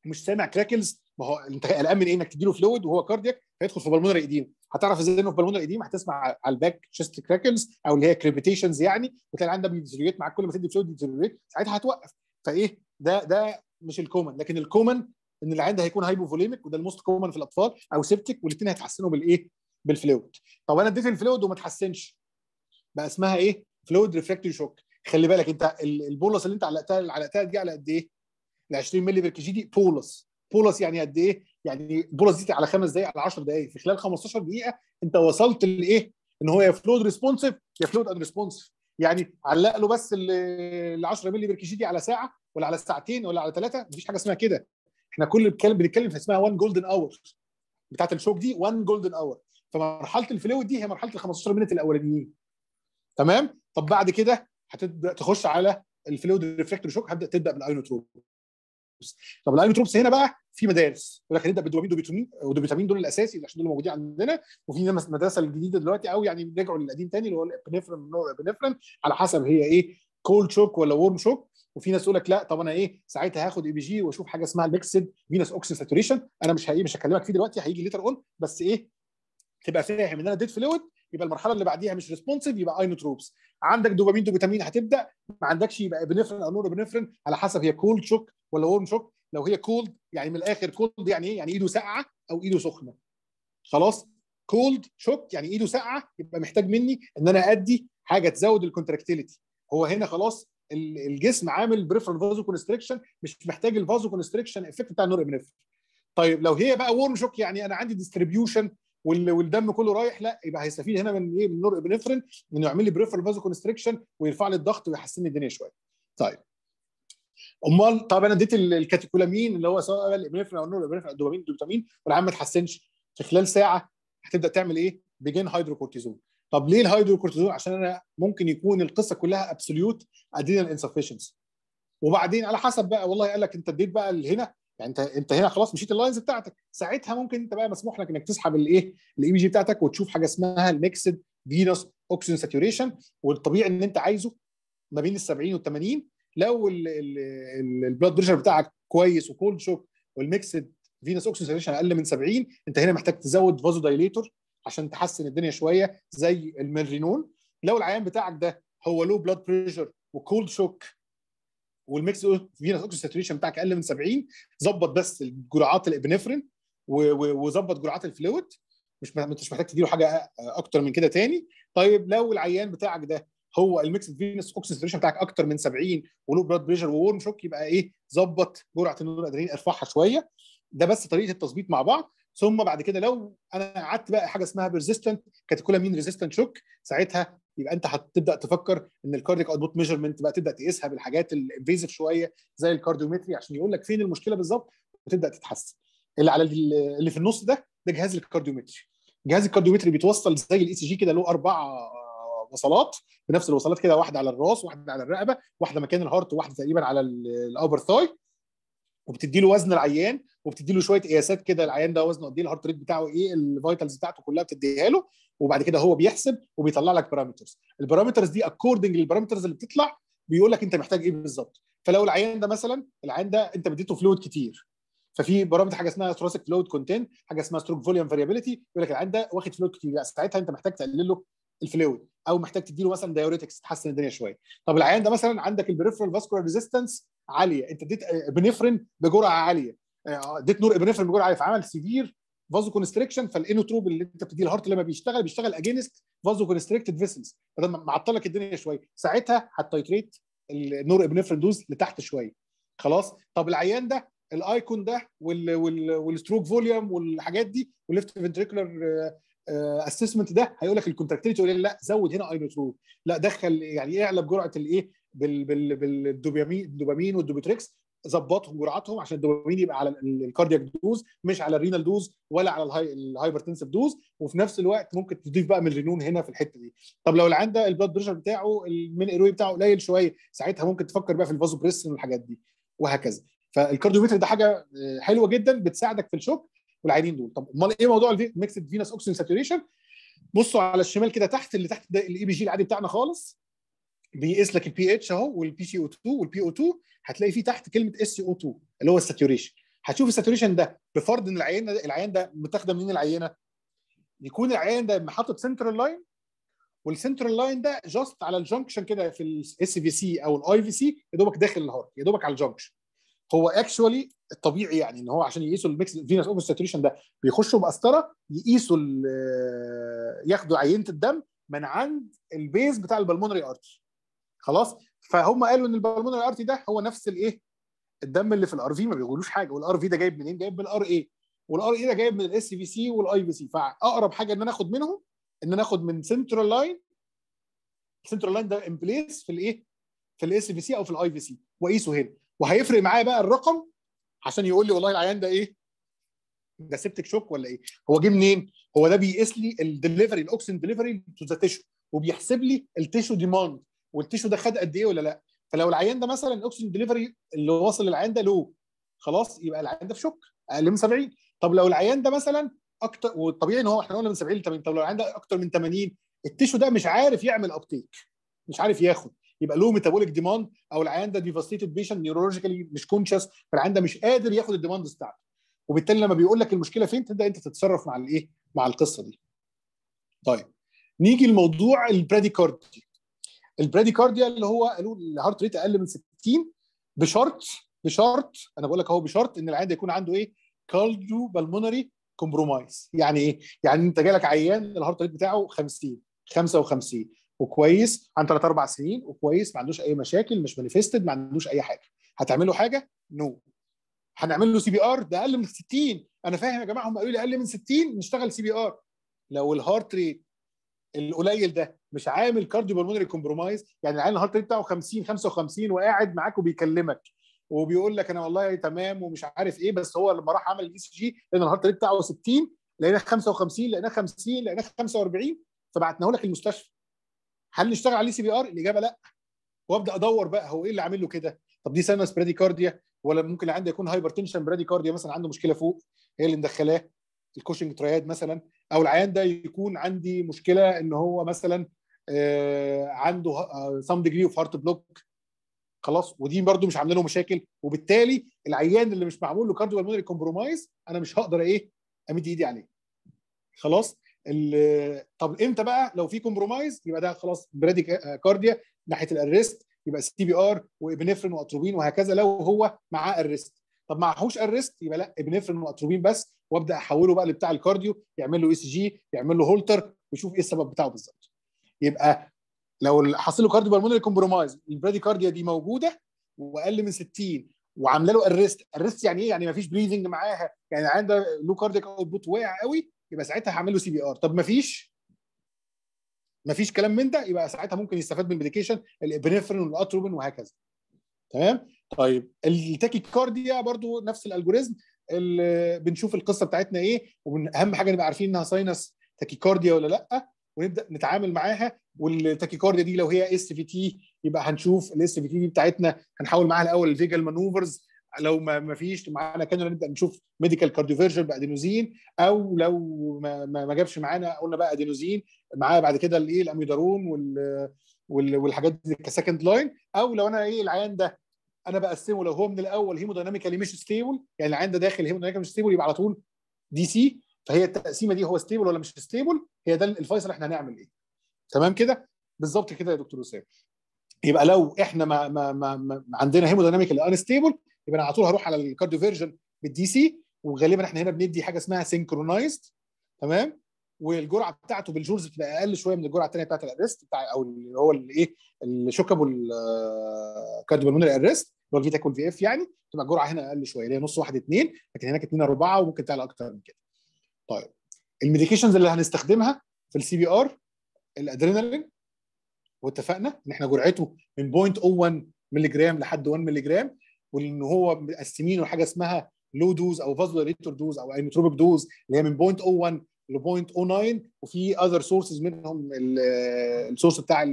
[SPEAKER 1] مش سامع كراكلز ما هو انت قلقان من ايه انك تديله فلويد وهو كاردياك هيدخل في بالمونري ايديم هتعرف ازاي انه في بالمونري ايديم هتسمع على الباك تشيست كراكلز او اللي هي كريبيتيشنز يعني وتلاقي عندها ده معاك كل ما تدي فلويد بيديتريويت ساعتها هتوقف فايه ده ده مش الكومن لكن الكومن ان العين ده هيكون هايبوفوليميك وده الموست كومن في الاطفال او سيبتك والاثنين هيتحسنوا بالايه؟ بالفلويد طب انا اديت الفلويد وما اتحسنش بقى اسمها ايه؟ فلويد ريفراكتري شوك خلي بالك انت البولص اللي انت علقتها علقتها دي على قد ايه؟ ال 20 مللي بير كي دي بولص بولص يعني قد ايه؟ يعني بولص دي على خمس دقائق على 10 دقائق في خلال 15 دقيقه انت وصلت لايه؟ ان هو يا فلويد ريسبونسيف يا فلويد ان ريسبونسيف يعني علق له بس ال 10 مللي بير كي دي على ساعه ولا على ساعتين ولا على ثلاثه مفيش حاجه اسمها كده احنا كل بنتكلم بنتكلم في اسمها 1 جولدن اور بتاعه الشوك دي 1 جولدن اور فمرحله الفلويد دي هي مرحله ال 15 مينت الاولانيين تمام طب بعد كده هتبدا تخش على الفلويد ريفلكتور شوك هبدا تبدا بالاينوتروب طب الاينوتروبس هنا بقى في مدارس يقول لك هنبدا بالدوبامين دوبيتامين ودوبيتامين دول الاساسي عشان دول موجودين عندنا وفي مدرسه الجديده دلوقتي او يعني رجعوا للقديم تاني اللي هو الابنفرين نوع الابنفرين على حسب هي ايه كولد شوك ولا وورم شوك وفي ناس تقول لك لا طب انا ايه ساعتها هاخد اي بي جي واشوف حاجه اسمها الميكسد فينس اوكسيد ساتوريشن انا مش هي مش هكلمك فيه دلوقتي هيجي ليتر اون بس ايه تبقى فاهم ان انا ديت فلويد يبقى المرحله اللي بعديها مش ريسبونسيف يبقى اينوتروبس عندك دوبامين دوبامين هتبدا ما عندكش يبقى ابنفرين او نور ابنفرين على حسب هي كولد شوك ولا ورم شوك لو هي كولد يعني من الاخر كولد يعني ايه يعني ايده ساقعه او ايده سخنه خلاص كولد شوك يعني ايده ساقعه يبقى محتاج مني ان انا ادي حاجه تزود الكونتراكتيليتي هو هنا خلاص الجسم عامل بريفرال فازو كونستريكشن مش محتاج الفازو كونستريكشن افكت بتاع النور النورابنفرين طيب لو هي بقى ورم شوك يعني انا عندي ديستريبيوشن والدم كله رايح لا يبقى هيستفيد هنا من ايه من نور ابنفرين انه يعمل لي بريفرال فازو كونستريكشن ويرفع لي الضغط ويحسن لي الدنيا شويه طيب امال طب انا اديت الكاتيكولامين اللي هو سواء الابنفرين او النور ابنفرين الدوبامين الدوبامين والعام ما اتحسنش في خلال ساعه هتبدا تعمل ايه بيجين هيدروكورتيزون طب ليه الهيدروكورتيزون عشان انا ممكن يكون القصه كلها ابسوليوت ادرينال انسفيشنس وبعدين على حسب بقى والله قال لك انت اديت بقى هنا يعني انت انت هنا خلاص مشيت اللاينز بتاعتك ساعتها ممكن انت بقى مسموح لك انك تسحب الايه الاي بي e جي بتاعتك وتشوف حاجه اسمها الميكسد فينوس اوكسجين ساتوريشن والطبيعي ان انت عايزه ما بين ال 70 وال 80 لو البلاد بريشر بتاعك كويس وكولد شوك والميكسد فينوس اوكسجين ساتوريشن اقل من 70 انت هنا محتاج تزود فازو دايليتور عشان تحسن الدنيا شويه زي المرينون لو العيان بتاعك ده هو لو بلاد بريشر وكولد شوك والميكس فينس اوكسجين ساتوريشن بتاعك اقل من 70 ظبط بس جرعات الابنفرين وظبط جرعات الفلويد مش مش محتاج تديله حاجه اكتر من كده تاني طيب لو العيان بتاعك ده هو الميكس فينس اوكسجين ساتوريشن بتاعك اكتر من 70 ولو بلاد بريشر وورم شوك يبقى ايه ظبط جرعه النور ارفعها شويه ده بس طريقه التظبيط مع بعض ثم بعد كده لو انا قعدت بقى حاجه اسمها بيرزيستنت كاتيكولامين ريزيستنت شوك ساعتها يبقى انت هتبدا تفكر ان الكارديك اوتبوت ميجرمنت بقى تبدا تقيسها بالحاجات الانفيزيف شويه زي الكارديومتري عشان يقول لك فين المشكله بالظبط وتبدا تتحسن اللي على اللي في النص ده ده جهاز الكارديومتري جهاز الكارديومتري بيتوصل زي الاي سي e جي كده له اربع وصلات بنفس الوصلات كده واحده على الراس واحده على الرقبه واحده مكان الهارت وواحده تقريبا على الابر ثاي وبتدي له وزن العيان وبتدي له شويه قياسات كده العيان ده وزنه قد ايه الهارت ريت بتاعه ايه الفيتالز بتاعته كلها بتديها له وبعد كده هو بيحسب وبيطلع لك بارامترز البارامترز دي اكوردنج للبارامترز اللي بتطلع بيقول لك انت محتاج ايه بالظبط فلو العيان ده مثلا العيان ده انت بديته فلويد كتير ففي برامج حاجه اسمها ثوراسيك فلويد كونتنت حاجه اسمها ستروك فوليوم فاريابيلتي يقول لك العيان ده واخد فلويد كتير ساعتها انت محتاج تقلل له الفلويد او محتاج تديله مثلا دايوريتكس تحسن الدنيا شويه طب العيان ده مثلا عندك البريفرال فاسكولار ريزيستنس عاليه انت اديت ابنفرين بجرعه عاليه آه، اديت نور ابنفرين بجرعه عاليه فعمل سيفير فازو كونستريكشن فالانوتروب اللي انت بتديه الهارت لما بيشتغل بيشتغل اجينست فازو كونستريكتد فيسلز فده معطلك الدنيا شويه ساعتها هتايتريت النور ابنفرين دوز لتحت شويه خلاص طب العيان ده الايكون ده وال وال والستروك فوليوم والحاجات دي والليفت فنتريكولر اسسمنت آه، آه، ده هيقول لك الكونتراكتيليتي يقول لا زود هنا اينوتروب لا دخل يعني اعلى بجرعه الايه بال بال بالدوبامين الدوبامين والدوبيتريكس ظبطهم جرعتهم عشان الدوبامين يبقى على الكاردياك دوز مش على الرينال دوز ولا على الهاي الهايبرتنسف دوز وفي نفس الوقت ممكن تضيف بقى من الرينون هنا في الحته دي طب لو اللي عنده البلاد بريشر بتاعه المين ايروي بتاعه قليل شويه ساعتها ممكن تفكر بقى في الفازو بريسن والحاجات دي وهكذا فالكارديومتر ده حاجه آه، حلوه جدا بتساعدك في الشوك والعينين دول طب امال ايه موضوع الميكسد فينس اوكسجين ساتوريشن بصوا على الشمال كده تحت اللي تحت ده الاي بي جي العادي بتاعنا خالص بيقيس لك البي اتش اهو والبي سي او 2 والبي او 2 هتلاقي فيه تحت كلمه اس سي او 2 اللي هو الساتوريشن هتشوف الساتوريشن ده بفرض ان العينه العين ده متاخده منين العينه؟ يكون العين ده محطط سنترال لاين والسنترال لاين ده جاست على الجنكشن كده في الاس في سي او الاي في سي يا دوبك داخل الهارت يا دوبك على الجنكشن هو اكشولي الطبيعي يعني ان هو عشان يقيسوا الميكس فينس اوفر ساتوريشن ده بيخشوا بقسطره يقيسوا ياخدوا عينه الدم من عند البيز بتاع البلمونري ارتش خلاص فهم قالوا ان الار تي ده هو نفس الايه الدم اللي في الار في ما بيقولوش حاجه والار في ده جايب منين جايب من الار اي والار اي ده جايب من الاس في سي والاي في سي فاقرب حاجه ان انا اخد منهم ان انا اخد من سنترال لاين السنترال لاين ده امبليس في الايه في الاس في سي او في الاي في سي واقيسه هنا وهيفرق معايا بقى الرقم عشان يقول لي والله العيان ده ايه ده سيبتك شوك ولا ايه هو جه منين هو ده بيقيس لي الدليفري الاوكسين دليفري تو ذا تيشو وبيحسب لي التيشو ديماند والتيشو ده خد قد ايه ولا لا فلو العيان ده مثلا الاكسجين ديليفري اللي واصل للعيان ده لو خلاص يبقى العيان ده في شوك اقل من 70 طب لو العيان ده مثلا اكتر والطبيعي ان هو احنا قلنا من 70 ل 80 طب لو العيان ده اكتر من 80 التيشو ده مش عارف يعمل ابتيك مش عارف ياخد يبقى له ميتابوليك ديماند او العيان ده ديفاستيتد بيشن نيورولوجيكالي مش كونشس فالعيان ده مش قادر ياخد الديماندز بتاعته وبالتالي لما بيقول لك المشكله فين تبدا انت تتصرف مع الايه مع القصه دي طيب نيجي لموضوع البراديكاردي البريديكارديا اللي هو قالوا الهارت ريت اقل من 60 بشرط بشرط انا بقول لك اهو بشرط ان العيان ده يكون عنده ايه كارديو بالمونري كومبرومايز يعني ايه يعني انت جالك عيان الهارت ريت بتاعه 50 55 وكويس عن 3 4 سنين وكويس ما عندوش اي مشاكل مش مانيفستد ما عندوش اي حاجه هتعمل له حاجه نو no. هنعمل له سي بي ار ده اقل من 60 انا فاهم يا جماعه هم قالوا لي اقل من 60 نشتغل سي بي ار لو الهارت ريت القليل ده مش عامل كارديو بلمونري كومبرومايز يعني العيان الهارت ريت بتاعه 50 55 وقاعد معاك وبيكلمك وبيقول لك انا والله تمام ومش عارف ايه بس هو لما راح عمل الاي سي جي لان الهارت ريت بتاعه 60 لقيناه 55 لقيناه 50 لقيناه 45 فبعتناه لك المستشفى هل نشتغل على الاي سي بي ار؟ الاجابه لا وابدا ادور بقى هو ايه اللي عامل له كده؟ طب دي سنس براديكارديا ولا ممكن العيان ده يكون هايبرتنشن براديكارديا مثلا عنده مشكله فوق هي اللي مدخلاه الكوشنج تراياد مثلا او العيان ده يكون عندي مشكله ان هو مثلا آه، عنده سام ديجري اوف هارت بلوك خلاص ودي برده مش عامله له مشاكل وبالتالي العيان اللي مش معمول له كارديو بالمونري كومبرومايز انا مش هقدر ايه امد ايدي عليه خلاص طب امتى بقى لو في كومبرومايز يبقى ده خلاص برادي كارديا ناحيه الارست يبقى سي بي ار وابنفرين واتروبين وهكذا لو هو معاه الريست طب معهوش الريست يبقى لا ابنفرين واتروبين بس وابدا احوله بقى لبتاع الكارديو يعمل له اس e جي يعمل له هولتر ويشوف ايه السبب بتاعه بالظبط يبقى لو حاصل له كارديو بالمونري كومبرومايز البرادي كارديا دي موجوده واقل من 60 وعامله له الريست الريست يعني ايه يعني ما فيش بريزنج معاها يعني عنده لو كارديك اوتبوت واقع قوي يبقى ساعتها هعمل له سي بي ار طب ما فيش ما فيش كلام من ده يبقى ساعتها ممكن يستفاد من الميديكيشن الابنفرين والاتروبين وهكذا تمام طيب التاكي كارديا برضو نفس الالجوريزم بنشوف القصه بتاعتنا ايه واهم حاجه نبقى عارفين انها ساينس كارديا ولا لا ونبدا نتعامل معاها والتاكيكارديا دي لو هي اس في تي يبقى هنشوف الاس في تي دي بتاعتنا هنحاول معاها الاول الفيجال مانوفرز لو ما فيش معانا كانولا نبدا نشوف ميديكال كارديوفيرجن بادينوزين او لو ما, ما جابش معانا قلنا بقى ادينوزين معاه بعد كده الايه الاميدارون وال والحاجات دي كسكند لاين او لو انا ايه العيان ده انا بقسمه لو هو من الاول هيمودايناميكالي مش ستيبل يعني العيان ده داخل هيمودايناميكالي مش ستيبل يبقى على طول دي سي فهي التقسيمه دي هو ستيبل ولا مش ستيبل هي ده الفيصل احنا هنعمل ايه تمام كده بالظبط كده يا دكتور اسامه يبقى لو احنا ما ما ما, ما عندنا هيموديناميك انستيبل يبقى انا على طول هروح على الكارديو فيرجن بالدي سي وغالبا احنا هنا بندي حاجه اسمها سينكرونايزد تمام والجرعه بتاعته بالجورز بتبقى اقل شويه من الجرعه الثانيه بتاعت الارست بتاع او اللي هو الايه الشوكابو آه، الكارديوبلمونري ارست هو الفي تاك في اف يعني تبقى الجرعه هنا اقل شويه اللي هي نص واحد اثنين لكن هناك اثنين اربعه وممكن تعلى اكتر من كده طيب الميديكيشنز اللي هنستخدمها في السي بي ار الادرينالين واتفقنا ان احنا جرعته من 0.01 مللي جرام لحد 1 مللي جرام وان هو مقسمينه حاجه اسمها لو دوز او فازولاريتور دوز او اينوتروبيك دوز اللي هي من 0.01 ل 0.09 وفي اذر سورسز منهم السورس بتاع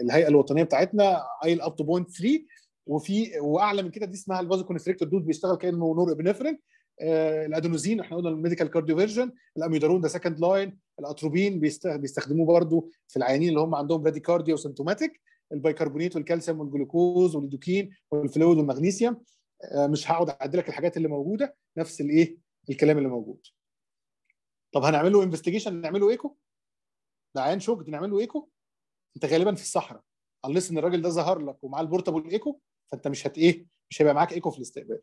[SPEAKER 1] الهيئه الوطنيه بتاعتنا ايل اب تو 0.3 وفي واعلى من كده دي اسمها الفازو كونستريكتور دوز بيشتغل كانه نور ابنفرين آه، الادينوزين احنا قلنا الميديكال كارديو فيرجن الاميدارون ده سكند لاين الاتروبين بيستخدموه برضو في العيانين اللي هم عندهم برادي كارديو وسيمتوماتيك البيكربونات والكالسيوم والجلوكوز والدوكين والفلويد والمغنيسيوم آه، مش هقعد اعد لك الحاجات اللي موجوده نفس الايه الكلام اللي موجود طب هنعمل له انفستيجيشن نعمل له ايكو ده عيان دي نعمل له ايكو انت غالبا في الصحراء unless ان الراجل ده ظهر لك ومعاه البورتابل ايكو فانت مش هت ايه مش هيبقى معاك ايكو في الاستقبال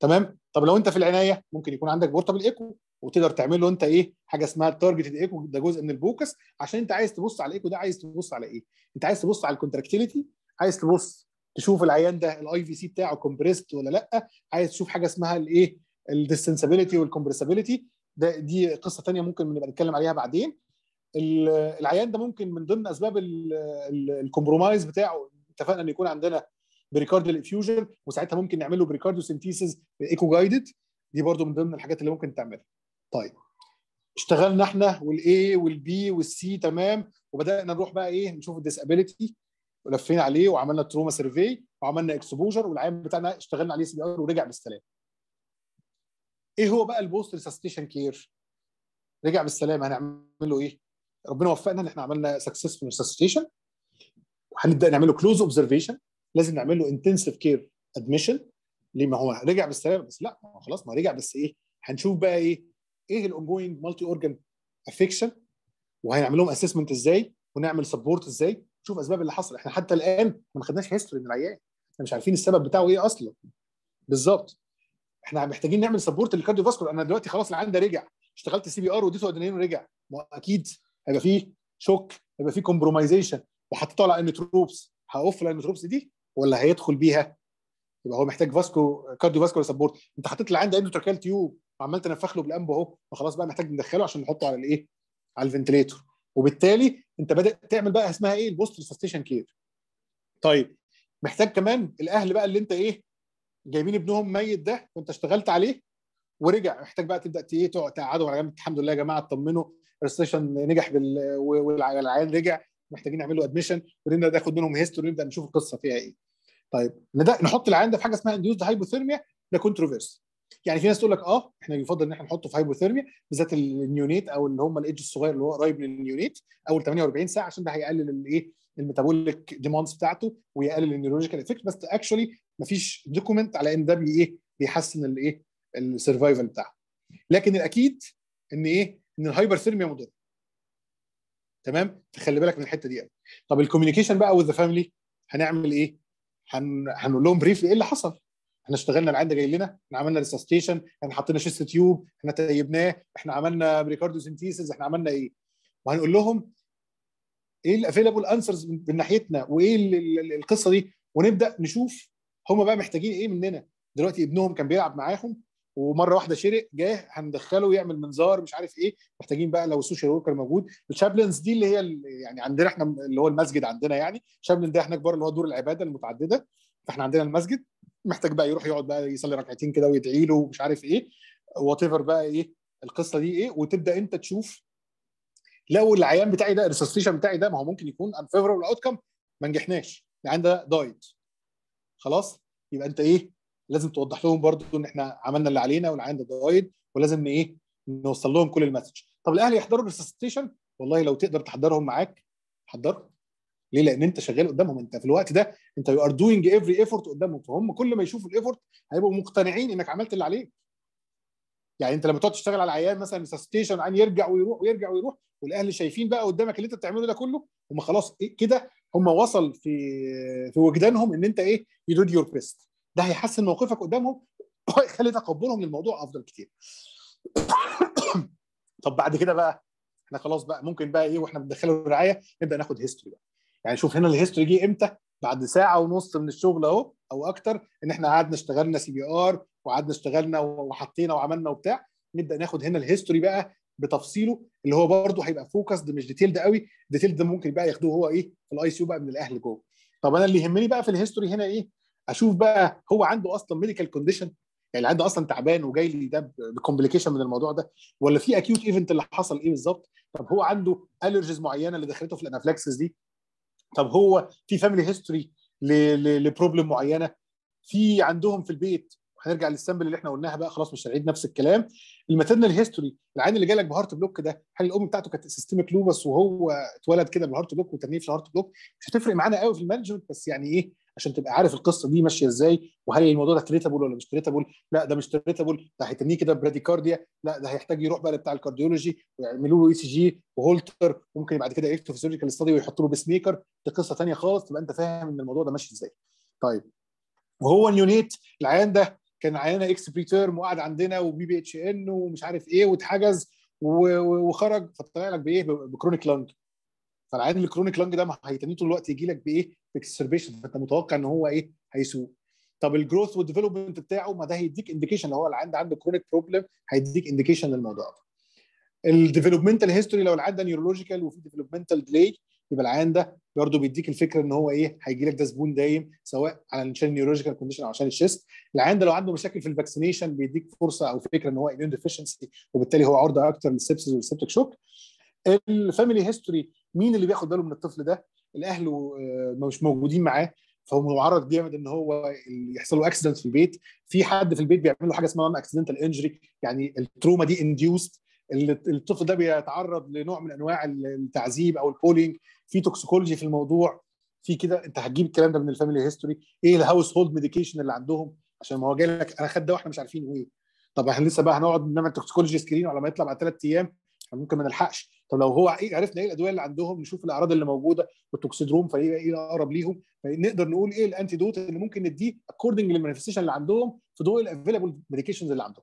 [SPEAKER 1] تمام طب لو انت في العنايه ممكن يكون عندك بورتابل ايكو وتقدر تعمل له انت ايه حاجه اسمها التارجت ايكو ده جزء من البوكس عشان انت عايز تبص على الايكو ده عايز تبص على ايه انت عايز تبص على الكونتراكتيليتي عايز تبص تشوف العيان ده الاي في سي بتاعه كومبريست ولا لا عايز تشوف حاجه اسمها الايه الديستنسابيلتي والكومبريسابيلتي ده دي قصه ثانيه ممكن نبقى نتكلم عليها بعدين العيان ده ممكن من ضمن اسباب الكومبرومايز بتاعه اتفقنا ان يكون عندنا بريكارد الافيوجن وساعتها ممكن نعمله بريكاردو سنتيسز بايكو جايدد دي برضو من ضمن الحاجات اللي ممكن تعملها طيب اشتغلنا احنا والاي والبي والسي تمام وبدانا نروح بقى ايه نشوف الديسابيليتي ولفينا عليه وعملنا تروما سيرفي وعملنا اكسبوجر والعيان بتاعنا اشتغلنا عليه سي ار ورجع بالسلامه ايه هو بقى البوست ريسستيشن كير رجع بالسلامه هنعمل له ايه ربنا وفقنا ان احنا عملنا سكسسفل ريسستيشن وهنبدا نعمله كلوز اوبزرفيشن لازم نعمل له انتنسيف كير ادميشن ليه ما هو رجع بالسلامه بس لا ما هو خلاص ما رجع بس ايه هنشوف بقى ايه ايه الاونجوينج مالتي اورجان افكشن وهنعمل لهم اسسمنت ازاي ونعمل سبورت ازاي نشوف اسباب اللي حصل احنا حتى الان ما خدناش هيستوري من العيان احنا مش عارفين السبب بتاعه ايه اصلا بالظبط احنا محتاجين نعمل سبورت للكارديو فاسكولار انا دلوقتي خلاص العيان ده رجع اشتغلت سي بي ار واديته ادرينالين ورجع ما اكيد هيبقى فيه شوك هيبقى فيه كومبرومايزيشن وحطيته على انتروبس هقفل الانوتروبس دي ولا هيدخل بيها يبقى هو محتاج فاسكو كارديو فاسكو سبورت انت حطيت اللي عنده اندوتراكيال تيوب وعمال تنفخ له بالانبو اهو فخلاص بقى محتاج ندخله عشان نحطه على الايه على الفنتليتور وبالتالي انت بدا تعمل بقى اسمها ايه البوست ريسستيشن كير طيب محتاج كمان الاهل بقى اللي انت ايه جايبين ابنهم ميت ده وانت اشتغلت عليه ورجع محتاج بقى تبدا ايه تقعدوا على جنب الحمد لله يا جماعه اطمنوا الريسيشن نجح بال والعيال رجع محتاجين نعمل له ادميشن ونبدا ناخد منهم هيستوري ونبدا نشوف القصه فيها ايه طيب نحط العيان ده في حاجه اسمها اندوزد هايبوثيرميا ده كونتروفيرس يعني في ناس تقول لك اه احنا يفضل ان احنا نحطه في هايبوثيرميا بالذات النيونيت او اللي هم الايدج الصغير اللي هو قريب من النيونيت اول 48 ساعه عشان ده هيقلل الايه الميتابوليك ديماندز بتاعته ويقلل النيورولوجيكال افكت بس اكشولي مفيش دوكيمنت على ان ده بي ايه بيحسن الايه السرفايفل بتاعه لكن الاكيد ان ايه ان الهايبرثيرميا مضره تمام تخلي بالك من الحته دي قوي طب الكوميونيكيشن بقى وذ فاميلي هنعمل ايه هنقول لهم بريف ايه اللي حصل احنا اشتغلنا العين ده جاي لنا احنا عملنا ريسستيشن احنا حطينا شيست تيوب احنا تيبناه احنا عملنا بريكاردو سنتيسز احنا عملنا ايه وهنقول لهم ايه الافيلابل انسرز من ناحيتنا وايه القصه دي ونبدا نشوف هم بقى محتاجين ايه مننا دلوقتي ابنهم كان بيلعب معاهم ومره واحده شرق جه هندخله يعمل منظار مش عارف ايه محتاجين بقى لو السوشيال وركر موجود الشابلنز دي اللي هي اللي يعني عندنا احنا اللي هو المسجد عندنا يعني شابلن ده هناك بره اللي هو دور العباده المتعدده فاحنا عندنا المسجد محتاج بقى يروح يقعد بقى يصلي ركعتين كده ويدعي له ومش عارف ايه وات بقى ايه القصه دي ايه وتبدا انت تشوف لو العيان بتاعي ده الريسستيشن بتاعي ده ما هو ممكن يكون انفيفربل اوت كم ما نجحناش العيان يعني ده دايت خلاص يبقى انت ايه لازم توضح لهم برضو ان احنا عملنا اللي علينا والعين ده ولازم ايه نوصل لهم كل المسج طب الاهلي يحضروا الريسستيشن والله لو تقدر تحضرهم معاك حضرهم ليه لان انت شغال قدامهم انت في الوقت ده انت يو ار دوينج افري ايفورت قدامهم فهم كل ما يشوفوا الايفورت هيبقوا مقتنعين انك عملت اللي عليك يعني انت لما تقعد تشتغل على عيان مثلا ريسستيشن عن يرجع ويروح ويرجع ويروح والاهل شايفين بقى قدامك اللي انت بتعمله ده كله هم خلاص إيه كده هم وصل في في وجدانهم ان انت ايه يو دو يور بيست ده هيحسن موقفك قدامهم ويخلي تقبلهم للموضوع افضل كتير طب بعد كده بقى احنا خلاص بقى ممكن بقى ايه واحنا بندخله الرعايه نبدا ناخد هيستوري بقى يعني شوف هنا الهيستوري جه امتى بعد ساعه ونص من الشغل اهو او اكتر ان احنا قعدنا اشتغلنا سي بي ار وقعدنا اشتغلنا وحطينا وعملنا وبتاع نبدا ناخد هنا الهيستوري بقى بتفصيله اللي هو برده هيبقى دي مش ديتيلد قوي ديتيلد ممكن بقى ياخدوه هو ايه الاي سي يو بقى من الاهل جوه طب انا اللي يهمني بقى في الهيستوري هنا ايه اشوف بقى هو عنده اصلا ميديكال كونديشن يعني اللي عنده اصلا تعبان وجاي لي ده بكومبليكيشن من الموضوع ده ولا في اكيوت ايفنت اللي حصل ايه بالظبط طب هو عنده الرجيز معينه اللي دخلته في الانافلاكسس دي طب هو في فاميلي هيستوري لبروبلم معينه في عندهم في البيت هنرجع للسامبل اللي احنا قلناها بقى خلاص مش هنعيد نفس الكلام الماتيرنال هيستوري العين اللي جالك بهارت بلوك ده هل الام بتاعته كانت سيستميك لوبس وهو اتولد كده بهارت بلوك وتنيه في الهارت بلوك مش هتفرق معانا قوي في المانجمنت بس يعني ايه عشان تبقى عارف القصه دي ماشيه ازاي وهل يعني الموضوع ده تريتابل ولا مش تريتابل لا ده مش تريتابل ده هيتنيه كده براديكارديا لا ده هيحتاج يروح بقى لبتاع الكارديولوجي ويعملوا له اي سي جي وهولتر وممكن بعد كده الكتروفيزيولوجيكال ستادي ويحط له بسميكر دي قصه ثانيه خالص تبقى انت فاهم ان الموضوع ده ماشي ازاي طيب وهو نيونيت العيان ده كان عيانه اكس بري تيرم وقعد عندنا وبي بي اتش ان ومش عارف ايه واتحجز وخرج فطلع لك بايه بكرونيك لانج فالعيان الكرونيك لانج ده هيتنيه طول الوقت يجي لك بايه؟ باكسربيشن فانت متوقع ان هو ايه؟ هيسوق طب الجروث والديفلوبمنت بتاعه ما ده هيديك انديكيشن لو هو العيان ده عنده كرونيك بروبلم هيديك انديكيشن للموضوع ده الديفلوبمنتال هيستوري لو العيان ده نيورولوجيكال وفي ديفلوبمنتال ديلي يبقى العيان ده برضه بيديك الفكره ان هو ايه هيجي لك ده زبون دايم سواء علشان النيورولوجيكال كونديشن او عشان الشيست العيان ده لو عنده مشاكل في الفاكسينيشن بيديك فرصه او فكره ان هو اميون ديفيشنسي وبالتالي هو عرضه اكتر للسبسز والسبتك شوك الفاميلي هيستوري مين اللي بياخد باله من الطفل ده الاهل آه، مش موجودين معاه فهو معرض جامد ان هو يحصل له اكسيدنت في البيت في حد في البيت بيعمل له حاجه اسمها اكسيدنتال انجري يعني التروما دي انديوست الطفل ده بيتعرض لنوع من انواع التعذيب او البولينج في توكسيكولوجي في الموضوع في كده انت هتجيب الكلام ده من الفاميلي هيستوري ايه الهاوس هولد ميديكيشن اللي عندهم عشان ما هو جاي لك انا خد ده واحنا مش عارفين ايه طب احنا لسه بقى هنقعد نعمل توكسيكولوجي سكرين على ما يطلع بعد ثلاث ايام ممكن ما نلحقش طب لو هو عرفنا ايه الادويه اللي عندهم نشوف الاعراض اللي موجوده والتوكسيدروم فايه ايه الاقرب ليهم نقدر نقول ايه الانتي دوت اللي ممكن نديه اكوردنج للمانيفستيشن اللي عندهم في ضوء الافيلابل ميديكيشنز اللي عندهم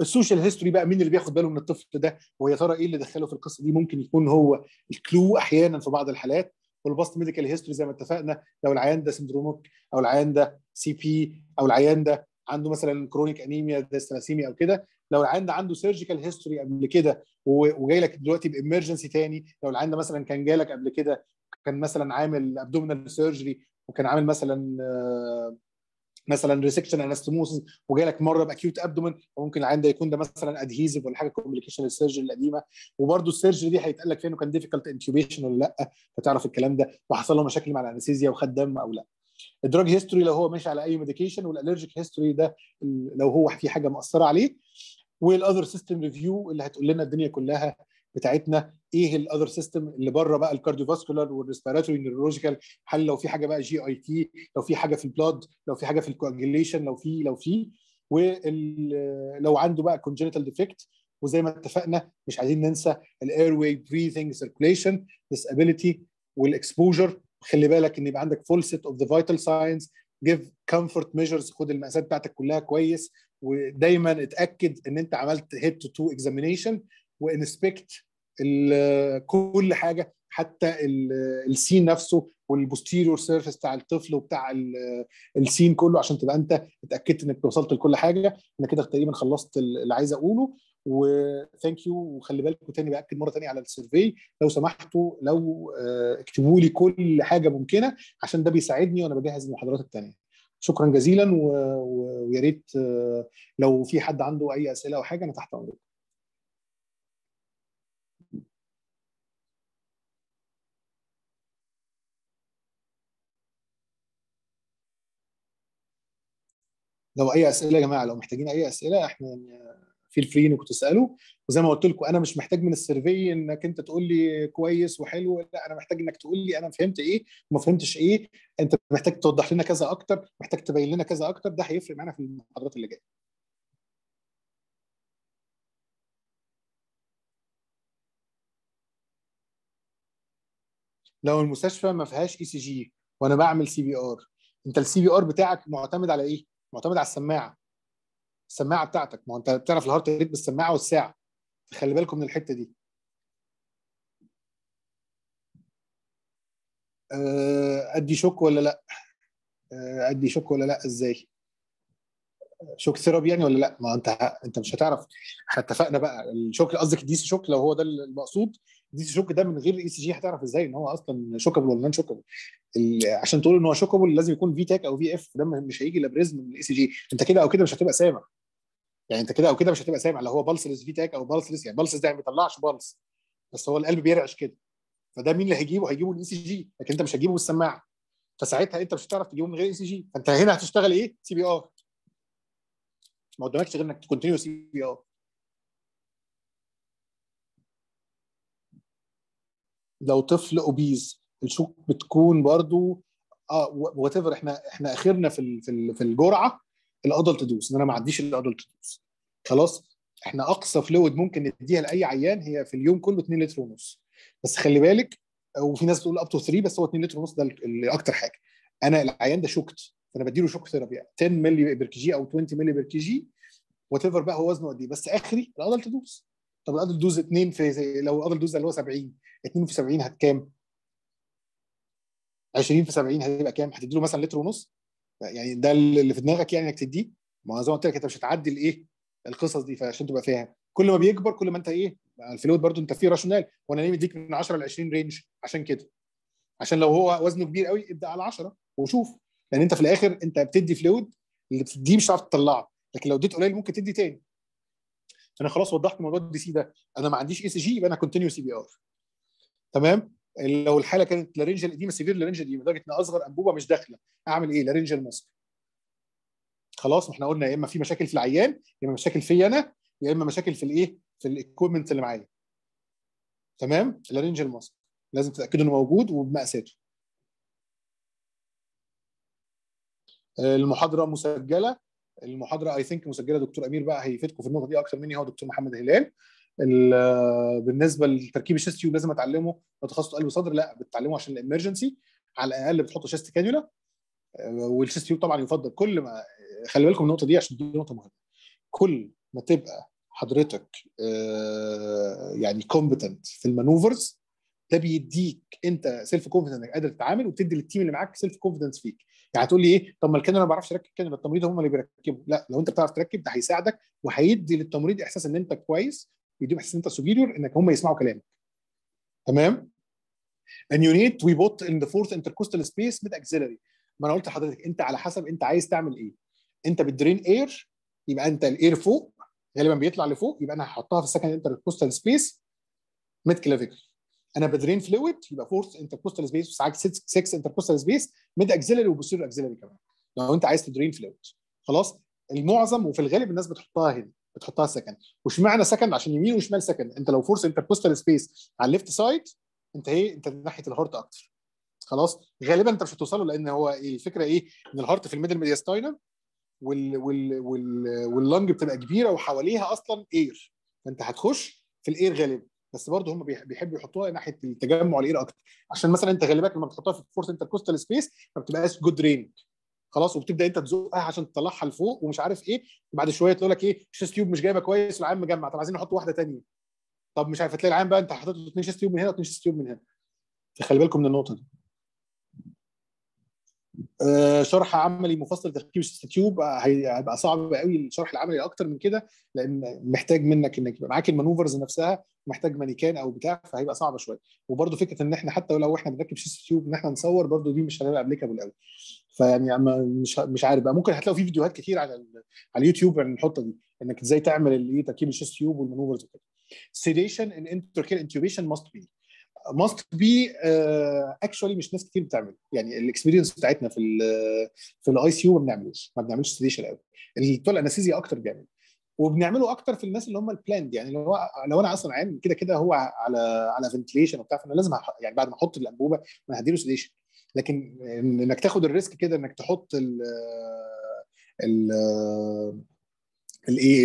[SPEAKER 1] السوشيال هيستوري بقى مين اللي بياخد باله من الطفل ده ويا ترى ايه اللي دخله في القصه دي ممكن يكون هو الكلو احيانا في بعض الحالات والباست ميديكال هيستوري زي ما اتفقنا لو العيان ده سندروموك او العيان ده سي بي او العيان ده عنده مثلا كرونيك انيميا ديستراسيميا او كده لو العيان ده عنده سيرجيكال هيستوري قبل كده وجاي لك دلوقتي بامرجنسي تاني لو العيان ده مثلا كان لك قبل كده كان مثلا عامل ابدومينال سيرجري وكان عامل مثلا آه، مثلا ريسكشن انستموسز وجاي لك مره باكيوت ابدومن وممكن العين ده يكون ده مثلا ادهيزف ولا حاجه كومبليكيشن السيرجري القديمه وبرده السيرجري دي هيتقال لك فين كان ديفيكالت انتوبيشن ولا لا فتعرف الكلام ده وحصل له مشاكل مع الانستيزيا وخد دم او لا الدراج هيستوري لو هو ماشي على اي ميديكيشن والالرجيك هيستوري ده لو هو في حاجه مأثره عليه والاذر سيستم ريفيو اللي هتقول لنا الدنيا كلها بتاعتنا ايه الاذر سيستم اللي بره بقى الكارديوفاسكولار والريسبيراتوري نيورولوجيكال هل لو في حاجه بقى جي اي تي لو في حاجه في البلاد لو في حاجه في الكواجيليشن لو في لو في ولو عنده بقى كونجنتال ديفكت وزي ما اتفقنا مش عايزين ننسى الاير واي بريثنج سيركوليشن ديسابيليتي والاكسبوجر خلي بالك ان يبقى عندك فول سيت اوف ذا فايتال ساينز جيف كومفورت ميجرز خد المقاسات بتاعتك كلها كويس ودايما اتاكد ان انت عملت هيد تو تو اكزامينيشن وانسبكت كل حاجه حتى السين نفسه والبوستيريور سيرفيس بتاع الطفل وبتاع السين كله عشان تبقى انت اتاكدت انك وصلت لكل حاجه انا كده تقريبا خلصت اللي عايز اقوله وثانك يو وخلي بالكم تاني باكد مره تانية على السيرفي لو سمحتوا لو آه، اكتبوا لي كل حاجه ممكنه عشان ده بيساعدني وانا بجهز المحاضرات التانيه شكرا جزيلا ويا ريت آه، لو في حد عنده اي اسئله او حاجه انا تحت امرك لو اي اسئله يا جماعه لو محتاجين اي اسئله احنا فيل فري انكم تسالوا وزي ما قلت لكم انا مش محتاج من السيرفي انك انت تقول لي كويس وحلو لا انا محتاج انك تقول لي انا فهمت ايه وما فهمتش ايه انت محتاج توضح لنا كذا اكتر محتاج تبين لنا كذا اكتر ده هيفرق معانا في المحاضرات اللي جايه لو المستشفى ما فيهاش اي سي جي وانا بعمل سي بي ار انت السي بي ار بتاعك معتمد على ايه معتمد على السماعه السماعه بتاعتك ما انت بتعرف الهارت ريت بالسماعه والساعه خلي بالكم من الحته دي آه، ادي شوك ولا لا آه، ادي شوك ولا لا ازاي شوك ثيرابي يعني ولا لا ما انت انت مش هتعرف احنا اتفقنا بقى الشوك قصدك سي شوك لو هو ده المقصود دي شوك ده من غير اي سي جي هتعرف ازاي ان هو اصلا شوكابل ولا نان شوكابل عشان تقول ان هو شوكابل لازم يكون في تاك او في اف ده مش هيجي الا بريزم من الاي سي جي انت كده او كده مش هتبقى سامع يعني انت كده او كده مش هتبقى سامع لو هو بالسلس في تاك او بالسلس يعني بالسلس ده ما بيطلعش بالس بس هو القلب بيرعش كده فده مين اللي هيجيبه؟ هيجيبه الاي سي جي لكن انت مش هتجيبه بالسماعه فساعتها انت مش هتعرف تجيبه من غير اي سي جي فانت هنا هتشتغل ايه؟ سي بي ار ما قدامكش غير انك كونتينيو سي بي ار لو طفل اوبيز الشوك بتكون برضو اه وات احنا احنا اخرنا في في الجرعه الادلت تدوس ان انا ما عنديش الادلت تدوس خلاص احنا اقصى فلويد ممكن نديها لاي عيان هي في اليوم كله 2 لتر ونص بس خلي بالك وفي ناس بتقول اب تو 3 بس هو 2 لتر ونص ده اللي اكتر حاجه انا العيان ده شوكت فانا بديله شوك ثيرابي 10 مللي بير كي جي او 20 مللي بير كي جي وات ايفر بقى هو وزنه قد ايه بس اخري الادلت تدوس طب الادر دوز 2 في لو الادر دوز اللي هو 70 2 في 70 هتكام 20 في 70 هيبقى كام هتدي له مثلا لتر ونص يعني ده اللي في دماغك يعني انك تديه ما زي ما قلت لك انت مش هتعدي الايه القصص دي فعشان تبقى فاهم كل ما بيكبر كل ما انت ايه الفلويد برضو انت فيه راشونال وانا ليه مديك من 10 ل 20 رينج عشان كده عشان لو هو وزنه كبير قوي ابدا على 10 وشوف لان انت في الاخر انت بتدي فلويد اللي بتديه مش هتعرف تطلعه لكن لو اديت قليل ممكن تدي تاني انا خلاص وضحت موضوع الدي سي ده انا ما عنديش اي سي جي يبقى انا كونتينيو سي بي ار تمام لو الحاله كانت لارنج القديمه سيفير لارنج القديمه لدرجه ان اصغر انبوبه مش داخله اعمل ايه لارنج ماسك خلاص ما احنا قلنا يا اما في مشاكل في العيان يا اما مشاكل في انا يا اما مشاكل في الايه في الاكويمنت اللي معايا تمام اللارنج ماسك لازم تتاكدوا انه موجود وبمقاساته آه، المحاضره مسجله المحاضره اي ثينك مسجله دكتور امير بقى هيفيدكم في النقطه دي اكتر مني هو دكتور محمد هلال بالنسبه لتركيب الشيست تيوب لازم اتعلمه لو تخصص قلب صدر لا بتتعلمه عشان الامرجنسي على الاقل بتحط شيست كانيولا والشيست تيوب طبعا يفضل كل ما خلي بالكم النقطه دي عشان دي نقطه مهمه كل ما تبقى حضرتك آه، يعني كومبتنت في المانوفرز ده بيديك انت سيلف كونفدنس انك قادر تتعامل وبتدي للتيم اللي معاك سيلف كونفدنس فيك يعني هتقول لي ايه طب ما الكنبه ما بعرفش اركب كنبه التمريض هم اللي بيركبوا لا لو انت بتعرف تركب ده هيساعدك وهيدي للتمريض احساس ان انت كويس ويديهم احساس ان انت سوبيريور انك هم يسمعوا كلامك تمام ان يونيت وي بوت ان ذا فورث انتركوستال سبيس ميد اكسلري ما انا قلت لحضرتك انت على حسب انت عايز تعمل ايه انت بتدرين اير يبقى انت الاير فوق غالبا بيطلع لفوق يبقى انا هحطها في السكند انتركوستال سبيس ميد كلافيكل انا بدرين فلويد يبقى فورث انتركوستال سبيس وساعات 6 انتركوستال سبيس ميد اكزيلري وبوستيريور اكزيلري كمان لو انت عايز تدرين فلويد خلاص المعظم وفي الغالب الناس بتحطها هنا بتحطها سكند معنى سكند عشان يمين وشمال سكند انت لو فورس انتركوستال سبيس على الليفت سايد انت ايه انت ناحيه الهارت اكتر خلاص غالبا انت مش هتوصله لان هو ايه الفكره ايه ان الهارت في الميدل ميدياستاينم وال وال وال واللنج بتبقى كبيره وحواليها اصلا اير فانت هتخش في الاير غالبا بس برضه هم بيحبوا يحطوها ناحيه التجمع الاير اكتر عشان مثلا انت غالبا لما بتحطها في الفورس كوستال سبيس ما بتبقاش جود رينج خلاص وبتبدا انت تزقها عشان تطلعها لفوق ومش عارف ايه وبعد شويه تقول لك ايه شيست تيوب مش جايبه كويس والعام مجمع طب عايزين نحط واحده ثانيه طب مش عارف تلاقي العام بقى انت حاطط اثنين شيست تيوب من هنا واثنين شيست تيوب من هنا فخلي بالكم من النقطه دي آه، شرح عملي مفصل تفكير ستيوب آه، هيبقى صعب قوي الشرح العملي اكتر من كده لان محتاج منك انك يبقى معاك المانوفرز نفسها محتاج مانيكان او بتاع فهيبقى صعب شويه وبرده فكره ان احنا حتى لو احنا بنركب ستيوب ان احنا نصور برده دي مش هنبقى ابليكابل قوي فيعني مش مش عارف بقى ممكن هتلاقوا في فيديوهات كتير على على اليوتيوب عن الحته دي انك ازاي تعمل الايه تركيب الشيست تيوب والمانوفرز وكده سيديشن ان انتركيل intubation ماست بي ماست بي اكشولي مش ناس كتير بتعمل يعني الاكسبيرينس بتاعتنا في في الاي سي يو ما بنعملوش ما بنعملش سيديشن قوي اللي بتوع الانستيزيا اكتر بيعملوا وبنعمله اكتر في الناس اللي هم البلاند يعني لو لو انا اصلا عام كده كده هو على على فنتليشن وبتاع فانا لازم يعني بعد ما احط الانبوبه انا هديله سيديشن لكن انك تاخد الريسك كده انك تحط ال ال الايه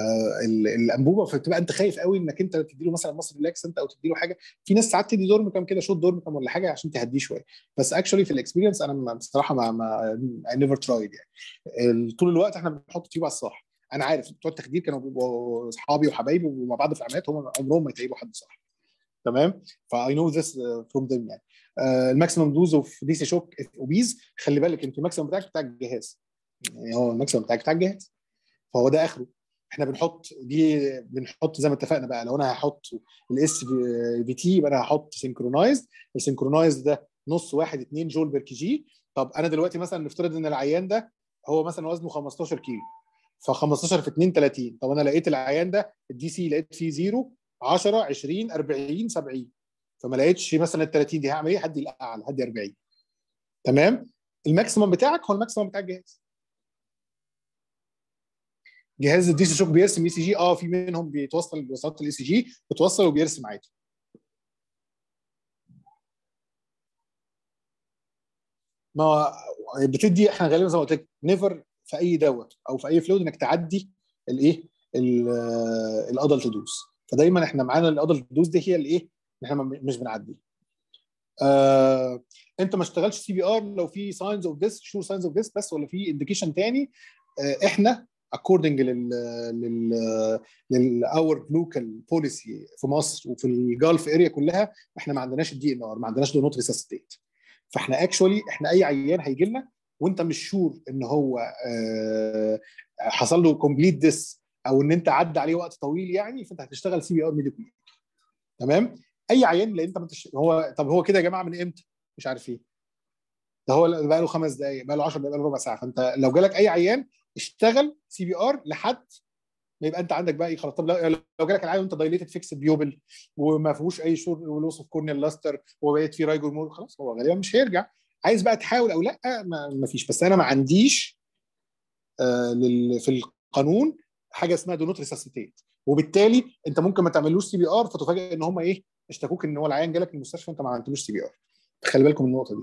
[SPEAKER 1] آه، الانبوبه فتبقى انت خايف قوي انك انت تدي له مثلا مصر ريلاكسنت او تدي له حاجه في ناس ساعات تدي كم كده شوط كم ولا حاجه عشان تهديه شويه بس اكشولي في الاكسبيرينس انا بصراحه ما ما اي نيفر ترايد يعني طول الوقت احنا بنحط تيوب على الصح انا عارف بتوع التخدير كانوا بيبقوا اصحابي وحبايبي ومع بعض في العمليات هم عمرهم ما يتعبوا حد صح تمام فاي نو ذس فروم ذيم يعني الماكسيمم دوز اوف دي سي شوك اوبيز خلي بالك انت الماكسيمم بتاعك بتاع الجهاز يعني هو الماكسيمم بتاعك بتاع الجهاز فهو ده اخره احنا بنحط دي بنحط زي ما اتفقنا بقى لو انا هحط الاس في تي يبقى انا هحط سنكرونايز السنكرونايز ده نص واحد اتنين جول بير كي جي طب انا دلوقتي مثلا نفترض ان العيان ده هو مثلا وزنه 15 كيلو ف 15 في 2 30 طب انا لقيت العيان ده الدي سي لقيت فيه 0 10 20 40 70 فما لقيتش مثلا ال 30 دي هعمل ايه؟ هدي الاعلى هدي 40 تمام؟ الماكسيموم بتاعك هو الماكسيموم بتاع الجهاز جهاز الدي سي شوك بيرسم اي سي جي اه في منهم بيتوصل بوصلات الاي سي جي بتوصل وبيرسم عادي ما هو بتدي احنا غالبا زي ما قلت لك نيفر في اي دوت او في اي فلود انك تعدي الايه الادلت دوز فدايما احنا معانا الادلت دوز دي هي الايه احنا مش بنعدي آه، انت ما اشتغلش سي بي ار لو في ساينز اوف ذس شور ساينز اوف ذس بس ولا في انديكيشن تاني آه، احنا اكوردنج لل لل للاور لوكال بوليسي في مصر وفي الجلف اريا كلها احنا ما عندناش الدي ان ار ما عندناش نوت ريسستيت فاحنا اكشولي احنا اي عيان هيجي لنا وانت مش شور ان هو آه، حصل له كومبليت ديس او ان انت عدى عليه وقت طويل يعني فانت هتشتغل سي بي ار ميديكال تمام اي عيان لان انت منتش... هو طب هو كده يا جماعه من امتى مش عارف ايه ده هو بقى له خمس دقائق بقى له 10 دقائق بقى له ربع ساعه فانت لو جالك اي عيان اشتغل سي بي ار لحد ما يبقى انت عندك بقى ايه خلاص طب لو يعني جالك العيان وانت دايليتد فيكس بيوبل وما فيهوش اي شور ولوس اوف كورنيال لاستر وبقيت فيه رايجور مور خلاص هو غالبا مش هيرجع عايز بقى تحاول او لا ما فيش بس انا ما عنديش آه، في القانون حاجه اسمها دو نوت ريسسيتيت وبالتالي انت ممكن ما تعملوش سي بي ار فتفاجئ ان هم ايه اشتكوك ان هو العيان جالك المستشفى وانت ما عملتلوش سي بي ار خلي بالكم من النقطه دي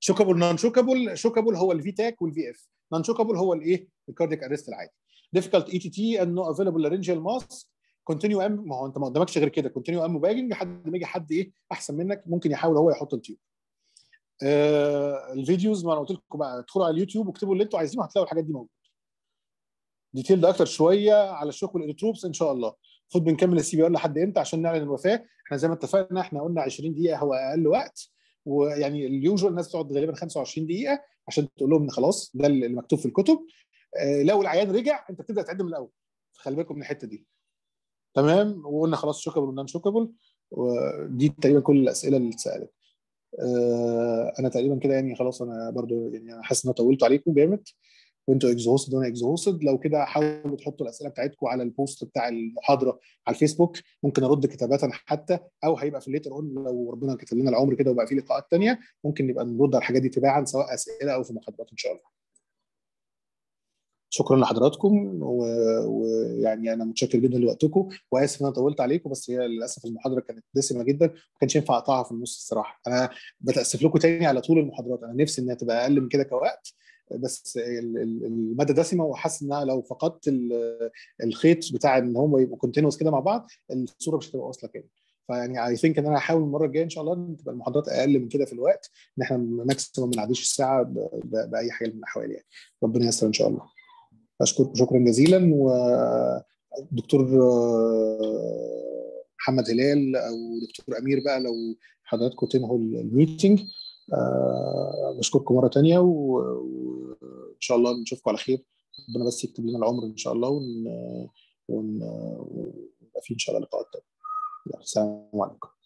[SPEAKER 1] شوكابل نون شوكابل شوكابل هو الفي تاك والفي اف نانشوكابل هو الايه الكارديك اريست العادي ديفيكالت اي تي تي انه افيلبل لارنجيال ماسك كونتينيو ام ما هو انت ما قدامكش غير كده كونتينيو ام باجنج لحد ما يجي حد ايه احسن منك ممكن يحاول هو يحط التيوب آه الفيديوز ما انا قلت لكم بقى ادخلوا على اليوتيوب واكتبوا اللي انتوا عايزينه هتلاقوا الحاجات دي موجوده ديتيل ده اكتر شويه على الشوك والالكتروبس ان شاء الله خد بنكمل السي بي ار لحد امتى عشان نعلن الوفاه احنا زي ما اتفقنا احنا قلنا 20 دقيقه هو اقل وقت ويعني اليوجوال الناس بتقعد غالبا 25 دقيقه عشان تقول لهم ان خلاص ده اللي مكتوب في الكتب آه، لو العيان رجع انت بتبدا تعد من الاول خلي بالكم من الحته دي تمام وقلنا خلاص شوكابل ونان شوكابل ودي تقريبا كل الاسئله اللي اتسالت آه، انا تقريبا كده يعني خلاص انا برضو يعني انا حاسس ان انا طولت عليكم جامد وانتوا اكزوستد وانا اكزوستد لو كده حاولوا تحطوا الاسئله بتاعتكم على البوست بتاع المحاضره على الفيسبوك ممكن ارد كتابه حتى او هيبقى في الليتر اون لو ربنا كتب لنا العمر كده وبقى في لقاءات ثانيه ممكن نبقى نرد على الحاجات دي تباعا سواء اسئله او في محاضرات ان شاء الله. شكرا لحضراتكم ويعني و... يعني انا متشكر جدا لوقتكم واسف ان انا طولت عليكم بس هي للاسف المحاضره كانت دسمه جدا ما كانش ينفع اقطعها في النص الصراحه انا بتاسف لكم تاني على طول المحاضرات انا نفسي انها تبقى اقل من كده كوقت بس الماده دسمه وحاسس ان لو فقدت الخيط بتاع ان هم يبقوا كونتينوس كده مع بعض الصوره مش هتبقى واصله كده فيعني اي ثينك ان انا هحاول المره الجايه ان شاء الله تبقى المحاضرات اقل من كده في الوقت ان احنا ماكسيموم ما نعديش الساعه باي حاجه من الاحوال يعني ربنا ييسر ان شاء الله اشكركم شكرا جزيلا ودكتور محمد هلال او دكتور امير بقى لو حضراتكم تنهوا الميتنج آه، بشكركم مره تانية وان شاء الله نشوفكم على خير ربنا بس يكتب لنا العمر ان شاء الله ون ون في ان شاء الله لقاءات تانية السلام عليكم